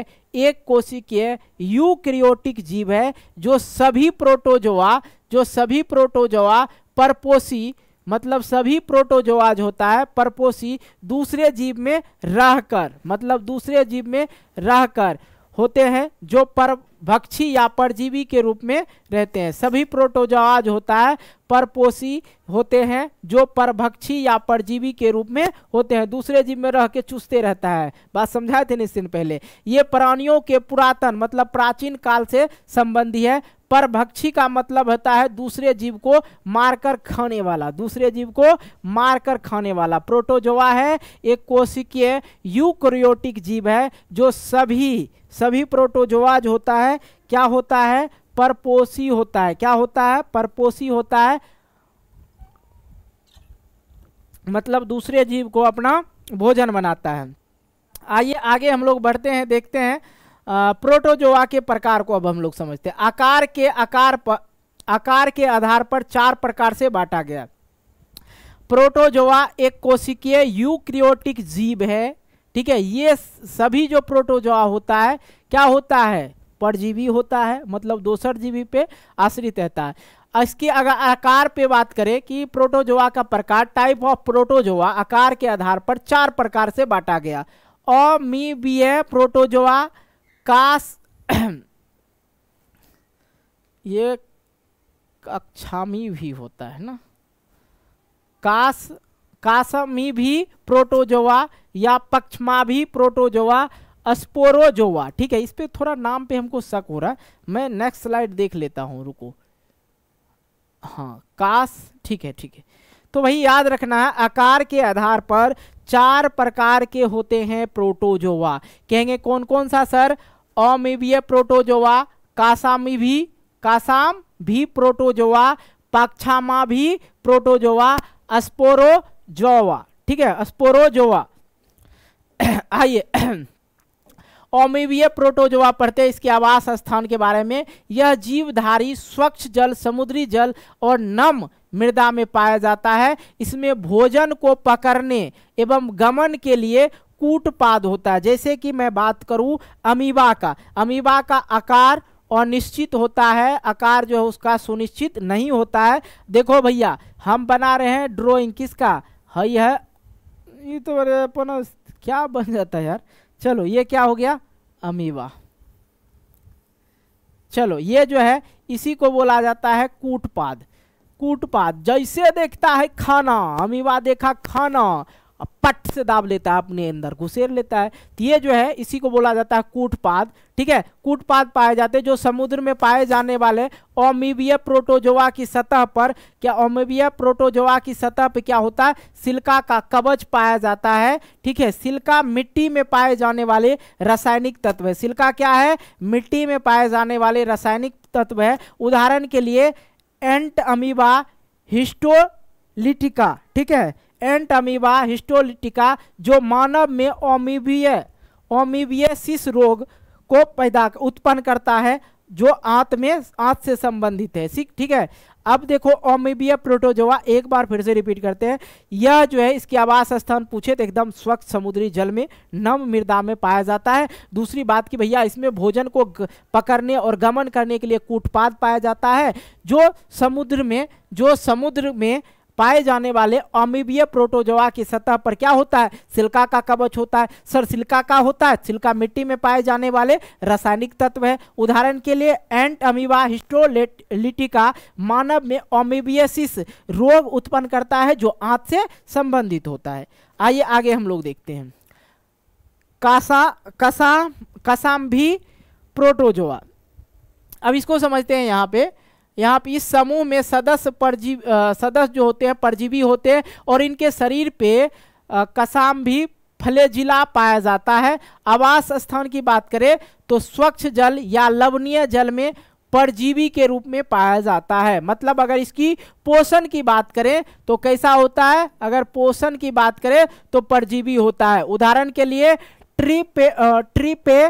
एक कोशिकीय यूक्रियोटिक जीव है जो सभी प्रोटोजोआ जो सभी प्रोटोजोआ परपोसी मतलब सभी प्रोटोजोआ जो होता है परपोसी दूसरे जीव में रहकर मतलब दूसरे जीव में रहकर होते हैं जो पर भक्षी या परजीवी के रूप में रहते हैं सभी प्रोटोजोआज होता है परपोषी होते हैं जो परभक्षी या परजीवी के रूप में होते हैं दूसरे जीव में रह के चूसते रहता है बात समझाए थे इस दिन पहले ये प्राणियों के पुरातन मतलब प्राचीन काल से संबंधी है परभक्षी का मतलब होता है दूसरे जीव को मारकर खाने वाला दूसरे जीव को मारकर खाने वाला प्रोटोजोआ है एक कोशिकीय यूक्रियोटिक जीव है जो सभी सभी प्रोटोजोआज होता है क्या होता है परपोसी होता है क्या होता है परपोसी होता है मतलब दूसरे जीव को अपना भोजन बनाता है आइए आगे हम लोग बढ़ते हैं देखते हैं प्रोटोजोआ के प्रकार को अब हम लोग समझते हैं आकार के आकार पर आकार के आधार पर चार प्रकार से बांटा गया प्रोटोजोआ एक कोशिकीय यूक्रियोटिक जीव है ठीक है ये सभी जो प्रोटोजोआ होता है क्या होता है परजीवी होता है मतलब दोसर जीवी पे आश्रित रहता है इसके अगर आकार पे बात करें कि प्रोटोजोआ का प्रकार टाइप ऑफ प्रोटोजोआ आकार के आधार पर चार प्रकार से बांटा गया ए प्रोटोजोआ कास ये कक्षामी भी होता है ना कास कासमी भी प्रोटोजोआ या पक्षमाभी प्रोटोजोवा अस्पोरोजोवा ठीक है इस पर थोड़ा नाम पे हमको शक हो रहा है मैं नेक्स्ट स्लाइड देख लेता हूँ रुको हाँ कास ठीक है ठीक है तो वही याद रखना है आकार के आधार पर चार प्रकार के होते हैं प्रोटोजोवा कहेंगे कौन कौन सा सर अमिवीय प्रोटोजोवा कासामी भी कासाम भी प्रोटोजोवा पक्षामा भी प्रोटोजोवा अस्पोरोजोवा ठीक है अस्पोरोजोवा आइए ओमिवीय प्रोटोजोआ पढ़ते हैं इसके आवास स्थान के बारे में यह जीवधारी स्वच्छ जल समुद्री जल और नम मृदा में पाया जाता है इसमें भोजन को पकड़ने एवं गमन के लिए कूटपाद होता है जैसे कि मैं बात करूं अमीबा का अमीबा का आकार और निश्चित होता है आकार जो है उसका सुनिश्चित नहीं होता है देखो भैया हम बना रहे हैं ड्रॉइंग किसका है ये तो अरे अपना क्या बन जाता है यार चलो ये क्या हो गया अमीबा चलो ये जो है इसी को बोला जाता है कूटपाद कूटपाद जैसे देखता है खाना अमीबा देखा खाना पट से दाब लेता है अपने अंदर घुसेर लेता है तो ये जो है इसी को बोला जाता है कूटपाद ठीक है कूटपाद पाए जाते हैं जो समुद्र में पाए जाने वाले ओमिबिया प्रोटोजोआ की सतह पर क्या ओमिबिया प्रोटोजोआ की सतह पर क्या होता है सिल्का का कवच पाया जाता है ठीक है सिल्का मिट्टी में पाए जाने वाले रासायनिक तत्व है सिल्का क्या है मिट्टी में पाए जाने वाले रासायनिक तत्व है उदाहरण के लिए एंट अमीबा हिस्टोलिटिका ठीक है एंट हिस्टोलिटिका जो मानव में ओमिबिय ओमिबियसिस रोग को पैदा उत्पन्न करता है जो आंत में आंत से संबंधित है ठीक है अब देखो ओमिबिया प्रोटोजोआ एक बार फिर से रिपीट करते हैं यह जो है इसके आवास स्थान पूछे तो एकदम स्वच्छ समुद्री जल में नम मृदा में पाया जाता है दूसरी बात की भैया इसमें भोजन को पकड़ने और गमन करने के लिए कूटपाद पाया जाता है जो समुद्र में जो समुद्र में पाए जाने वाले अमीबीय प्रोटोजोआ की सतह पर क्या होता है सिल्का का कवच होता है सर सिल्का का होता है सिल्का मिट्टी में पाए जाने वाले रासायनिक तत्व है उदाहरण के लिए एंट अमीबा हिस्टोलिटिका मानव में अमीबियसिस रोग उत्पन्न करता है जो आंत से संबंधित होता है आइए आगे हम लोग देखते हैं कासा कसा कसाम भी प्रोटोजोआ अब इसको समझते हैं यहाँ पे यहाँ पे इस समूह में सदस्य परजीव सदस्य जो होते हैं परजीवी होते हैं और इनके शरीर पे कसाम भी फले जिला पाया जाता है आवास स्थान की बात करें तो स्वच्छ जल या लवणीय जल में परजीवी के रूप में पाया जाता है मतलब अगर इसकी पोषण की बात करें तो कैसा होता है अगर पोषण की बात करें तो परजीवी होता है उदाहरण के लिए ट्रीपे ट्रीपे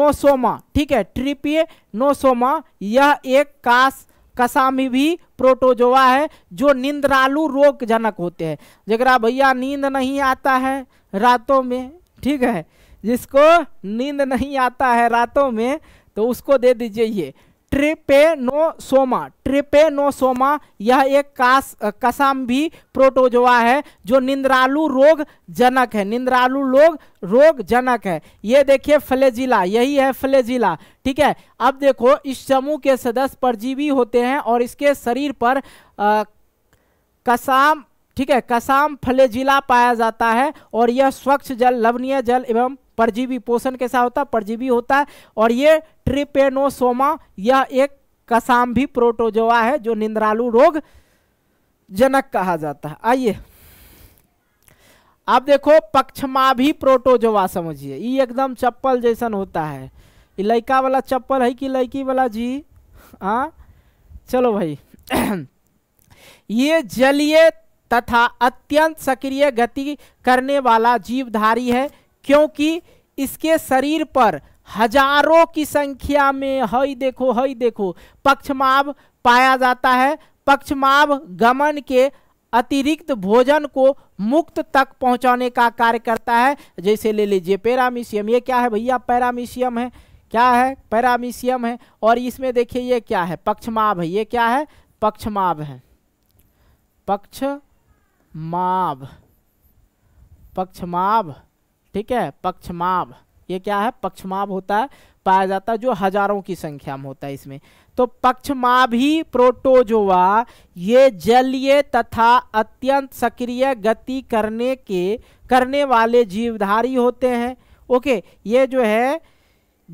नोसोमा ठीक है ट्रिपे नोसोमा यह एक काश कसामी भी प्रोटोजोआ है जो निंद्रालु रोग जनक होते हैं जगरा भैया नींद नहीं आता है रातों में ठीक है जिसको नींद नहीं आता है रातों में तो उसको दे दीजिए ये ट्रिपेनोसोमा ट्रिपेनोसोमा यह एक कास कसम भी प्रोटोजोआ है जो निंद्रालु रोग जनक है निंद्रालु लोग रोग जनक है ये देखिए फ्लेजिला यही है फ्लेजिला ठीक है अब देखो इस समूह के सदस्य परजीवी होते हैं और इसके शरीर पर आ, कसाम ठीक है कसाम फ्लेजिला पाया जाता है और यह स्वच्छ जल लवणीय जल एवं परजीवी पोषण कैसा होता है परजीवी होता है और ये ट्रिपेनोसोमा यह एक कसाम भी प्रोटोजोआ है जो निंद्रालु रोग जनक कहा जाता है आइए आप देखो पक्षमाभी प्रोटोजोआ समझिए ये एकदम चप्पल जैसा होता है ये लड़का वाला चप्पल है कि लड़की वाला जी हाँ चलो भाई ये जलीय तथा अत्यंत सक्रिय गति करने वाला जीवधारी है क्योंकि इसके शरीर पर हजारों की संख्या में हई देखो हई देखो पक्षमाव पाया जाता है पक्षमाव गमन के अतिरिक्त भोजन को मुक्त तक पहुंचाने का कार्य करता है जैसे ले लीजिए पैरामीशियम ये क्या है भैया पैरामीशियम है क्या है पैरामीशियम है और इसमें देखिए ये क्या है पक्षमाव है ये क्या है पक्षमाव है पक्ष माव पक्षमाव ठीक है पक्षमाव ये क्या है पक्षमाव होता है पाया जाता है जो हजारों की संख्या में होता है इसमें तो पक्षमाभी प्रोटोजोवा ये जलीय तथा अत्यंत सक्रिय गति करने के करने वाले जीवधारी होते हैं ओके ये जो है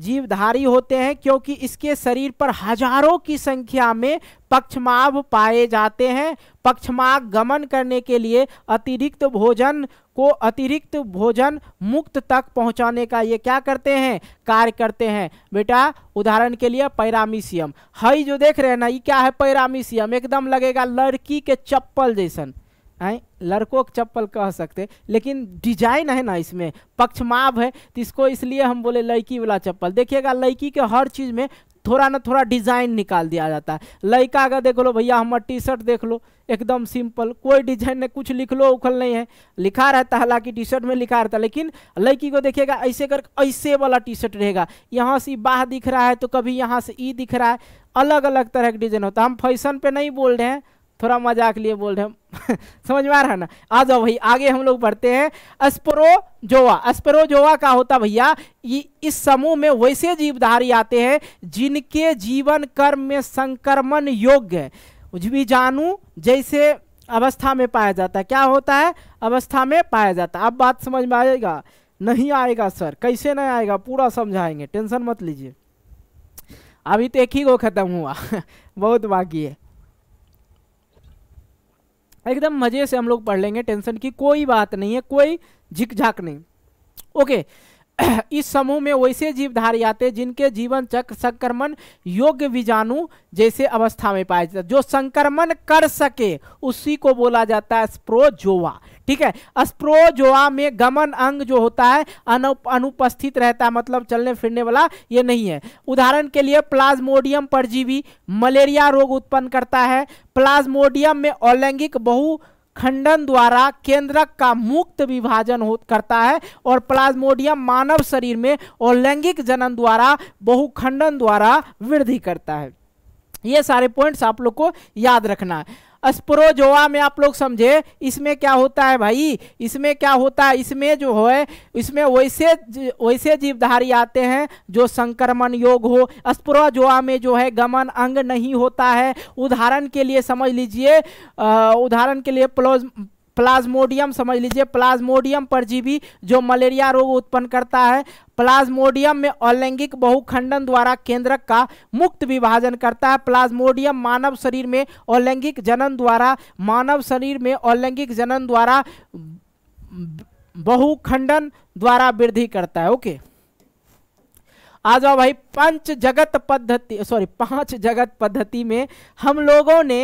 जीवधारी होते हैं क्योंकि इसके शरीर पर हजारों की संख्या में पक्षमाभ पाए जाते हैं पक्षमाग गमन करने के लिए अतिरिक्त भोजन को अतिरिक्त भोजन मुक्त तक पहुंचाने का ये क्या करते हैं कार्य करते हैं बेटा उदाहरण के लिए पैरामीशियम हई जो देख रहे हैं ना ये क्या है पैरामीशियम एकदम लगेगा लड़की के चप्पल जैसन आए लड़कों के चप्पल कह सकते लेकिन डिजाइन है ना इसमें पक्षमाव है तो इसको इसलिए हम बोले लड़की वाला चप्पल देखिएगा लड़की के हर चीज़ में थोड़ा ना थोड़ा डिज़ाइन निकाल दिया जाता है लड़का का देख लो भैया हमार टी शर्ट देख लो एकदम सिंपल कोई डिजाइन नहीं कुछ लिख लो उखल नहीं है लिखा रहता है हालांकि टी शर्ट में लिखा रहता है लेकिन लड़की को देखिएगा ऐसे कर ऐसे वाला टी शर्ट रहेगा यहाँ से बाह दिख रहा है तो कभी यहाँ से ई दिख रहा है अलग अलग तरह का डिजाइन होता है हम फैशन पे नहीं बोल रहे हैं थोड़ा मजाक लिए बोल रहे हम समझ में आ रहा है ना आ जाओ भाई आगे हम लोग बढ़ते हैं स्परोजोवा अस्परोजोवा का होता भैया इस समूह में वैसे जीवधारी आते हैं जिनके जीवन कर्म में संक्रमण योग्य भी बीजाणु जैसे अवस्था में पाया जाता है क्या होता है अवस्था में पाया जाता है अब बात समझ में आएगा नहीं आएगा सर कैसे नहीं आएगा पूरा समझाएंगे टेंशन मत लीजिए अभी तो एक ही गो खत्म हुआ बहुत बाकी है एकदम मज़े से हम लोग पढ़ लेंगे टेंशन की कोई बात नहीं है कोई झिकझाक नहीं ओके इस समूह में वैसे जीवधारी आते जिनके जीवन चक्र संक्रमण योग्य बीजाणु जैसे अवस्था में पाया जाता जो संक्रमण कर सके उसी को बोला जाता है स्प्रोजोवा ठीक है अस्प्रोजोआ में गमन अंग जो होता है अनुपस्थित रहता है मतलब चलने फिरने वाला ये नहीं है उदाहरण के लिए प्लाज्मोडियम परजीवी मलेरिया रोग उत्पन्न करता है प्लाज्मोडियम में अलैंगिक बहु खंडन द्वारा केंद्रक का मुक्त विभाजन हो करता है और प्लाज्मोडियम मानव शरीर में और लैंगिक जनन द्वारा बहुखंडन द्वारा वृद्धि करता है ये सारे पॉइंट्स आप लोग को याद रखना है अस्प्रोजोआ में आप लोग समझे इसमें क्या होता है भाई इसमें क्या होता है इसमें जो है इसमें वैसे वैसे जीवधारी आते हैं जो संक्रमण योग हो अस्प्रोजोआ में जो है गमन अंग नहीं होता है उदाहरण के लिए समझ लीजिए उदाहरण के लिए प्लोज प्लाज्मोडियम समझ लीजिए प्लाज्मोडियम परजीवी जो मलेरिया रोग उत्पन्न करता है प्लाज्मोडियम में अलैंगिक बहुखंडन द्वारा केंद्रक का मुक्त विभाजन करता है प्लाज्मोडियम मानव शरीर में अलैंगिक जनन द्वारा मानव शरीर में अलैंगिक जनन द्वारा बहुखंडन द्वारा वृद्धि करता है ओके आ जाओ भाई पंच जगत पद्धति सॉरी पांच जगत पद्धति में हम लोगों ने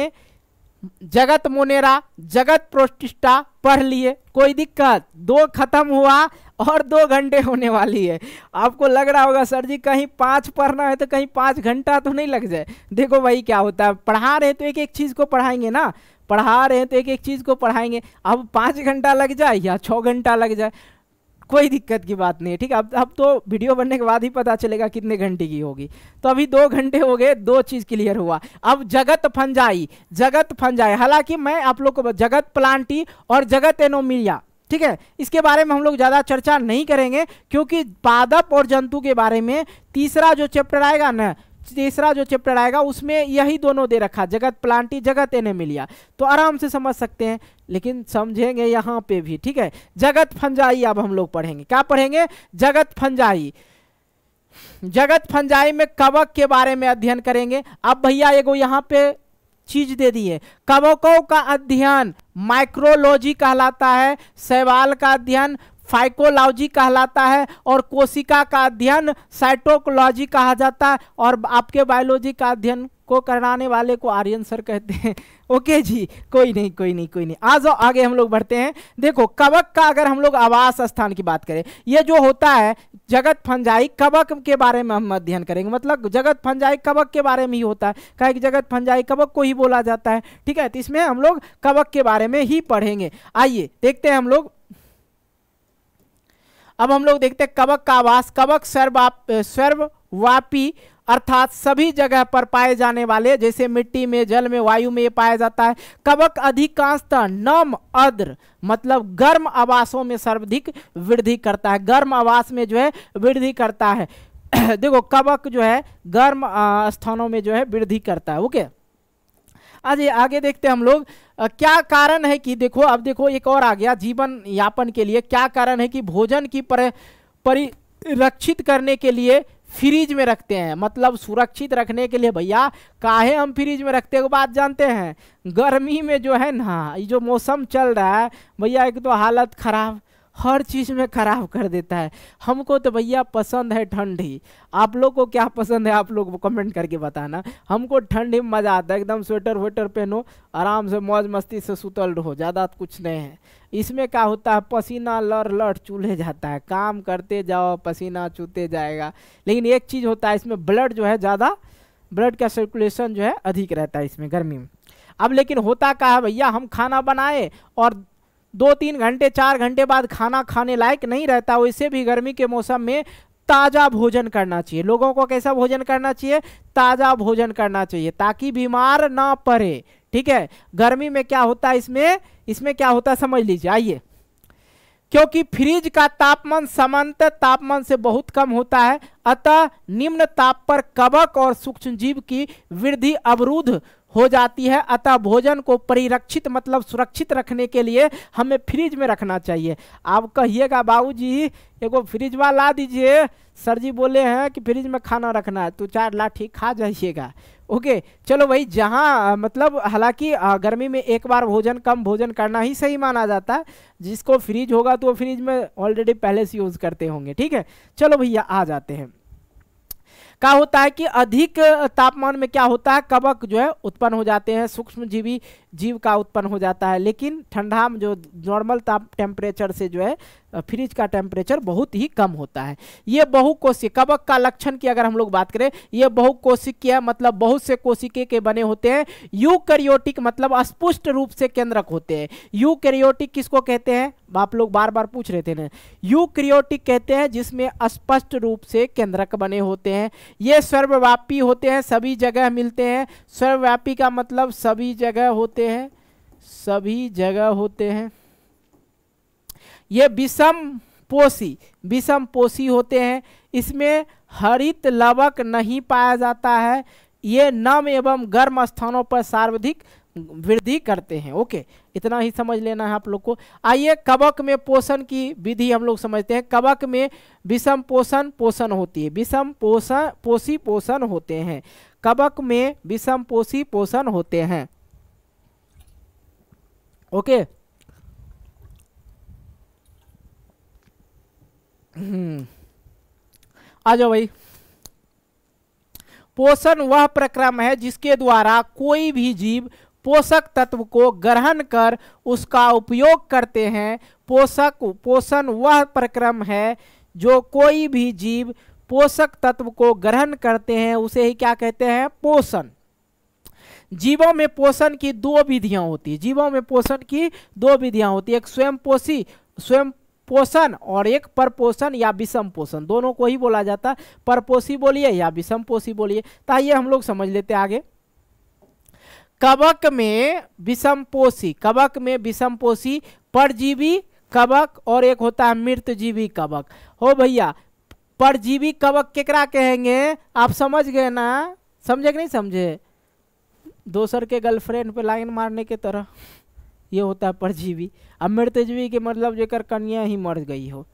जगत मोनेरा जगत प्रोस्टिस्टा पढ़ लिए कोई दिक्कत दो खत्म हुआ और दो घंटे होने वाली है आपको लग रहा होगा सर जी कहीं पाँच पढ़ना है तो कहीं पाँच घंटा तो नहीं लग जाए देखो भाई क्या होता है पढ़ा रहे तो एक एक चीज़ को पढ़ाएंगे ना पढ़ा रहे हैं तो एक एक चीज़ को पढ़ाएंगे अब पाँच घंटा लग जाए या छः घंटा लग जाए कोई दिक्कत की बात नहीं है ठीक है अब अब तो वीडियो बनने के बाद ही पता चलेगा कितने घंटे की होगी तो अभी दो घंटे हो गए दो चीज़ क्लियर हुआ अब जगत फंजाई जगत फंजाई हालांकि मैं आप लोग को जगत प्लांटी और जगत एनोमिलिया ठीक है इसके बारे में हम लोग ज़्यादा चर्चा नहीं करेंगे क्योंकि पादप और जंतु के बारे में तीसरा जो चैप्टर आएगा ना तीसरा जो चैप्टर आएगा उसमें यही दोनों दे रखा जगत प्लांटी जगत एनेमिलिया तो आराम से समझ सकते हैं लेकिन समझेंगे यहाँ पे भी ठीक है जगत फंजाई अब हम लोग पढ़ेंगे क्या पढ़ेंगे जगत फंजाई जगत फंजाई में कवक के बारे में अध्ययन करेंगे अब भैया एगो यहाँ पे चीज दे दी है कवकों का अध्ययन माइक्रोलॉजी कहलाता है शैवाल का अध्ययन फाइकोलॉजी कहलाता है और कोशिका का अध्ययन साइटोकोलॉजी कहा जाता है और आपके बायोलॉजी का अध्ययन को कराने वाले को आर्यन सर कहते हैं ओके जी कोई नहीं कोई नहीं कोई नहीं आ जाओ आगे हम लोग बढ़ते हैं देखो कवक का अगर हम लोग आवास स्थान की बात करें ये जो होता है जगत फंजाई कवक के बारे में हम अध्ययन करेंगे मतलब जगत फंजाई कवक के बारे में ही होता है कहा कि जगत फंजाई कवक को ही बोला जाता है ठीक है तो इसमें हम लोग कवक के बारे में ही पढ़ेंगे आइए देखते हैं हम लोग अब हम लोग देखते हैं कवक का आवास कवक सर्वाप सर्ववापी अर्थात सभी जगह पर पाए जाने वाले जैसे मिट्टी में जल में वायु में ये पाया जाता है कवक अधिकांशतः नम अद्र मतलब गर्म आवासों में सर्वाधिक वृद्धि करता है गर्म आवास में जो है वृद्धि करता है देखो कवक जो है गर्म स्थानों में जो है वृद्धि करता है ओके आज आगे देखते हैं हम लोग क्या कारण है कि देखो अब देखो एक और आ गया जीवन यापन के लिए क्या कारण है कि भोजन की पर परिरक्षित करने के लिए फ्रिज में रखते हैं मतलब सुरक्षित रखने के लिए भैया काहे हम फ्रिज में रखते हो बात जानते हैं गर्मी में जो है ना ये जो मौसम चल रहा है भैया एक तो हालत ख़राब हर चीज़ में ख़राब कर देता है हमको तो भैया पसंद है ठंडी आप लोग को क्या पसंद है आप लोग कमेंट करके बताना हमको ठंडी में मज़ा आता है एकदम स्वेटर वेटर पहनो आराम से मौज मस्ती से सुतल रहो ज़्यादा कुछ नहीं है इसमें क्या होता है पसीना लड़ लड़ चूल्हे जाता है काम करते जाओ पसीना चूते जाएगा लेकिन एक चीज़ होता है इसमें ब्लड जो है ज़्यादा ब्लड का सर्कुलेशन जो है अधिक रहता है इसमें गर्मी में अब लेकिन होता क्या है भैया हम खाना बनाए और दो तीन घंटे चार घंटे बाद खाना खाने लायक नहीं रहता वैसे भी गर्मी के मौसम में ताज़ा भोजन करना चाहिए लोगों को कैसा भोजन करना चाहिए ताज़ा भोजन करना चाहिए ताकि बीमार ना पड़े ठीक है गर्मी में क्या होता है इसमें इसमें क्या होता है समझ लीजिए आइए क्योंकि फ्रिज का तापमान समान्त तापमान से बहुत कम होता है अतः निम्न ताप पर कवक और सूक्ष्म जीव की वृद्धि अवरुद्ध हो जाती है अतः भोजन को परिरक्षित मतलब सुरक्षित रखने के लिए हमें फ्रिज में रखना चाहिए आप कहिएगा बाबू जी एगो फ्रिजवा ला दीजिए सर जी बोले हैं कि फ्रिज में खाना रखना है तो चार लाठी खा जाइएगा ओके चलो भाई जहाँ मतलब हालांकि गर्मी में एक बार भोजन कम भोजन करना ही सही माना जाता है जिसको फ्रिज होगा तो वो फ्रिज में ऑलरेडी पहले से यूज़ करते होंगे ठीक है चलो भैया आ जाते हैं क्या होता है कि अधिक तापमान में क्या होता है कवक जो है उत्पन्न हो जाते हैं सूक्ष्म जीवी जीव का उत्पन्न हो जाता है लेकिन ठंडा में जो नॉर्मल ताप टेम्परेचर से जो है फ्रिज का टेम्परेचर बहुत ही कम होता है ये बहुकोशिक कवक का लक्षण की अगर हम लोग बात करें ये बहुकोशिकीय मतलब बहुत से कोशिके के बने होते हैं यूकैरियोटिक मतलब स्पुष्ट रूप से केंद्रक होते हैं यूकैरियोटिक किसको कहते हैं आप लोग बार बार पूछ रहे थे ना यूक्रियोटिक कहते हैं जिसमें स्पष्ट रूप से केंद्रक बने होते हैं ये सर्वव्यापी होते हैं सभी जगह मिलते हैं सर्वव्यापी का मतलब सभी जगह होते होते हैं सभी जगह होते हैं ये विषम पोषी विषम पोषी होते हैं इसमें हरित लवक नहीं पाया जाता है ये नम एवं गर्म स्थानों पर सर्वाधिक वृद्धि करते हैं ओके इतना ही समझ लेना है आप लोग को आइए कवक में पोषण की विधि हम लोग समझते हैं कवक में विषम पोषण पोषण होती है विषम पोषण पोषी पोषण होते हैं कवक में विषम पोषी पोषण होते हैं ओके आ जाओ भाई पोषण वह प्रक्रम है जिसके द्वारा कोई भी जीव पोषक तत्व को ग्रहण कर उसका उपयोग करते हैं पोषक पोषण वह प्रक्रम है जो कोई भी जीव पोषक तत्व को ग्रहण करते हैं उसे ही क्या कहते हैं पोषण जीवों में पोषण की दो विधियां होती है जीवों में पोषण की दो विधियां होती है एक स्वयं पोषी स्वयं पोषण और एक परपोषण या विषम पोषण दोनों को ही बोला जाता है परपोषी बोलिए या विषम पोषी बोलिए ताइए हम लोग समझ लेते आगे कवक में विषम पोषी कवक में विषम पोषी परजीवी कवक और एक होता है मृत जीवी कवक हो भैया परजीवी कवक केकरा कहेंगे आप समझ गए ना समझे कि नहीं समझे दोसर के गर्लफ्रेंड पे लाइन मारने के तरह ये होता है परजीवी अब मृतजीवी के मतलब जेकर कन्या ही मर गई हो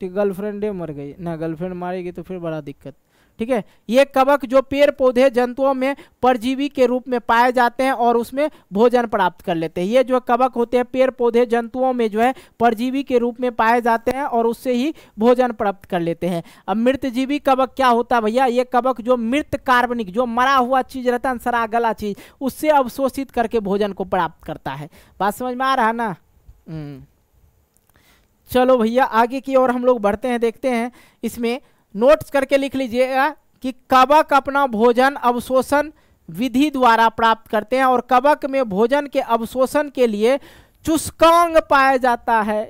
ठीक तो गर्लफ्रेंडे मर गई ना गर्लफ्रेंड मारेगी तो फिर बड़ा दिक्कत ठीक है ये कवक जो पेड़ पौधे जंतुओं में परजीवी के रूप में पाए जाते हैं और उसमें भोजन प्राप्त कर लेते हैं ये जो कवक होते हैं पेड़ पौधे जंतुओं में जो है परजीवी के रूप में पाए जाते हैं और उससे ही भोजन प्राप्त कर लेते हैं अब मृतजीवी कवक क्या होता है भैया ये कवक जो मृत कार्बनिक जो मरा हुआ चीज रहता है सरा गला चीज उससे अवशोषित करके भोजन को प्राप्त करता है बात समझ में आ रहा ना हम्म। चलो भैया आगे की ओर हम लोग बढ़ते हैं देखते हैं इसमें नोट्स करके लिख लीजिएगा कि कवक अपना भोजन अवशोषण विधि द्वारा प्राप्त करते हैं और कवक में भोजन के अवशोषण के लिए चुस्कांग पाया जाता है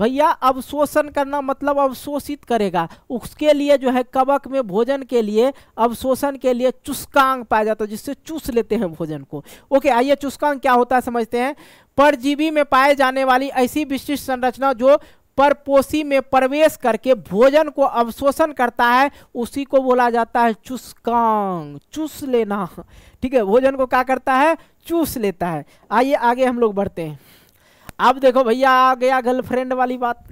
भैया अवशोषण करना मतलब अवशोषित करेगा उसके लिए जो है कवक में भोजन के लिए अवशोषण के लिए चुस्कांग पाया जाता है जिससे चूस लेते हैं भोजन को ओके आइए चुस्कांग क्या होता है समझते हैं परजीवी में पाए जाने वाली ऐसी विशिष्ट संरचना जो परपोशी में प्रवेश करके भोजन को अवशोषण करता है उसी को बोला जाता है चुस्कांग चूस लेना ठीक है भोजन को क्या करता है चूस लेता है आइए आगे हम लोग बढ़ते हैं अब देखो भैया आ गया गर्लफ्रेंड वाली बात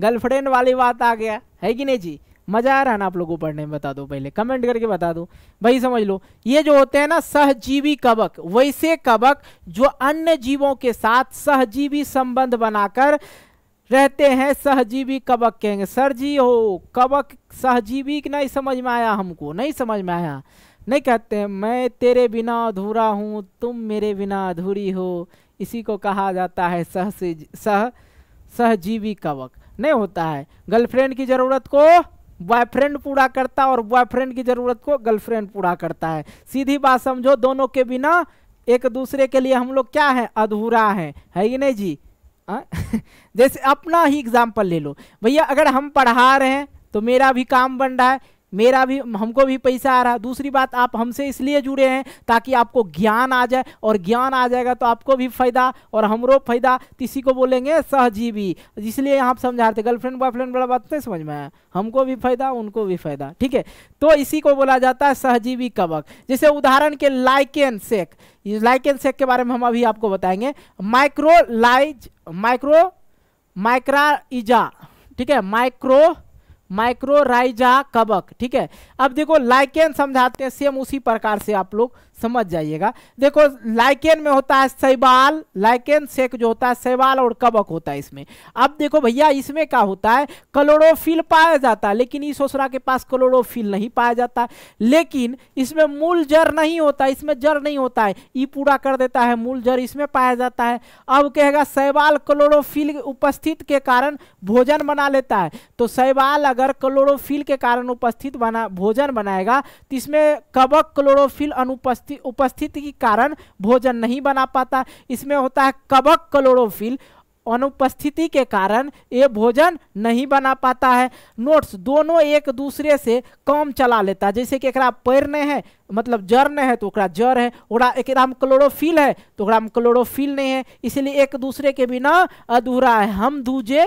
गर्लफ्रेंड वाली बात आ गया है कि नहीं जी मजा आ रहा है ना आप लोगों को पढ़ने में बता दो पहले कमेंट करके बता दो भाई समझ लो ये जो होते हैं ना सहजीवी कवक वैसे कवक जो अन्य जीवों के साथ सहजीवी संबंध बनाकर रहते हैं सहजीवी कवक कहेंगे सर जी हो कवक सहजीवी नहीं समझ में आया हमको नहीं समझ में आया नहीं कहते हैं मैं तेरे बिना अधूरा हूँ तुम मेरे बिना अधूरी हो इसी को कहा जाता है सह सह सहजीवी कवक नहीं होता है गर्लफ्रेंड की ज़रूरत को बॉयफ्रेंड पूरा करता और बॉयफ्रेंड की ज़रूरत को गर्लफ्रेंड पूरा करता है सीधी बात समझो दोनों के बिना एक दूसरे के लिए हम लोग क्या है अधूरा है है ही नहीं जी आ? हाँ? जैसे अपना ही एग्जाम्पल ले लो भैया अगर हम पढ़ा रहे हैं तो मेरा भी काम बन रहा है मेरा भी हमको भी पैसा आ रहा दूसरी बात आप हमसे इसलिए जुड़े हैं ताकि आपको ज्ञान आ जाए और ज्ञान आ जाएगा तो आपको भी फायदा और हमरो फायदा इसी को बोलेंगे सहजीवी इसलिए यहाँ समझा रहे गर्लफ्रेंड बॉयफ्रेंड बड़ा बात नहीं समझ में आया हमको भी फायदा उनको भी फायदा ठीक है तो इसी को बोला जाता है सहजीवी कवक जैसे उदाहरण के लाइकेन सेक लाइकेन सेक के बारे में हम अभी आपको बताएंगे माइक्रो लाइज माइक्रो माइक्राइजा ठीक है माइक्रो माइक्रोराइजा कबक ठीक है अब देखो लाइकेन समझाते हैं सेम उसी प्रकार से आप लोग समझ जाइएगा देखो लाइकेन में होता है शैवाल लाइकेन सेक जो होता है शैवाल और कबक होता है इसमें अब देखो भैया इसमें क्या होता है क्लोरोफिल पाया जाता है लेकिन इस ओसरा के पास क्लोरोफिल नहीं पाया जाता लेकिन इसमें मूल जर नहीं होता इसमें जर नहीं होता है ई पूरा कर देता है मूल जर इसमें पाया जाता है अब कहेगा शैवाल क्लोरोफिल उपस्थित के कारण भोजन बना लेता है तो शैवाल अगर क्लोरोफिल के कारण उपस्थित बना भोजन बनाएगा तो इसमें कबक क्लोरोफिल अनुपस्थित उपस्थिति के कारण भोजन नहीं बना पाता इसमें होता है कबक क्लोरोफिल अनुपस्थिति के कारण ये भोजन नहीं बना पाता है नोट्स दोनों एक दूसरे से कम चला लेता है जैसे कि एक पैर नहीं है मतलब जर नहीं है तो एक जर है ओकरा एक हम क्लोरोफिल है तो एक में क्लोरोफिल नहीं है इसलिए एक दूसरे के बिना अधूरा है हम दूजे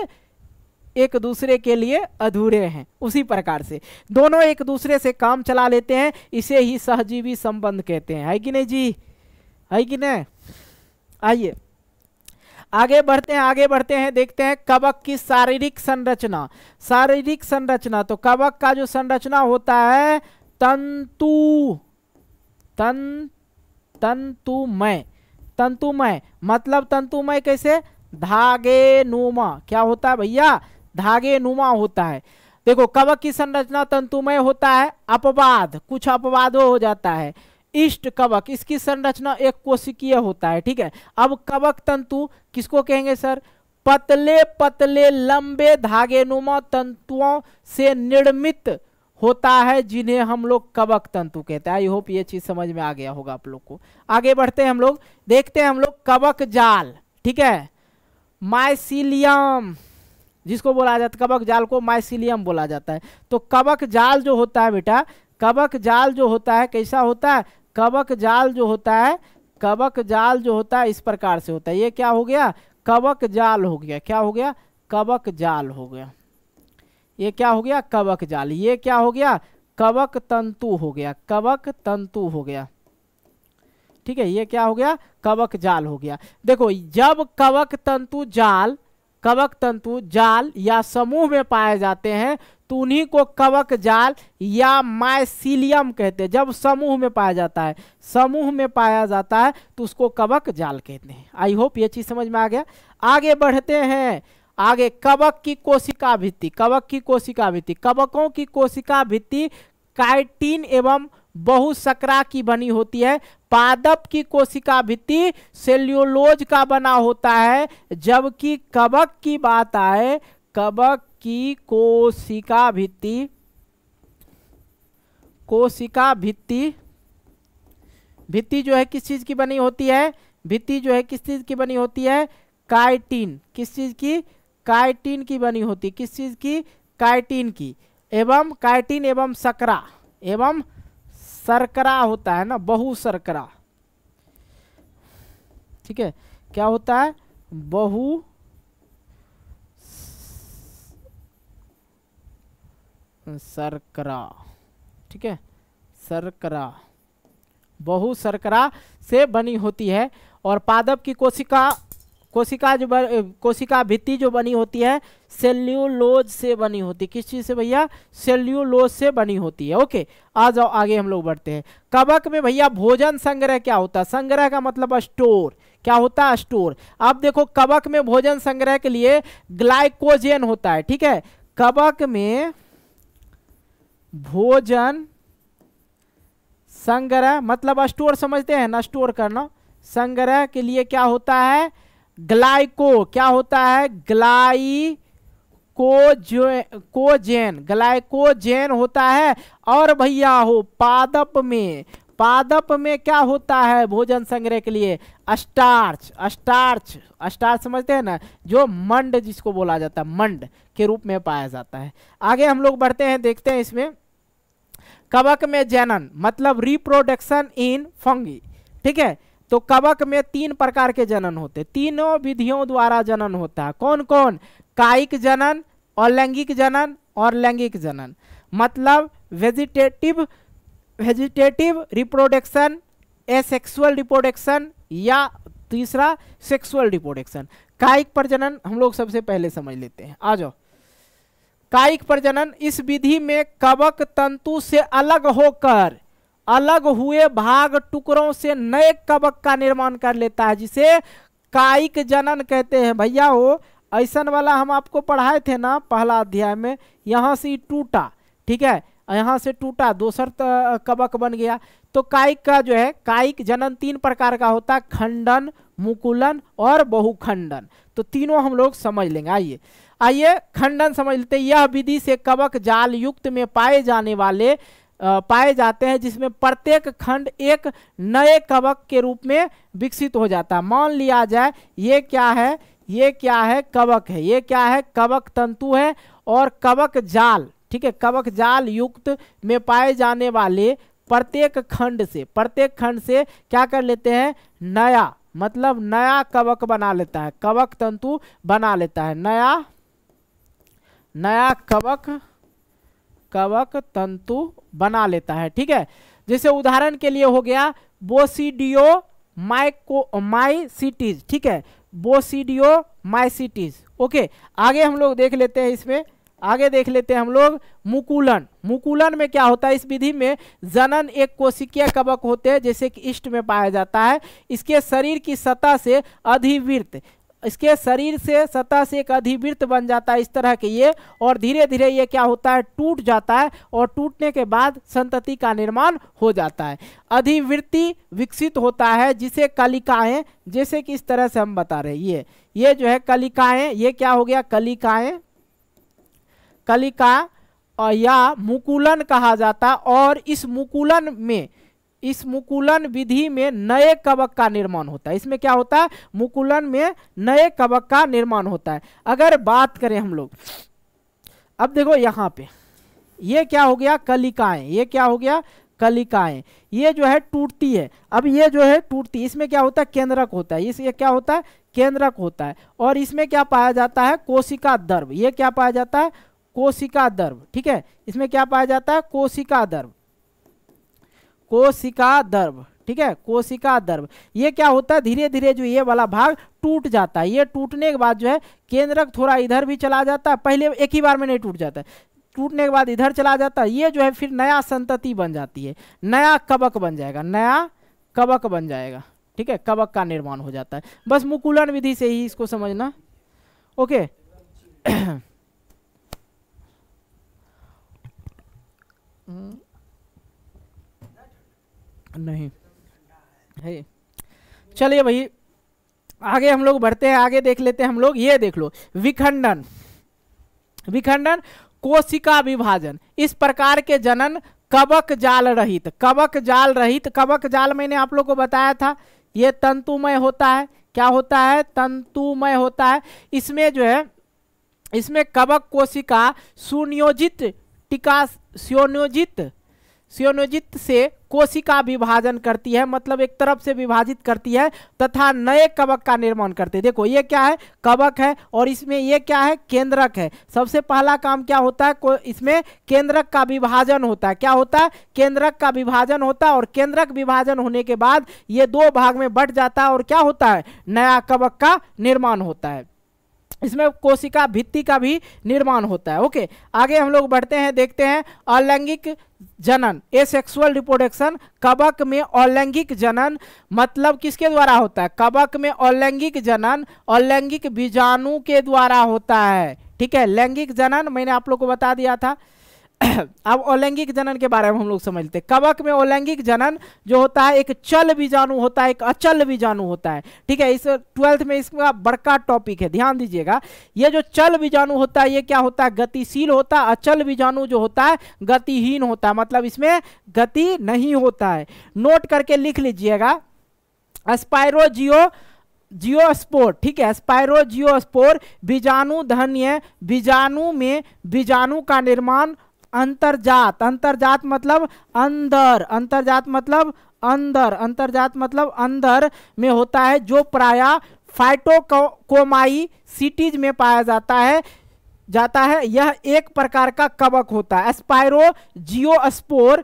एक दूसरे के लिए अधूरे हैं उसी प्रकार से दोनों एक दूसरे से काम चला लेते हैं इसे ही सहजीवी संबंध कहते हैं है कि नहीं जी है कि नहीं आइए आगे बढ़ते हैं आगे बढ़ते हैं देखते हैं कवक की शारीरिक संरचना शारीरिक संरचना तो कवक का जो संरचना होता है तंतु तन तंतुमय तंतुमय मतलब तंतुमय कैसे धागे नुमा क्या होता है भैया धागे नुमा होता है देखो कवक की संरचना तंतुमय होता है अपवाद कुछ अपवादों हो जाता है इष्ट कवक इसकी संरचना एक कोशिकीय होता है ठीक है अब कवक तंतु किसको कहेंगे सर पतले पतले लंबे धागे नुमा तंतुओं से निर्मित होता है जिन्हें हम लोग कवक तंतु कहते हैं आई होप ये चीज समझ में आ गया होगा आप लोग को आगे बढ़ते हैं हम लोग देखते हैं हम लोग कवक जाल ठीक है माइसिलियम जिसको बोला जाता है कवक जाल को माइसिलियम बोला जाता है तो कवक जाल जो होता है बेटा कवक जाल जो होता है कैसा होता है कवक जाल जो होता है कवक जाल जो होता है इस प्रकार से होता है ये क्या हो गया कवक जाल हो गया क्या हो गया कवक जाल हो गया ये क्या हो गया कवक जाल ये क्या हो गया कवक तंतु हो गया कवक तंतु हो गया ठीक है ये क्या हो गया कवक जाल हो गया देखो जब कवक तंतु जाल कवक तंतु जाल या समूह में पाए जाते हैं तो उन्हीं को कवक जाल या माइसिलियम कहते हैं जब समूह में पाया जाता है समूह में पाया जाता है तो उसको कवक जाल कहते हैं आई होप ये चीज़ समझ में आ गया आगे बढ़ते हैं आगे कवक की कोशिका भित्ति कवक की कोशिका भित्ति कवकों की कोशिका भित्ति काइटिन एवं बहुसकरा की बनी होती है पादप की कोशिका भित्ति सेल्यूलोज का बना होता है जबकि कबक की बात आए कबक की कोशिका भित्ति कोशिका भित्ति भित्ति जो है किस चीज की बनी होती है भित्ति जो है किस चीज की बनी होती है काइटिन किस चीज की काइटिन की बनी होती किस चीज की काइटिन की एवं काइटिन एवं सकरा एवं सरकरा होता है ना बहु सरकरा ठीक है क्या होता है बहु सरकरा ठीक है सरकरा बहु सरकरा से बनी होती है और पादप की कोशिका कोशिका जो कोशिका भित्ति जो बनी होती है सेल्यूलोज से बनी होती है किस चीज़ से भैया सेल्यूलोज से बनी होती है ओके आ जाओ आगे हम लोग बढ़ते हैं कवक में भैया भोजन संग्रह क्या होता है संग्रह का मतलब स्टोर क्या होता है स्टोर अब देखो कवक में भोजन संग्रह के लिए ग्लाइकोजेन होता है ठीक है कवक में भोजन संग्रह मतलब स्टोर समझते हैं ना स्टोर करना संग्रह के लिए क्या होता है ग्लाइको क्या होता है ग्लाई कोजेन ग्लाइकोजेन होता है और भैया हो पादप में पादप में क्या होता है भोजन संग्रह के लिए अस्टार्च अस्टार्च अस्टार्च समझते हैं ना जो मंड जिसको बोला जाता है मंड के रूप में पाया जाता है आगे हम लोग बढ़ते हैं देखते हैं इसमें कवक में जनन मतलब रिप्रोडक्शन इन फंगी ठीक है तो कवक में तीन प्रकार के जनन होते तीनों विधियों द्वारा जनन होता है कौन कौन कायिक जनन और लैंगिक जनन और लैंगिक जनन मतलब vegetative vegetative reproduction asexual reproduction या तीसरा सेक्सुअल रिप्रोडक्शन कायिक प्रजनन हम लोग सबसे पहले समझ लेते हैं आ जाओ कायिक प्रजनन इस विधि में कवक तंतु से अलग होकर अलग हुए भाग टुकड़ों से नए कवक का निर्माण कर लेता है जिसे कायिक जनन कहते हैं भैया हो ऐसा वाला हम आपको पढ़ाए थे ना पहला अध्याय में यहाँ से टूटा ठीक है यहाँ से टूटा दूसर कवक बन गया तो कायिक का जो है कायिक जनन तीन प्रकार का होता है खंडन मुकुलन और बहुखंडन तो तीनों हम लोग समझ लेंगे आइए आइए खंडन समझ लेते यह विधि से कवक जाल युक्त में पाए जाने वाले पाए जाते हैं जिसमें प्रत्येक खंड एक नए कवक के रूप में विकसित हो जाता है मान लिया जाए ये क्या है ये क्या है कवक है ये क्या है कवक तंतु है और कवक जाल ठीक है कवक जाल युक्त में पाए जाने वाले प्रत्येक खंड से प्रत्येक खंड से क्या कर लेते हैं नया मतलब नया कवक बना लेता है कवक तंतु बना लेता है नया नया कवक कवक तंतु बना लेता है ठीक है जैसे उदाहरण के लिए हो गया बोसीडियो माइको माइसिटीज ठीक है बोसीडियो माइसिटीज ओके आगे हम लोग देख लेते हैं इसमें आगे देख लेते हैं हम लोग मुकुलन मुकुलन में क्या होता है इस विधि में जनन एक कोशिकीय कवक होते हैं जैसे कि इष्ट में पाया जाता है इसके शरीर की सतह से अधिवृत्त इसके शरीर से सतह से एक अधिवृत्त बन जाता है इस तरह के ये और धीरे धीरे ये क्या होता है टूट जाता है और टूटने के बाद संतति का निर्माण हो जाता है अधिवृत्ति विकसित होता है जिसे कलिकाएं जैसे कि इस तरह से हम बता रहे ये ये जो है कलिकाएं ये क्या हो गया कलिकाएं कलिका या मुकुलन कहा जाता और इस मुकुलन में इस मुकुलन विधि में नए कवक का निर्माण होता है इसमें क्या होता है मुकुलन में नए कवक का निर्माण होता है अगर बात करें हम लोग अब देखो यहाँ पे ये क्या हो गया कलिकाएं ये क्या हो गया कलिकाएं ये जो है टूटती है अब ये जो है टूटती इसमें क्या होता है केंद्रक होता है इस ये क्या होता है केंद्रक होता है और इसमें क्या पाया जाता है कोशिका दर्व ये क्या पाया जाता है कोशिका दर्व ठीक है इसमें क्या पाया जाता है कोशिका दर्व कोशिका दर्व ठीक है कोशिका दर्व ये क्या होता है धीरे धीरे जो ये वाला भाग टूट जाता है ये टूटने के बाद जो है केंद्रक थोड़ा इधर भी चला जाता है पहले एक ही बार में नहीं टूट जाता है टूटने के बाद इधर चला जाता है ये जो है फिर नया संतति बन जाती है नया कबक बन जाएगा नया कबक बन जाएगा ठीक है कबक का निर्माण हो जाता है बस मुकुलन विधि से ही इसको समझना ओके okay. हम्म। नहीं है चलिए भाई आगे हम लोग बढ़ते हैं आगे देख लेते हैं हम लोग ये देख लो विखंडन विखंडन कोशिका विभाजन इस प्रकार के जनन कवक जाल रहित कवक जाल रहित कवक जाल मैंने आप लोग को बताया था ये तंतुमय होता है क्या होता है तंतुमय होता है इसमें जो है इसमें कवक कोशिका सुनियोजित टिका सुनियोजित सियोनोजित से कोशिका विभाजन करती है मतलब एक तरफ से विभाजित करती है तथा नए कवक का निर्माण करते देखो ये क्या है कवक है और इसमें ये क्या है केंद्रक है सबसे पहला काम क्या होता है इसमें केंद्रक का विभाजन होता है क्या होता है केंद्रक का विभाजन होता है और केंद्रक विभाजन होने के बाद ये दो भाग में बट जाता है और क्या होता है नया कवक का निर्माण होता है इसमें कोशिका भित्ति का भी निर्माण होता है ओके आगे हम लोग बढ़ते हैं देखते हैं अलैंगिक जनन ए सेक्सुअल रिप्रोडक्शन कबक में अलैंगिक जनन मतलब किसके द्वारा होता है कबक में अलैंगिक जनन अलैंगिक बीजाणु के द्वारा होता है ठीक है लैंगिक जनन मैंने आप लोग को बता दिया था अब ओलैंगिक जनन के बारे में हम लोग समझते हैं कवक में ओलैंगिक जनन जो होता है एक चल बीजाणु होता है एक अचल बीजाणु होता है ठीक है इस ट्वेल्थ में इसका बड़का टॉपिक है ध्यान दीजिएगा ये जो चल बीजाणु होता है ये क्या होता है गतिशील होता है अचल बीजाणु जो होता है गतिहीन होता है मतलब इसमें गति नहीं होता है नोट करके लिख लीजिएगा जियो जियोस्पोर ठीक है स्पोर बीजाणु धन्य बीजाणु में बीजाणु का निर्माण अंतरजात अंतरजात मतलब अंदर अंतरजात मतलब अंदर अंतरजात मतलब अंदर में होता है जो प्राय फाइटोकोमाई सिटीज में पाया जाता है जाता है यह एक प्रकार का कवक होता है स्पायरो जियोस्पोर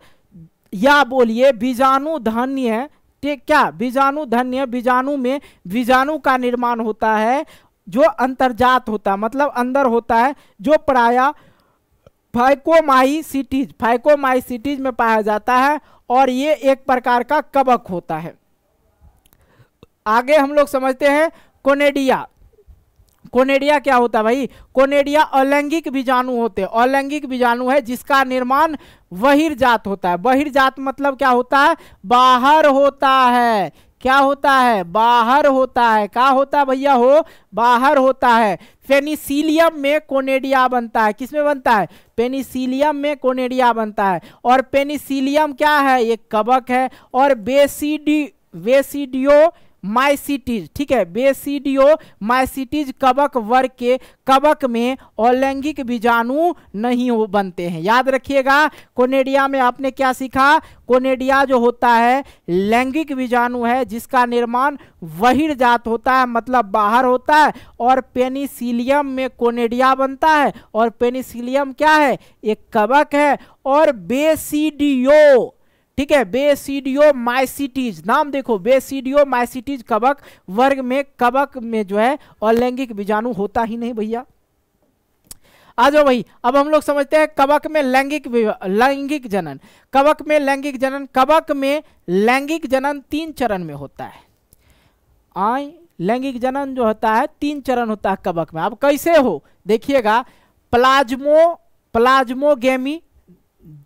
या बोलिए बीजाणु धन्य ठीक क्या बीजाणु धन्य बीजाणु में बीजाणु का निर्माण होता है जो अंतर्जात होता है मतलब अंदर होता है जो प्राय फाइकोमाइसिटीज फाइकोमाइसिटीज में पाया जाता है और ये एक प्रकार का कवक होता है आगे हम लोग समझते हैं कोनेडिया कोनेडिया क्या होता है भाई कोनेडिया अलैंगिक बीजाणु होते हैं अलैंगिक बीजाणु है जिसका निर्माण बहिर्जात होता है बहिर्जात मतलब क्या होता है बाहर होता है क्या होता है बाहर होता है क्या होता है भैया हो बाहर होता है फेनिसिलियम में कोनेडिया बनता है किसमें बनता है पेनिसिलियम में कोनेरिया बनता है और पेनिसिलियम क्या है ये कवक है और बेसिडी वेसिडियो सिटीज ठीक है बेसिडियो सिटीज कवक वर्ग के कवक में औलैंगिक बीजाणु नहीं हो बनते हैं याद रखिएगा कोनेडिया में आपने क्या सीखा कोनेडिया जो होता है लैंगिक बीजाणु है जिसका निर्माण बहिर्जात होता है मतलब बाहर होता है और पेनिसिलियम में कोनेडिया बनता है और पेनिसिलियम क्या है एक कवक है और बेसिडियो ठीक है बेसिडियो माइसिटीज नाम देखो बेसिडियो माइसिटीज कवक वर्ग में कवक में जो है अलैंगिक बीजाणु होता ही नहीं भैया आ जाओ भाई अब हम लोग समझते हैं कवक में लैंगिक लैंगिक जनन कवक में लैंगिक जनन कवक में लैंगिक जनन तीन चरण में होता है आई लैंगिक जनन जो होता है तीन चरण होता है कवक में अब कैसे हो देखिएगा प्लाज्मो प्लाज्मोगेमी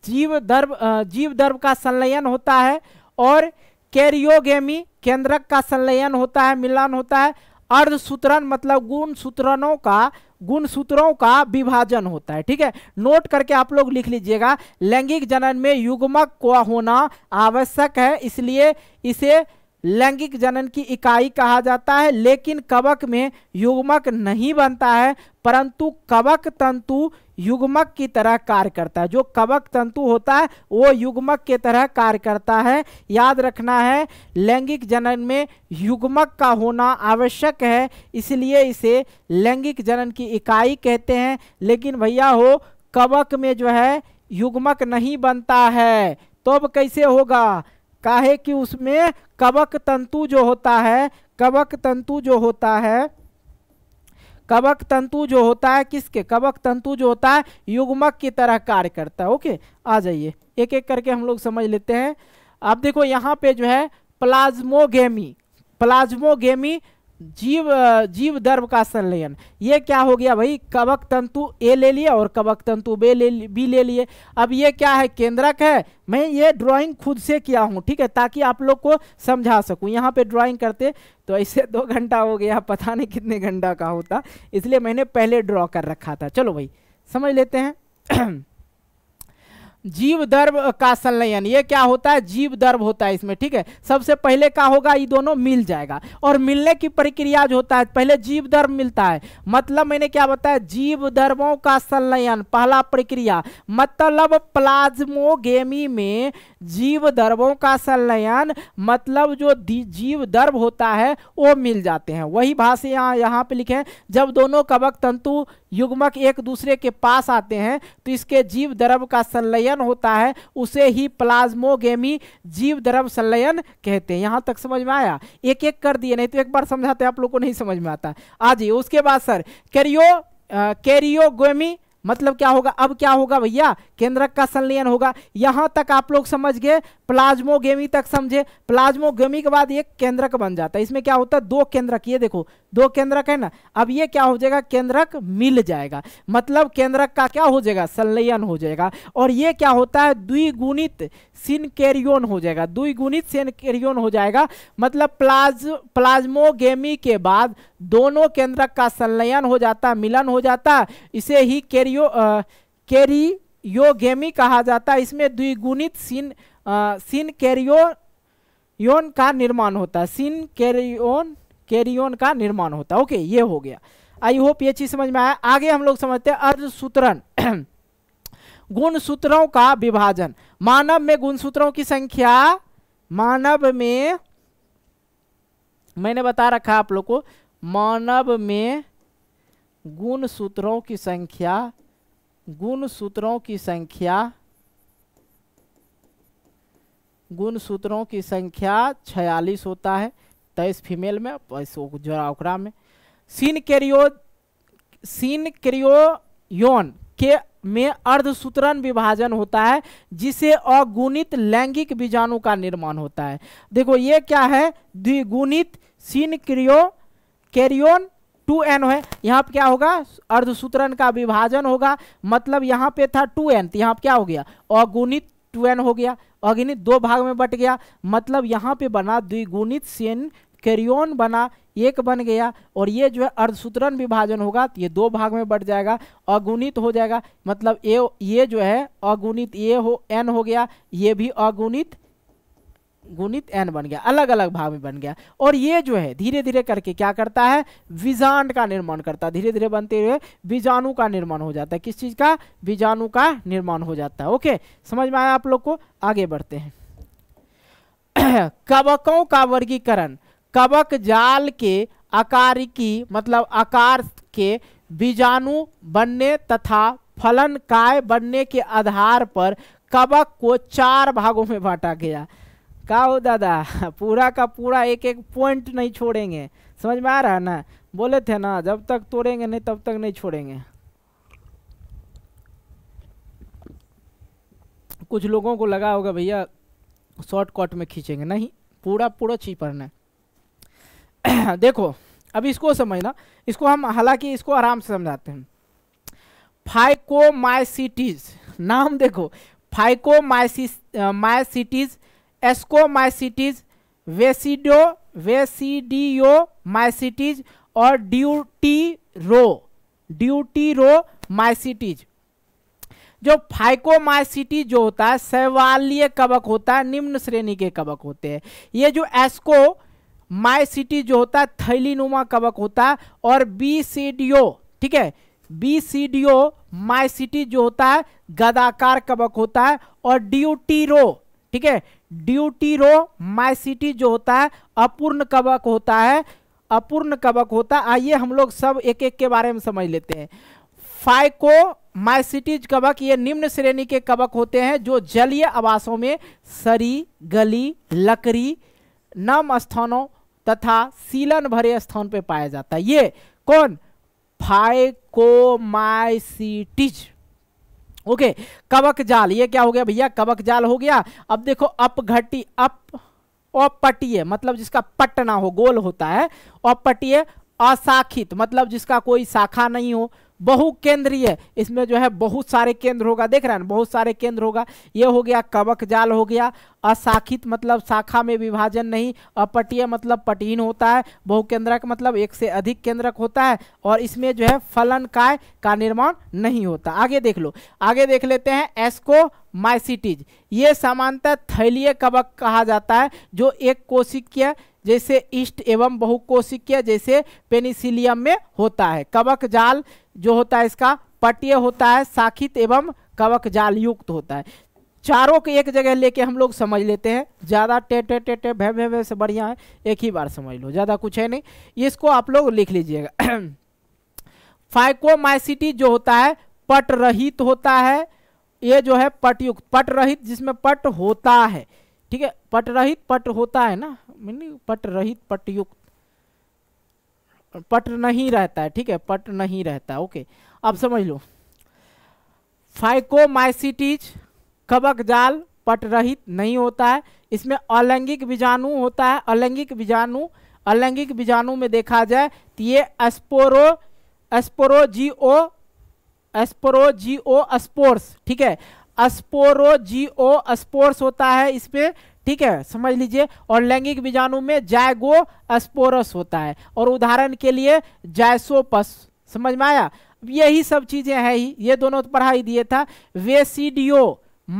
जीव दर्व जीव दर्व का संलयन होता है और कैरियोगेमी केंद्रक का संलयन होता है मिलन होता है अर्ध सूत्रण मतलब गुण सूत्रणों का गुण सूत्रों का विभाजन होता है ठीक है नोट करके आप लोग लिख लीजिएगा लैंगिक जनन में युग्मक को होना आवश्यक है इसलिए इसे लैंगिक जनन की इकाई कहा जाता है लेकिन कवक में युग्मक नहीं बनता है परंतु कवक तंतु युग्मक की तरह कार्य करता है जो कवक तंतु होता है वो युग्मक के तरह कार्य करता है याद रखना है लैंगिक जनन में युग्मक का होना आवश्यक है इसलिए इसे लैंगिक जनन की इकाई कहते हैं लेकिन भैया हो कवक में जो है युग्मक नहीं बनता है तो अब कैसे होगा काहे कि उसमें कवक तंतु जो होता है कवक तंतु जो होता है कवक तंतु जो होता है किसके कवक तंतु जो होता है युग्मक की तरह कार्य करता है ओके आ जाइए एक एक करके हम लोग समझ लेते हैं अब देखो यहाँ पे जो है प्लाज्मोगेमी प्लाज्मोगेमी जीव जीव दर्भ का संलयन ये क्या हो गया भाई कवक तंतु ए ले लिए और कवक तंतु बे ले बी ले लिए अब ये क्या है केंद्रक है मैं ये ड्राइंग खुद से किया हूँ ठीक है ताकि आप लोग को समझा सकूँ यहाँ पे ड्राइंग करते तो ऐसे दो घंटा हो गया पता नहीं कितने घंटा का होता इसलिए मैंने पहले ड्रॉ कर रखा था चलो भाई समझ लेते हैं जीव दर्व का संलयन ये क्या होता है जीव दर्व होता है इसमें ठीक है सबसे पहले क्या होगा ये दोनों मिल जाएगा और मिलने की प्रक्रिया जो होता है पहले जीव दर्व मिलता है मतलब मैंने क्या बताया जीव दर्वों का संलयन पहला प्रक्रिया मतलब प्लाज्मोगेमी में जीव दर्वों का संलयन मतलब जो जीव दर्व होता है वो मिल जाते हैं वही भाषा यहाँ यहाँ पर लिखे जब दोनों कवक तंतु युग्मक एक दूसरे के पास आते हैं तो इसके जीव दर्भ का संलयन संलयन होता है उसे ही प्लाज्मोगेमी जीव द्रव संलयन कहते हैं यहां तक समझ में आया एक एक कर दिए नहीं तो एक बार समझाते आप लोग को नहीं समझ में आता आज उसके बाद सर कैरियो कैरियोगेमी मतलब क्या होगा अब क्या होगा भैया केंद्रक का संलयन होगा यहाँ तक आप लोग समझ गए प्लाज्मोगेमी तक समझे प्लाज्मोगेमी के बाद एक केंद्रक बन जाता है इसमें क्या होता है दो केंद्रक ये देखो दो केंद्रक है ना अब ये क्या हो जाएगा केंद्रक मिल जाएगा मतलब केंद्रक का क्या हो जाएगा संलयन हो जाएगा और ये क्या होता है द्विगुणित सिनकेरियोन हो जाएगा द्विगुणित सिनकेरियोन हो जाएगा मतलब प्लाज प्लाज्मोगेमी के बाद दोनों केंद्रक का संलयन हो जाता मिलन हो जाता इसे ही कैरियो आ, कहा जाता है इसमें द्विगुणित सिन सिन कैरियो योन का निर्माण होता है सिन कैरियोन कैरियोन का निर्माण होता है ओके ये हो गया आई होप ये चीज समझ में आया आगे हम लोग समझते हैं अर्धसूत्रण गुण सूत्रों का विभाजन मानव में गुण सूत्रों की संख्या मानव में मैंने बता रखा आप लोग को मानव में गुण सूत्रों की संख्या गुण सूत्रों की संख्या गुण सूत्रों की संख्या छियालीस होता है तेईस फीमेल में जरा उकड़ा में सीन कैरियो सीन कैरियोन के में अर्धसूत्रण विभाजन होता है जिसे अगुणित लैंगिक बीजाणु का निर्माण होता है देखो ये क्या है द्विगुणित सीन क्रियो कैरियोन टू एन है यहाँ पे क्या होगा अर्धसूत्रण का विभाजन होगा मतलब यहाँ पे था टू एन तो यहाँ पे क्या हो गया अगुणित टू एन हो गया अगुणित दो भाग में बट गया मतलब यहाँ पे बना द्विगुणित सेन कैरियोन बना एक बन गया और ये जो है अर्धसूत्रण विभाजन होगा तो ये दो भाग में बट जाएगा अगुणित हो जाएगा मतलब ए ये जो है अगुणित ए हो एन हो गया ये भी अगुणित गुणित एन बन गया अलग अलग भाग में बन गया और ये जो है धीरे धीरे करके क्या करता है बीजांड का निर्माण करता है धीरे धीरे बनते हुए बीजाणु का निर्माण हो जाता है किस चीज़ का बीजाणु का निर्माण हो जाता है ओके समझ में आया आप लोग को आगे बढ़ते हैं कवकों का वर्गीकरण कवक जाल के आकार की मतलब आकार के बीजाणु बनने तथा फलन काय बनने के आधार पर कवक को चार भागों में बांटा गया का हो दादा पूरा का पूरा एक एक पॉइंट नहीं छोड़ेंगे समझ में आ रहा है ना बोले थे ना जब तक तोड़ेंगे नहीं तब तक नहीं छोड़ेंगे कुछ लोगों को लगा होगा भैया शॉर्टकट में खींचेंगे नहीं पूरा पूरा चीपरना है देखो अब इसको समझना इसको हम हालांकि इसको आराम से समझाते हैं फाइको माई सिटीज़ नाम देखो फाइको माई सिटीज़ एस्कोमाइसिटीज वेसिडो वेसिडियो माइसिटीज और ड्यूटी रो ड्यूटी रो माइसिटीज जो फाइकोमाइसिटी जो होता है शैवालीय कवक होता है निम्न श्रेणी के कवक होते हैं ये जो एस्को माइसिटी जो होता है थैलीनुमा कवक होता है और बीसीडीओ ठीक है बीसीडीओ माइसिटी जो होता है गदाकार कवक होता है और ड्यूटीरो ठीक है ड्यूटीरो माइसिटी जो होता है अपूर्ण कवक होता है अपूर्ण कवक होता है आइए हम लोग सब एक एक के बारे में समझ लेते हैं फाइको माइसिटीज कवक ये निम्न श्रेणी के कवक होते हैं जो जलीय आवासों में सरी गली लकड़ी नम स्थानों तथा सीलन भरे स्थान पर पाया जाता है ये कौन फाइकोमाइसिटीज ओके कवक जाल ये क्या हो गया भैया कवक जाल हो गया अब देखो अपघटी अप अपटीय मतलब जिसका पट ना हो गोल होता है अपटीय असाखित अशाखित मतलब जिसका कोई शाखा नहीं हो बहु केंद्रीय इसमें जो है बहुत सारे केंद्र होगा देख रहे हैं बहुत सारे केंद्र होगा ये हो गया कवक जाल हो गया अशाखित मतलब शाखा में विभाजन नहीं अपटीय मतलब पटीन होता है बहुकेंद्रक मतलब एक से अधिक केंद्रक होता है और इसमें जो है फलन काय का निर्माण नहीं होता आगे देख लो आगे देख लेते हैं एस्को माइसिटीज ये सामान्यतः थैलीय कवक कहा जाता है जो एक कोशिकीय जैसे ईस्ट एवं बहुकोशिकीय जैसे पेनिसिलियम में होता है कवक जाल जो होता है इसका पटीय होता है साखित एवं कवक जाल युक्त होता है चारों के एक जगह लेके हम लोग समझ लेते हैं ज़्यादा टे टे टे टे भय भय से बढ़िया है एक ही बार समझ लो ज़्यादा कुछ है नहीं इसको आप लोग लिख लीजिएगा फाइकोमाइसिटी जो होता है पट रहित होता है ये जो है पटयुक्त पट रहित जिसमें पट होता है ठीक है पट रहित पट होता है ना मीन पट रहित पट युक्त पट नहीं रहता है ठीक है पट नहीं रहता है ओके अब समझ लो फाइकोमाइसिटीज कबक जाल पट रहित नहीं होता है इसमें अलैंगिक बीजाणु होता है अलैंगिक बीजाणु अलैंगिक बीजाणु में देखा जाए तो ये एस्पोरो एस्पोरोजीओ एस्पोरोजीओ स्पोर्स ठीक है अस्पोरोजीओ अस्पोर्स होता है इसमें ठीक है समझ लीजिए और लैंगिक बीजाणु में जायगो अस्पोरस होता है और उदाहरण के लिए जायसोपस समझ में आया यही सब चीजें हैं ही ये दोनों तो पढ़ाई दिए था वेसीडियो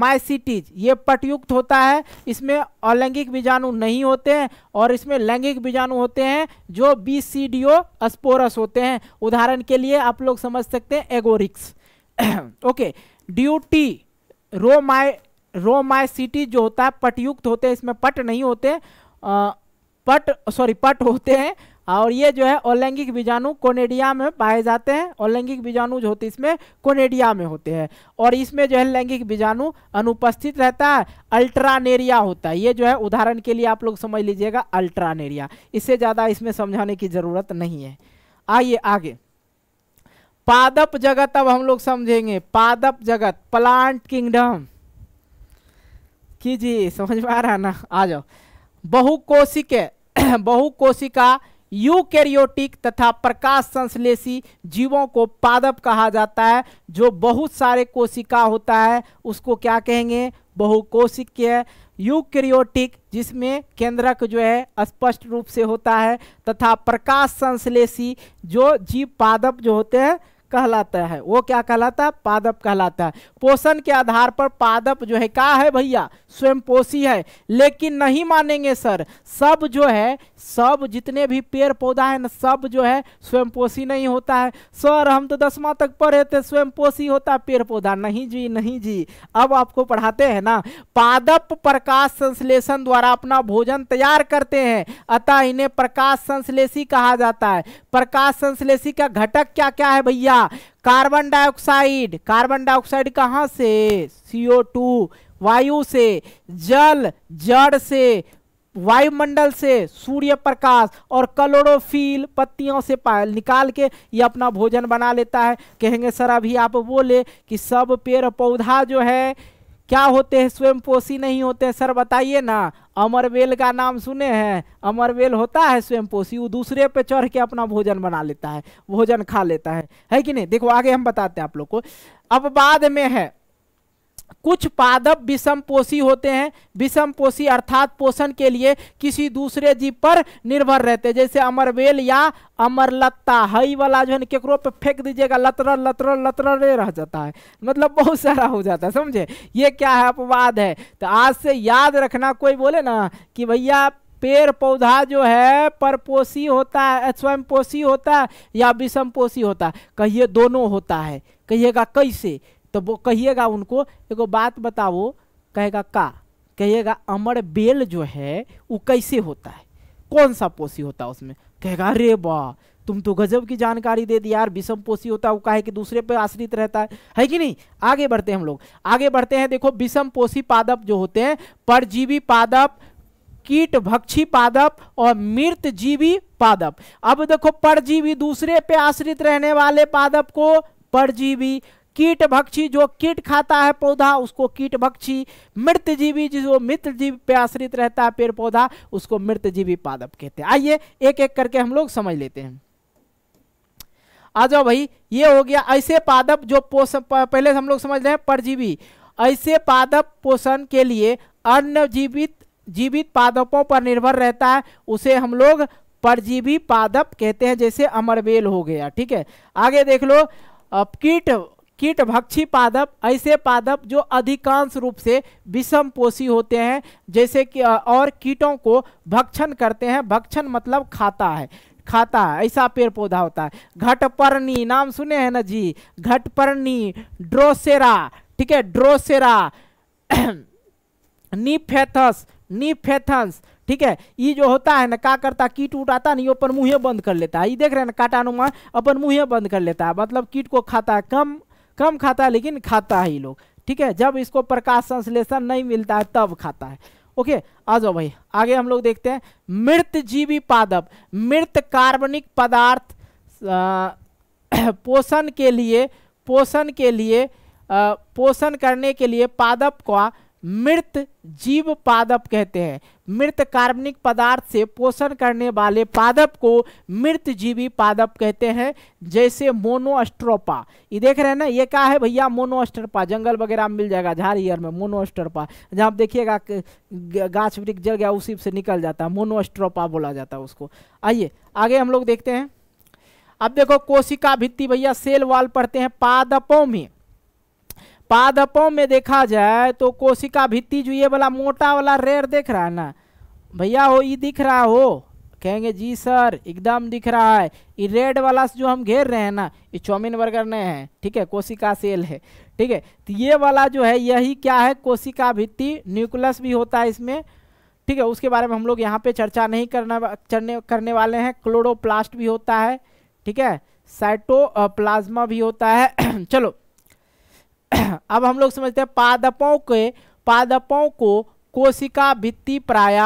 माइसिटीज ये पटयुक्त होता है इसमें अलैंगिक बीजाणु नहीं होते हैं और इसमें लैंगिक बीजाणु होते हैं जो बी सी डी ओ अस्पोरस होते हैं उदाहरण के लिए आप लोग समझ सकते हैं agaricus okay deuteromycete जो होता है पटयुक्त होते हैं इसमें पट नहीं होते आ, पट सॉरी पट होते हैं और ये जो है ओलैंगिक बीजाणु कोनेडिया में पाए जाते हैं ओलैंगिक बीजाणु जो होते हैं इसमें कोनेडिया में होते हैं और इसमें जो है लैंगिक बीजाणु अनुपस्थित रहता है अल्ट्रानेरिया होता है ये जो है उदाहरण के लिए आप लोग समझ लीजिएगा अल्ट्रानेरिया इससे ज़्यादा इसमें समझाने की ज़रूरत नहीं है आइए आगे पादप जगत अब हम लोग समझेंगे पादप जगत प्लांट किंगडम की जी समझ में आ रहा ना आ जाओ बहुकोशिक बहुकोशिका यूकैरियोटिक तथा प्रकाश संश्लेषी जीवों को पादप कहा जाता है जो बहुत सारे कोशिका होता है उसको क्या कहेंगे बहुकोशिकीय यूकैरियोटिक जिसमें केंद्रक जो है स्पष्ट रूप से होता है तथा प्रकाश संश्लेषी जो जीव पादप जो होते हैं कहलाता है वो क्या कहलाता है पादप कहलाता है पोषण के आधार पर पादप जो है क्या है भैया स्वयं पोषी है लेकिन नहीं मानेंगे सर सब जो है सब जितने भी पेड़ पौधा है ना सब जो है स्वयं पोषी नहीं होता है सर हम तो दसवा तक पढ़े थे स्वयं पोषी होता पेड़ पौधा नहीं जी नहीं जी अब आपको पढ़ाते हैं ना पादप प्रकाश संश्लेषण द्वारा अपना भोजन तैयार करते हैं अतः इन्हें प्रकाश संश्लेषी कहा जाता है प्रकाश संश्लेषी का घटक क्या क्या है भैया कार्बन डाइऑक्साइड कार्बन डाइऑक्साइड कहाँ से CO2 वायु से जल जड़ से वायुमंडल से सूर्य प्रकाश और कलोरोफिल पत्तियों से निकाल के ये अपना भोजन बना लेता है कहेंगे सर अभी आप बोले कि सब पेड़ पौधा जो है क्या होते हैं स्वयं पोषी नहीं होते हैं सर बताइए ना अमरवेल का नाम सुने हैं अमरवेल होता है स्वयं पोषी वो दूसरे पे चढ़ के अपना भोजन बना लेता है भोजन खा लेता है है कि नहीं देखो आगे हम बताते हैं आप लोग को अब बाद में है कुछ पादप विषमपोषी होते हैं विषमपोषी अर्थात पोषण के लिए किसी दूसरे जीव पर निर्भर रहते हैं जैसे अमरवेल या अमरलता हई वाला जो है केकरो पे फेंक दीजिएगा लतर लतर लतरल रह जाता है मतलब बहुत सारा हो जाता है समझे ये क्या है अपवाद है तो आज से याद रखना कोई बोले ना कि भैया पेड़ पौधा जो है परपोषी होता है स्वयंपोषी होता है या विषमपोषी होता है कहिए दोनों होता है कहिएगा कैसे तो वो कहिएगा उनको एगो बात बताओ कहेगा का कहिएगा अमर बेल जो है वो कैसे होता है कौन सा पोसी होता है उसमें कहेगा अरे वाह तुम तो गजब की जानकारी दे दी यार विषम पोषी होता है वो कहे कि दूसरे पे आश्रित रहता है है कि नहीं आगे बढ़ते हैं हम लोग आगे बढ़ते हैं देखो विषम पोषी पादप जो होते हैं परजीवी पादप कीट भक्षी पादप और मृत जीवी पादप अब देखो परजीवी दूसरे पे आश्रित रहने वाले पादप को परजीवी कीट भक्षी जो कीट खाता है पौधा उसको कीट भक्षी जिसको मित्र जीव पे आश्रित रहता है पेड़ पौधा उसको मृत जीवी पादप कहते हैं आइए एक एक करके हम लोग समझ लेते हैं आ जाओ भाई ये हो गया ऐसे पादप जो पोषण पहले हम लोग समझ रहे हैं परजीवी ऐसे पादप पोषण के लिए अन्य जीवित जीवित पादपों पर निर्भर रहता है उसे हम लोग परजीवी पादप कहते हैं जैसे अमरबेल हो गया ठीक है आगे देख लो अब कीट कीट भक्षी पादप ऐसे पादप जो अधिकांश रूप से विषम पोषी होते हैं जैसे कि और कीटों को भक्षण करते हैं भक्षण मतलब खाता है खाता है ऐसा पेड़ पौधा होता है घटपर्णी नाम सुने हैं ना जी घटपर्णी ड्रोसेरा ठीक है ड्रोसेरा निफेथस निफेथंस ठीक है ये जो होता है ना का करता कीट उट आता नहीं अपन मुँहे बंद कर लेता है ये देख रहे हैं ना काटानुमा अपन मुँहे बंद कर लेता है मतलब कीट को खाता है कम कम खाता है लेकिन खाता है लोग ठीक है जब इसको प्रकाश संश्लेषण नहीं मिलता है तब खाता है ओके आ जाओ भाई आगे हम लोग देखते हैं मृत जीवी पादप मृत कार्बनिक पदार्थ पोषण के लिए पोषण के लिए पोषण करने के लिए पादप का मृत जीव पादप कहते हैं मृत कार्बनिक पदार्थ से पोषण करने वाले पादप को मृत जीवी पादप कहते हैं जैसे मोनोस्ट्रोपा ये देख रहे हैं ना ये क्या है भैया मोनोस्ट्रोपा जंगल वगैरह मिल जाएगा झारियर में मोनोस्ट्रोपा जहाँ आप देखिएगा गाछ वृक्ष जल गया उसी से निकल जाता है मोनोस्ट्रोपा बोला जाता है उसको आइए आगे हम लोग देखते हैं अब देखो कोशिका भित्ति भैया सेल वाल पढ़ते हैं पादपों में पादपों में देखा जाए तो कोशिका भित्ति जो ये वाला मोटा वाला रेयर देख रहा है ना भैया हो ये दिख रहा हो कहेंगे जी सर एकदम दिख रहा है ये रेड वाला जो हम घेर रहे हैं ना ये चौमिन बर्गर नहीं है ठीक है कोशिका सेल है ठीक है तो ये वाला जो है यही क्या है कोशिका भित्ति न्यूक्लस भी होता है इसमें ठीक है उसके बारे में हम लोग यहाँ पे चर्चा नहीं करना चरने करने वाले हैं क्लोरोप्लास्ट भी होता है ठीक है साइटो भी होता है चलो अब हम लोग समझते हैं पादपों के पादपों को कोशिका भित्ति प्राय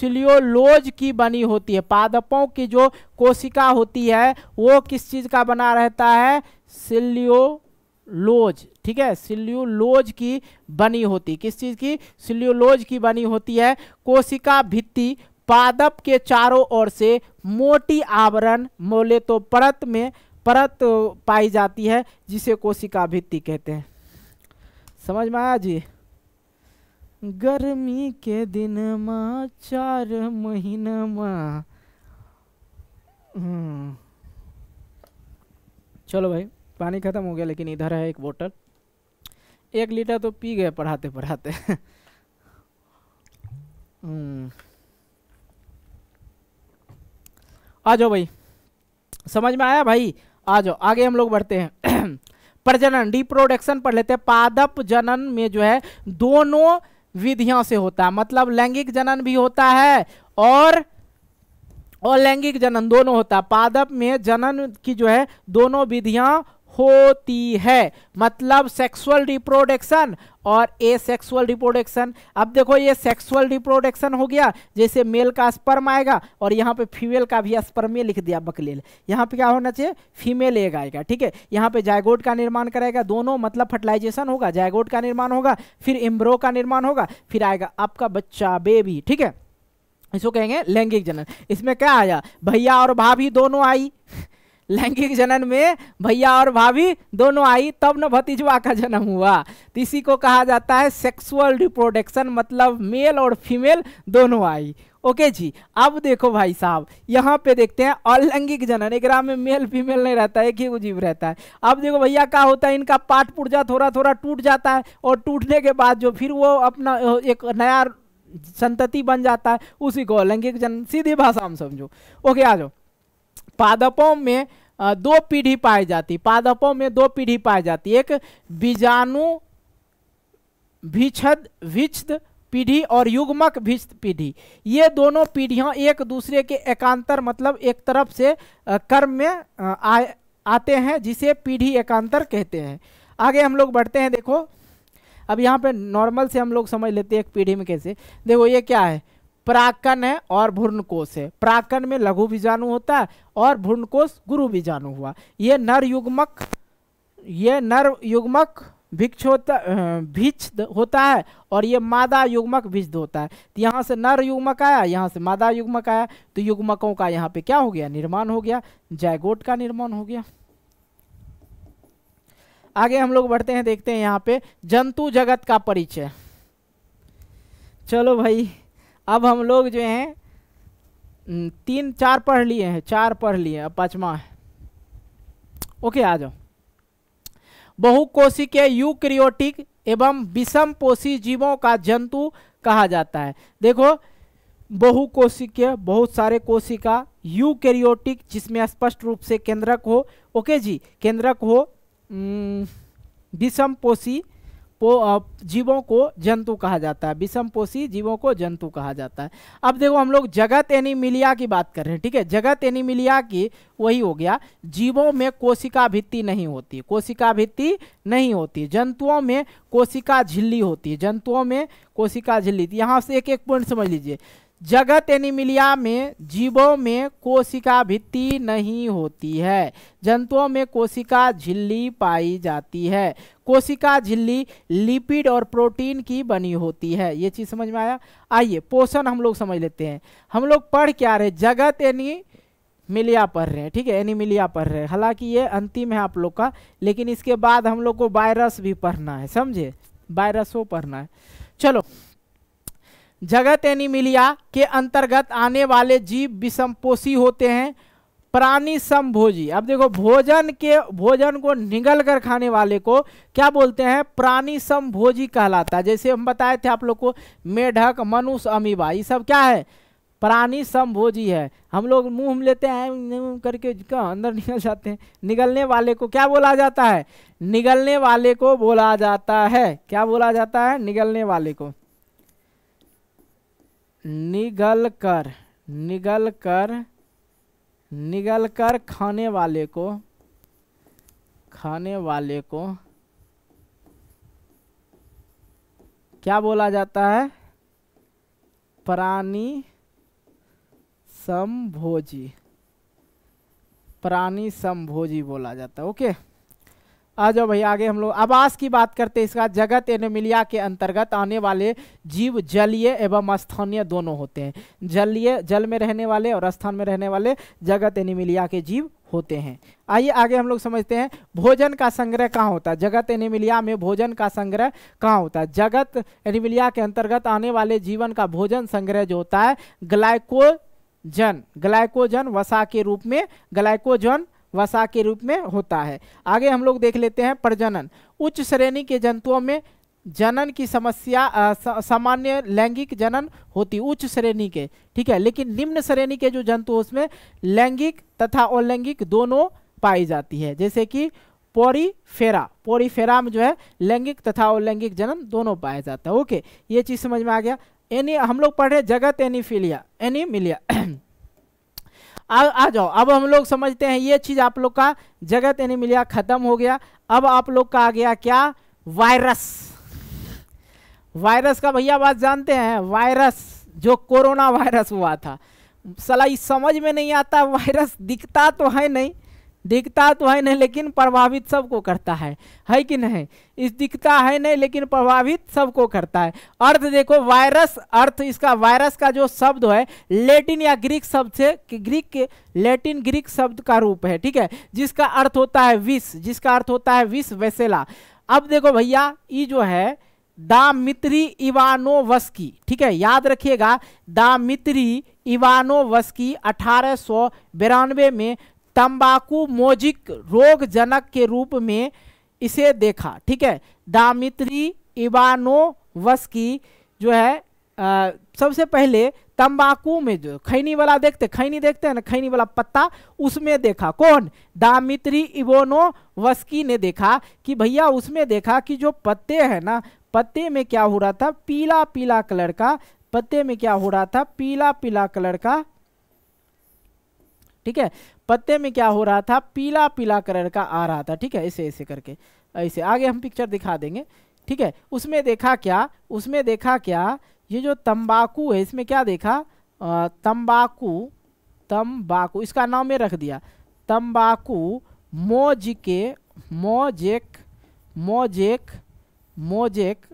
सिलियोलोज की बनी होती है पादपों की जो कोशिका होती है वो किस चीज़ का बना रहता है सिलियोलोज ठीक है सिल्यूलोज की बनी होती किस चीज़ की सिल्यूलोज की बनी होती है कोशिका भित्ति पादप के चारों ओर से मोटी आवरण मोले तो परत में परत पाई जाती है जिसे कोशिका भित्ति कहते हैं समझ में आया जी गर्मी के दिन में चार महीना में हम्म। चलो भाई पानी ख़त्म हो गया लेकिन इधर है एक बोतल एक लीटर तो पी गए पढ़ाते पढ़ाते हम्म। आ जाओ भाई समझ में आया भाई आ जाओ आगे हम लोग बढ़ते हैं प्रजनन रिप्रोडक्शन पढ़ लेते हैं पादप जनन में जो है दोनों विधियों से होता है मतलब लैंगिक जनन भी होता है और और लैंगिक जनन दोनों होता है पादप में जनन की जो है दोनों विधियां होती है मतलब सेक्सुअल रिप्रोडक्शन और ए सेक्सुअल रिप्रोडक्शन अब देखो ये सेक्सुअल रिप्रोडक्शन हो गया जैसे मेल का स्पर्म आएगा और यहाँ पे फीमेल का भी स्पर्मे लिख दिया बकलेल यहाँ पे क्या होना चाहिए फीमेल एग आएगा ठीक है यहाँ पे जायगोट का निर्माण करेगा दोनों मतलब फर्टिलाइजेशन होगा जायगोट का निर्माण होगा फिर इम्ब्रो का निर्माण होगा फिर आएगा आपका बच्चा बेबी ठीक है इसको कहेंगे लैंगिक जनन इसमें क्या आया भैया और भाभी दोनों आई लैंगिक जनन में भैया और भाभी दोनों आई तब न भतीजवा का जन्म हुआ तो इसी को कहा जाता है सेक्सुअल रिप्रोडक्शन मतलब मेल और फीमेल दोनों आई ओके जी अब देखो भाई साहब यहाँ पे देखते हैं अलैंगिक जनन एक में मेल फीमेल नहीं रहता है एक ही जीव रहता है अब देखो भैया क्या होता है इनका पाठ पुर्जा थोड़ा थोड़ा टूट जाता है और टूटने के बाद जो फिर वो अपना एक नया संतति बन जाता है उसी को अलैंगिक जनन सीधी भाषा हम समझो ओके आ जाओ पादपों में दो पीढ़ी पाई जाती पादपों में दो पीढ़ी पाई जाती एक बीजाणु भिछद भिछद पीढ़ी और युग्मक भिष्त पीढ़ी ये दोनों पीढ़ियाँ एक दूसरे के एकांतर मतलब एक तरफ से कर्म में आ, आते हैं जिसे पीढ़ी एकांतर कहते हैं आगे हम लोग बढ़ते हैं देखो अब यहाँ पे नॉर्मल से हम लोग समझ लेते हैं एक पीढ़ी में कैसे देखो ये क्या है प्राकन है और भ्रूणकोश है प्राकन में लघु बीजाणु होता है और भ्रूणकोश गुरु बीजाणु हुआ ये नर युग्मक ये नर युग्मक भिक्ष होता भिक्ष होता है और ये मादा युग्मक भिज होता है तो यहाँ से नर युग्मक आया यहाँ से मादा युग्मक आया तो युग्मकों का यहाँ पे क्या हो गया निर्माण हो गया जयगोट का निर्माण हो गया आगे हम लोग बढ़ते हैं देखते हैं यहाँ पे जंतु जगत का परिचय चलो भाई अब हम लोग जो हैं तीन चार पढ़ लिए हैं चार पढ़ लिए अब पाँचवा है ओके आ जाओ बहुकोशिकीय यूक्रियोटिक एवं पोषी जीवों का जंतु कहा जाता है देखो बहुकोशिकीय बहुत सारे कोशिका यूकैरियोटिक जिसमें स्पष्ट रूप से केंद्रक हो ओके जी केंद्रक हो विषम पोषी जीवों को जंतु कहा जाता है पोषी जीवों को जंतु कहा जाता है अब देखो हम लोग जगत एनिमिलिया की बात कर रहे हैं ठीक है जगत एनिमिलिया की वही हो गया जीवों में कोशिका भित्ति नहीं होती कोशिका भित्ति नहीं होती जंतुओं में कोशिका झिल्ली होती है जंतुओं में कोशिका झिल्ली यहाँ से एक एक पॉइंट समझ लीजिए जगत एनिमिलिया में जीवों में कोशिका भित्ति नहीं होती है जंतुओं में कोशिका झिल्ली पाई जाती है कोशिका झिल्ली लिपिड और प्रोटीन की बनी होती है ये चीज़ समझ में आया आइए पोषण हम लोग समझ लेते हैं हम लोग पढ़ क्या रहे जगत एनी मिलिया पढ़ रहे हैं ठीक है एनिमिलिया पढ़ रहे हैं हालांकि ये अंतिम है आप लोग का लेकिन इसके बाद हम लोग को वायरस भी पढ़ना है समझे वायरसों पढ़ना है चलो जगत एनिमिलिया के अंतर्गत आने वाले जीव विषमपोषी होते हैं प्राणी समभोजी अब देखो भोजन के भोजन को निगल कर खाने वाले को क्या बोलते हैं प्राणी समभोजी कहलाता है जैसे हम बताए थे आप लोग को मेढक मनुष्य अमीबा ये सब क्या है प्राणी समभोजी है हम लोग मुंह लेते हैं करके अंदर निकल जाते हैं निगलने वाले को क्या बोला जाता है निगलने वाले को बोला जाता है क्या बोला जाता है निगलने वाले को निगल कर निगल कर निगल कर खाने वाले को खाने वाले को क्या बोला जाता है प्राणी संभोजी प्राणी संभोजी बोला जाता है ओके आ जाओ भाई आगे हम लोग आवास की बात करते हैं इसका जगत एनोमिलिया के अंतर्गत आने वाले जीव जलीय एवं स्थानीय दोनों होते हैं जलीय जल में रहने वाले और स्थान में रहने वाले जगत एनिमिलिया के जीव होते हैं आइए आगे हम लोग समझते हैं भोजन का संग्रह कहाँ होता है जगत एनिमिलिया में भोजन का संग्रह कहाँ होता है जगत एनिमिलिया के अंतर्गत आने वाले जीवन का भोजन संग्रह जो होता है ग्लाइकोजन ग्लाइकोजन वसा के रूप में ग्लाइकोजन वसा के रूप में होता है आगे हम लोग देख लेते हैं प्रजनन उच्च श्रेणी के जंतुओं में जनन की समस्या सामान्य लैंगिक जनन होती उच्च श्रेणी के ठीक है लेकिन निम्न श्रेणी के जो जंतु उसमें लैंगिक तथा अलैंगिक दोनों पाई जाती है जैसे कि पोरीफेरा पोरीफेरा में जो है लैंगिक तथा अलैंगिक जनन दोनों पाया जाता है ओके ये चीज़ समझ में आ गया एनी हम लोग पढ़ रहे जगत एनीफिलिया एनीमिलिया आ, आ जाओ अब हम लोग समझते हैं ये चीज आप लोग का जगत मिलिया खत्म हो गया अब आप लोग का आ गया क्या वायरस वायरस का भैया बात जानते हैं वायरस जो कोरोना वायरस हुआ था सलाई समझ में नहीं आता वायरस दिखता तो है नहीं दिखता तो है नहीं लेकिन प्रभावित सबको करता है है कि नहीं इस दिखता है नहीं लेकिन प्रभावित सबको करता है अर्थ देखो वायरस अर्थ इसका वायरस का जो शब्द है लेटिन या ग्रीक शब्द से ग्रीक के लेटिन ग्रीक शब्द का रूप है ठीक है जिसका अर्थ होता है विष जिसका अर्थ होता है विष वैसेला अब देखो भैया ये जो है दामित्री इवानोवस्की ठीक है याद रखिएगा दामित्री इवानोवस्की अठारह में तंबाकू मोजिक रोग जनक के रूप में इसे देखा ठीक है दामित्री वस्की जो है आ, सबसे पहले तंबाकू में जो खैनी वाला देखते खैनी देखते हैं ना खैनी वाला पत्ता उसमें देखा कौन दामित्री इवोनो वस्की ने देखा कि भैया उसमें देखा कि जो पत्ते हैं ना पत्ते में क्या हो रहा था पीला पीला कलर का पत्ते में क्या हो रहा था पीला पीला कलर का ठीक है पत्ते में क्या हो रहा था पीला पीला कलर का आ रहा था ठीक है ऐसे ऐसे करके ऐसे आगे हम पिक्चर दिखा देंगे ठीक है उसमें देखा क्या उसमें देखा क्या ये जो तंबाकू है इसमें क्या देखा तंबाकू तंबाकू इसका नाम में रख दिया तंबाकू के मोजेक मोजेक मोजेक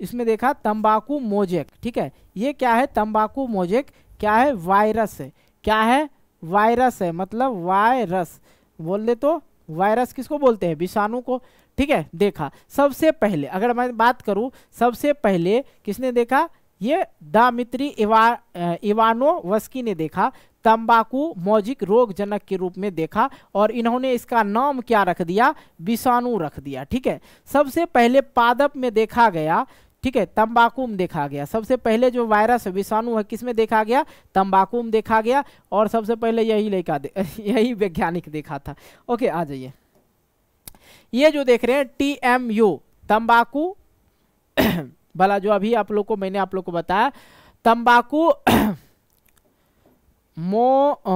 इसमें देखा तंबाकू मोजेक ठीक है ये क्या है तंबाकू मोजेक क्या है वायरस है क्या है वायरस है मतलब वायरस बोल दे तो वायरस किसको बोलते हैं विषाणु को ठीक है देखा सबसे पहले अगर मैं बात करूं सबसे पहले किसने देखा ये दामित्री इवा इवानो वस्की ने देखा तंबाकू मौजिक रोगजनक के रूप में देखा और इन्होंने इसका नाम क्या रख दिया विषाणु रख दिया ठीक है सबसे पहले पादप में देखा गया ठीक है तंबाकू में देखा गया सबसे पहले जो वायरस विषाणु है किसमें देखा गया तंबाकू में देखा गया और सबसे पहले यही लेखा यही वैज्ञानिक देखा था ओके आ जाइए ये जो देख रहे हैं टी एम यू तम्बाकू भला जो अभी आप लोग को मैंने आप लोग को बताया तंबाकू मो आ,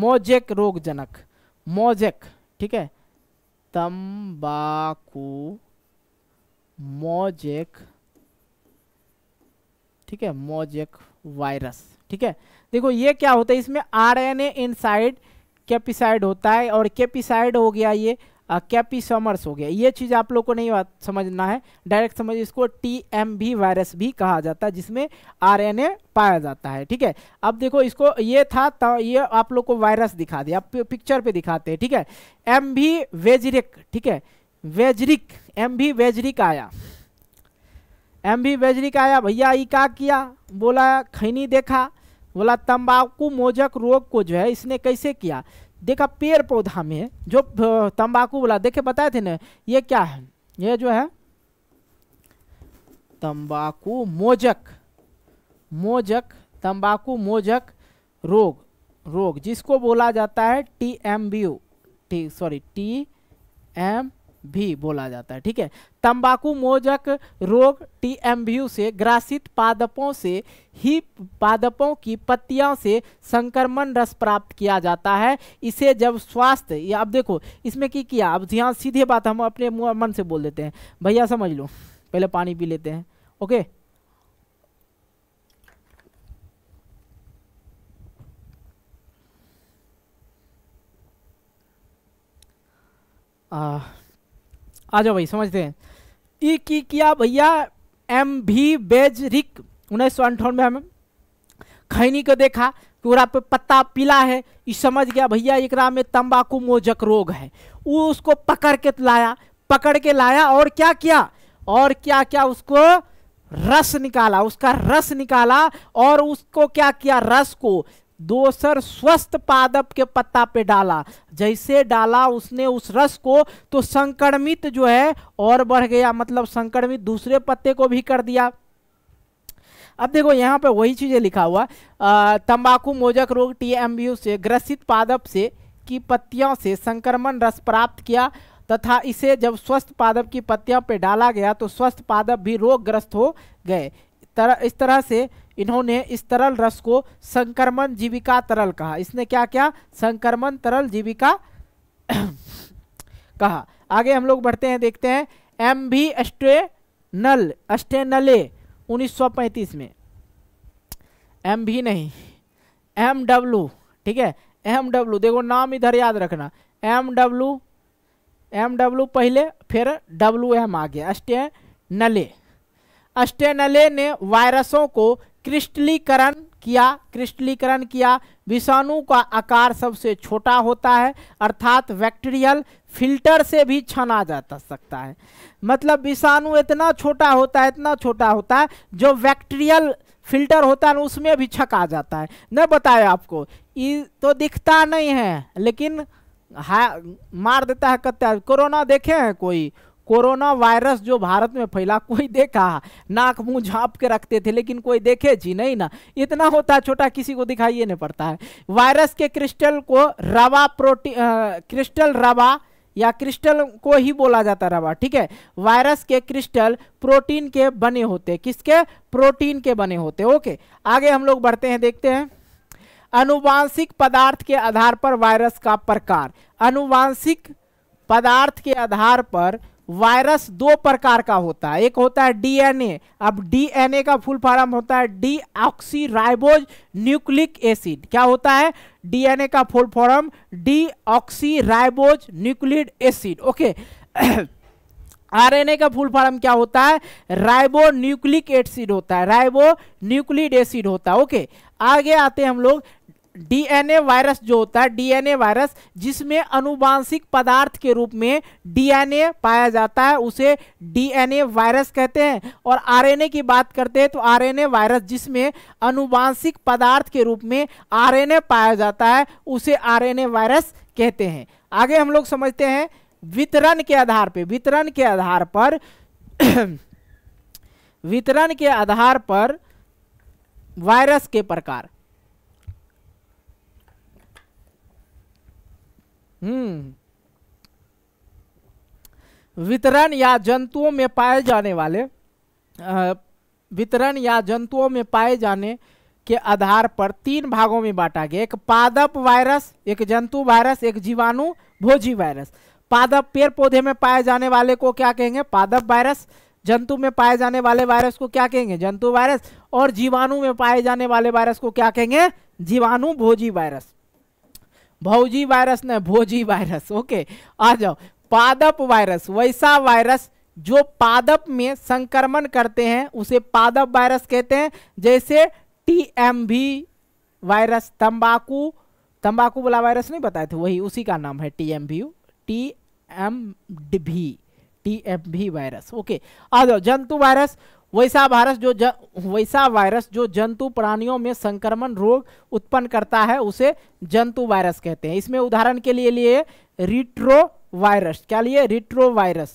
मोजेक रोगजनक मोजेक ठीक है तंबाकू मोजेक ठीक है मोजेक वायरस ठीक है देखो ये क्या होता है इसमें R N A inside capsid होता है और कैपिसाइड हो गया ये कैपिसमर्स हो गया ये चीज़ आप लोग को नहीं समझना है डायरेक्ट समझ इसको टी एम भी वायरस भी कहा जाता है जिसमें आर एन ए पाया जाता है ठीक है अब देखो इसको ये था तो ये आप लोग को वायरस दिखा दिया आप पिक्चर पे दिखाते हैं ठीक है एम भी वेजरिक ठीक है वेजरिक एम भी वेजरिक आया एम भी बेजरी का आया भैया ये का किया बोला खैनी देखा बोला तंबाकू मोजक रोग को जो है इसने कैसे किया देखा पेड़ पौधा में जो तंबाकू बोला देखे बताए थे ना ये क्या है ये जो है तंबाकू मोजक मोजक तंबाकू मोजक रोग रोग जिसको बोला जाता है T M B U T sorry T M भी बोला जाता है ठीक है तंबाकू मोजक रोग एम से ग्रासित पादपों से ही पादपों की पत्तियों से संक्रमण रस प्राप्त किया जाता है इसे जब स्वास्थ्य या अब देखो इसमें की किया अब यहाँ सीधे बात हम अपने मन से बोल देते हैं भैया समझ लो पहले पानी पी लेते हैं ओके आ, आ जाओ भाई समझते हैं ई की किया भैया एम भी बेज रिक उन्नीस सौ अंठानवे में खैनी को देखा कि ओरा पे पत्ता पीला है ये समझ गया भैया एक में तंबाकू मोजक रोग है वो उसको पकड़ के लाया पकड़ के लाया और क्या किया और क्या क्या उसको रस निकाला उसका रस निकाला और उसको क्या किया रस को दोसर स्वस्थ पादप के पत्ता पे डाला जैसे डाला उसने उस रस को तो संक्रमित जो है और बढ़ गया मतलब संक्रमित दूसरे पत्ते को भी कर दिया अब देखो यहाँ पे वही चीज़ें लिखा हुआ तंबाकू मोजक रोग टी से ग्रसित पादप से की पत्तियों से संक्रमण रस प्राप्त किया तथा इसे जब स्वस्थ पादप की पत्तियों पर डाला गया तो स्वस्थ पादप भी रोगग्रस्त हो गए तरह इस तरह से इन्होंने इस तरल रस को संक्रमण जीविका तरल कहा इसने क्या क्या संक्रमण तरल जीविका कहा आगे हम लोग बढ़ते हैं देखते हैं एम भी एस्टेनल एस्टेनले उन्नीस में एम भी नहीं एम डब्लू ठीक है एम डब्लू देखो नाम इधर याद रखना एम डब्लू एम डब्लू पहले फिर डब्लू एम आ गया अस्टेनले अस्टेनले ने वायरसों को क्रिस्टलीकरण किया क्रिस्टलीकरण किया विषाणु का आकार सबसे छोटा होता है अर्थात बैक्टीरियल फिल्टर से भी छाना जा सकता है मतलब विषाणु इतना छोटा होता है इतना छोटा होता है जो बैक्टीरियल फिल्टर होता है उसमें भी छका जाता है न बताया आपको ये तो दिखता नहीं है लेकिन हा मार देता है कत्या कोरोना देखे हैं कोई कोरोना वायरस जो भारत में फैला कोई देखा नाक मुंह झाप के रखते थे लेकिन कोई देखे जी नहीं ना इतना होता छोटा किसी को दिखाई नहीं पड़ता है वायरस के क्रिस्टल को रवा प्रोटीन क्रिस्टल रवा या क्रिस्टल को ही बोला जाता रवा ठीक है वायरस के क्रिस्टल प्रोटीन के बने होते किसके प्रोटीन के बने होते ओके आगे हम लोग बढ़ते हैं देखते हैं अनुवांशिक पदार्थ के आधार पर वायरस का प्रकार अनुवांशिक पदार्थ के आधार पर वायरस दो प्रकार का होता है एक होता है डीएनए अब डीएनए का फुल फॉर्म होता है डी ऑक्सीराइबोज न्यूक्लिक एसिड क्या होता है डीएनए का full form deoxyribose nucleic acid okay RNA का फुल फॉर्म क्या होता है राइबो न्यूक्लिक एसिड होता है राइबो न्यूक्लिड एसिड होता है ओके आगे आते हैं हम लोग डीएनए वायरस जो होता है डीएनए वायरस जिसमें अनुवांशिक पदार्थ के रूप में डीएनए पाया जाता है उसे डीएनए वायरस कहते हैं और आरएनए की बात करते हैं तो आरएनए वायरस जिसमें अनुवांशिक पदार्थ के रूप में आरएनए पाया जाता है उसे आरएनए वायरस कहते हैं आगे हम लोग समझते हैं वितरण के आधार पर वितरण के आधार पर वितरण के आधार पर वायरस के प्रकार हम्म वितरण या जंतुओं में पाए जाने वाले वितरण या जंतुओं में पाए जाने के आधार पर तीन भागों में बांटा गया एक पादप वायरस एक जंतु वायरस एक जीवाणु भोजी वायरस पादप पेड़ पौधे में पाए जाने वाले को क्या कहेंगे पादप वायरस जंतु में पाए जाने वाले वायरस को क्या कहेंगे जंतु वायरस और जीवाणु में पाए जाने वाले वायरस को क्या कहेंगे जीवाणु भोजी वायरस भौजी वायरस ने भोजी वायरस ओके आ जाओ पादप वायरस वैसा वायरस जो पादप में संक्रमण करते हैं उसे पादप वायरस कहते हैं जैसे टीएमवी वायरस तंबाकू तंबाकू वाला वायरस नहीं बताए थे वही उसी का नाम है T M V T M D T M virus okay आ जाओ जंतु वायरस वैसा वायरस जो वैसा वायरस जो जंतु प्राणियों में संक्रमण रोग उत्पन्न करता है उसे जंतु वायरस कहते हैं इसमें उदाहरण के लिए लिए रिट्रो वायरस क्या लिए रिट्रो वायरस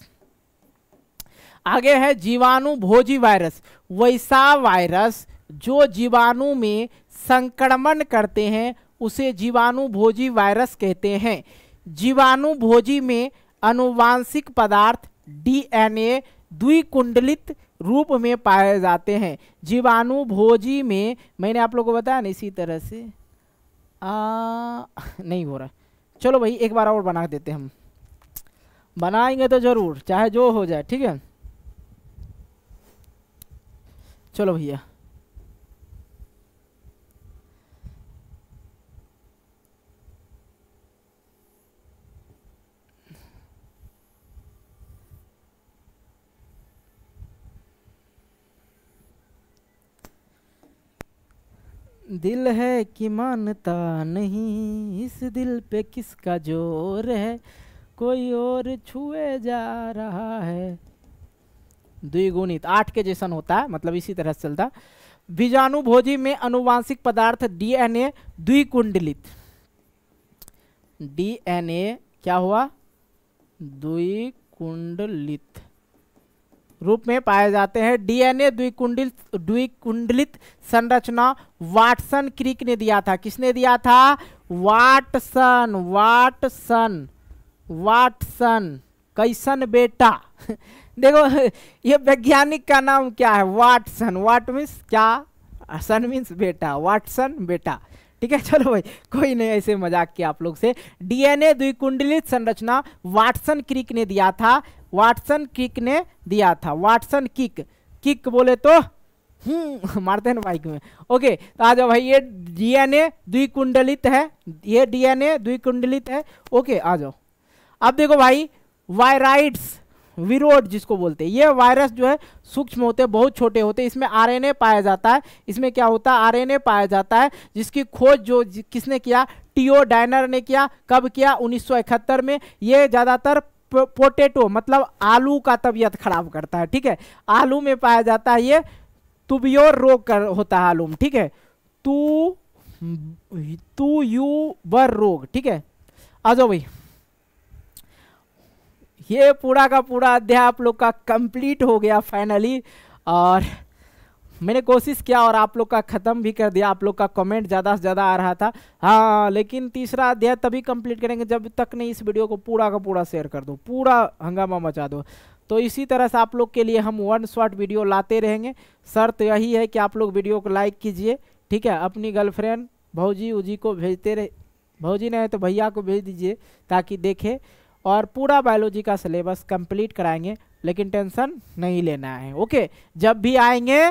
आगे है जीवाणु भोजी वायरस वैसा वायरस जो जीवाणु में संक्रमण करते हैं उसे जीवाणु भोजी वायरस कहते हैं जीवाणु भोजी में अनुवांशिक पदार्थ डीएनए द्विकुंडलित रूप में पाए जाते हैं जीवाणु भोजी में मैंने आप लोगों को बताया ना इसी तरह से आ, नहीं हो रहा चलो भाई एक बार और बना देते हम बनाएंगे तो ज़रूर चाहे जो हो जाए ठीक है चलो भैया दिल है कि मानता नहीं इस दिल पे किसका जोर है कोई और छुए जा रहा है द्विगुणित आठ के जैसा होता है मतलब इसी तरह से चलता बीजाणु भोजी में अनुवांशिक पदार्थ डीएनए द्विकुंडलित डीएनए क्या हुआ द्विकुंडलित रूप में पाए जाते हैं डीएनए द्विकुंडित द्विकुंडलित संरचना वाटसन क्रिक ने दिया था किसने दिया था वाटसन वाटसन वाटसन कैसन बेटा देखो ये वैज्ञानिक का नाम क्या है वाटसन वाट मीन्स क्या सन मीन्स बेटा वाटसन बेटा ठीक है चलो भाई कोई नहीं ऐसे मजाक किया आप लोग से डीएनए द्विकुंडलित संरचना वाटसन क्रिक ने दिया था वाटसन किक ने दिया था वाटसन किक किक बोले तो हम्म मारते हैं बाइक में ओके तो आ जाओ भाई ये डीएनए द्विकुंडलित है ये डीएनए द्विकुंडलित है ओके आ जाओ अब देखो भाई वायराइड्स विरोध जिसको बोलते हैं ये वायरस जो है सूक्ष्म होते हैं बहुत छोटे होते हैं इसमें आरएनए पाया जाता है इसमें क्या होता है आरएनए पाया जाता है जिसकी खोज जो किसने किया टीओ डायनर ने किया कब किया 1971 में ये ज़्यादातर पोटेटो मतलब आलू का तबीयत खराब करता है ठीक है आलू में पाया जाता है ये तुबियोर रोग कर होता है आलू में ठीक है तू तू यू बर रोग ठीक है आ जाओ भाई ये पूरा का पूरा अध्याय आप लोग का कंप्लीट हो गया फाइनली और मैंने कोशिश किया और आप लोग का ख़त्म भी कर दिया आप लोग का कमेंट ज़्यादा से ज़्यादा आ रहा था हाँ लेकिन तीसरा अध्याय तभी कंप्लीट करेंगे जब तक नहीं इस वीडियो को पूरा का पूरा शेयर कर दो पूरा हंगामा मचा दो तो इसी तरह से आप लोग के लिए हम वन शॉट वीडियो लाते रहेंगे शर्त यही है कि आप लोग वीडियो को लाइक कीजिए ठीक है अपनी गर्लफ्रेंड भाजी उजी को भेजते रहे भाजी नहीं तो भैया को भेज दीजिए ताकि देखे और पूरा बायोलॉजी का सिलेबस कंप्लीट कराएंगे लेकिन टेंशन नहीं लेना है ओके जब भी आएंगे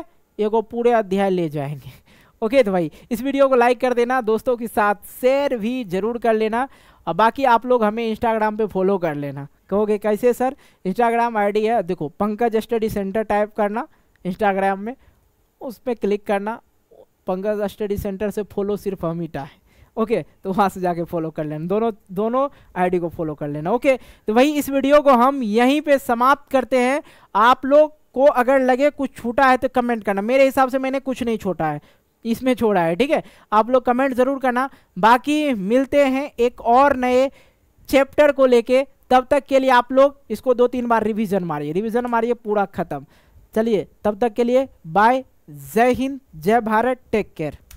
एगो पूरे अध्याय ले जाएंगे ओके तो भाई इस वीडियो को लाइक कर देना दोस्तों के साथ शेयर भी जरूर कर लेना और बाकी आप लोग हमें इंस्टाग्राम पे फॉलो कर लेना कहोगे कैसे सर इंस्टाग्राम आईडी है देखो पंकज स्टडी सेंटर टाइप करना इंस्टाग्राम में उस पर क्लिक करना पंकज स्टडी सेंटर से फॉलो सिर्फ हमीटा है ओके तो वहाँ से जाके फॉलो कर लेना दोनों दोनों आईडी को फॉलो कर लेना ओके तो वही इस वीडियो को हम यहीं पे समाप्त करते हैं आप लोग को अगर लगे कुछ छूटा है तो कमेंट करना मेरे हिसाब से मैंने कुछ नहीं छोटा है इसमें छोड़ा है ठीक है आप लोग कमेंट ज़रूर करना बाकी मिलते हैं एक और नए चैप्टर को लेके तब तक के लिए आप लोग इसको दो तीन बार रिवीजन मारिए रिवीजन मारिए पूरा ख़त्म चलिए तब तक के लिए बाय जय हिंद जय भारत टेक केयर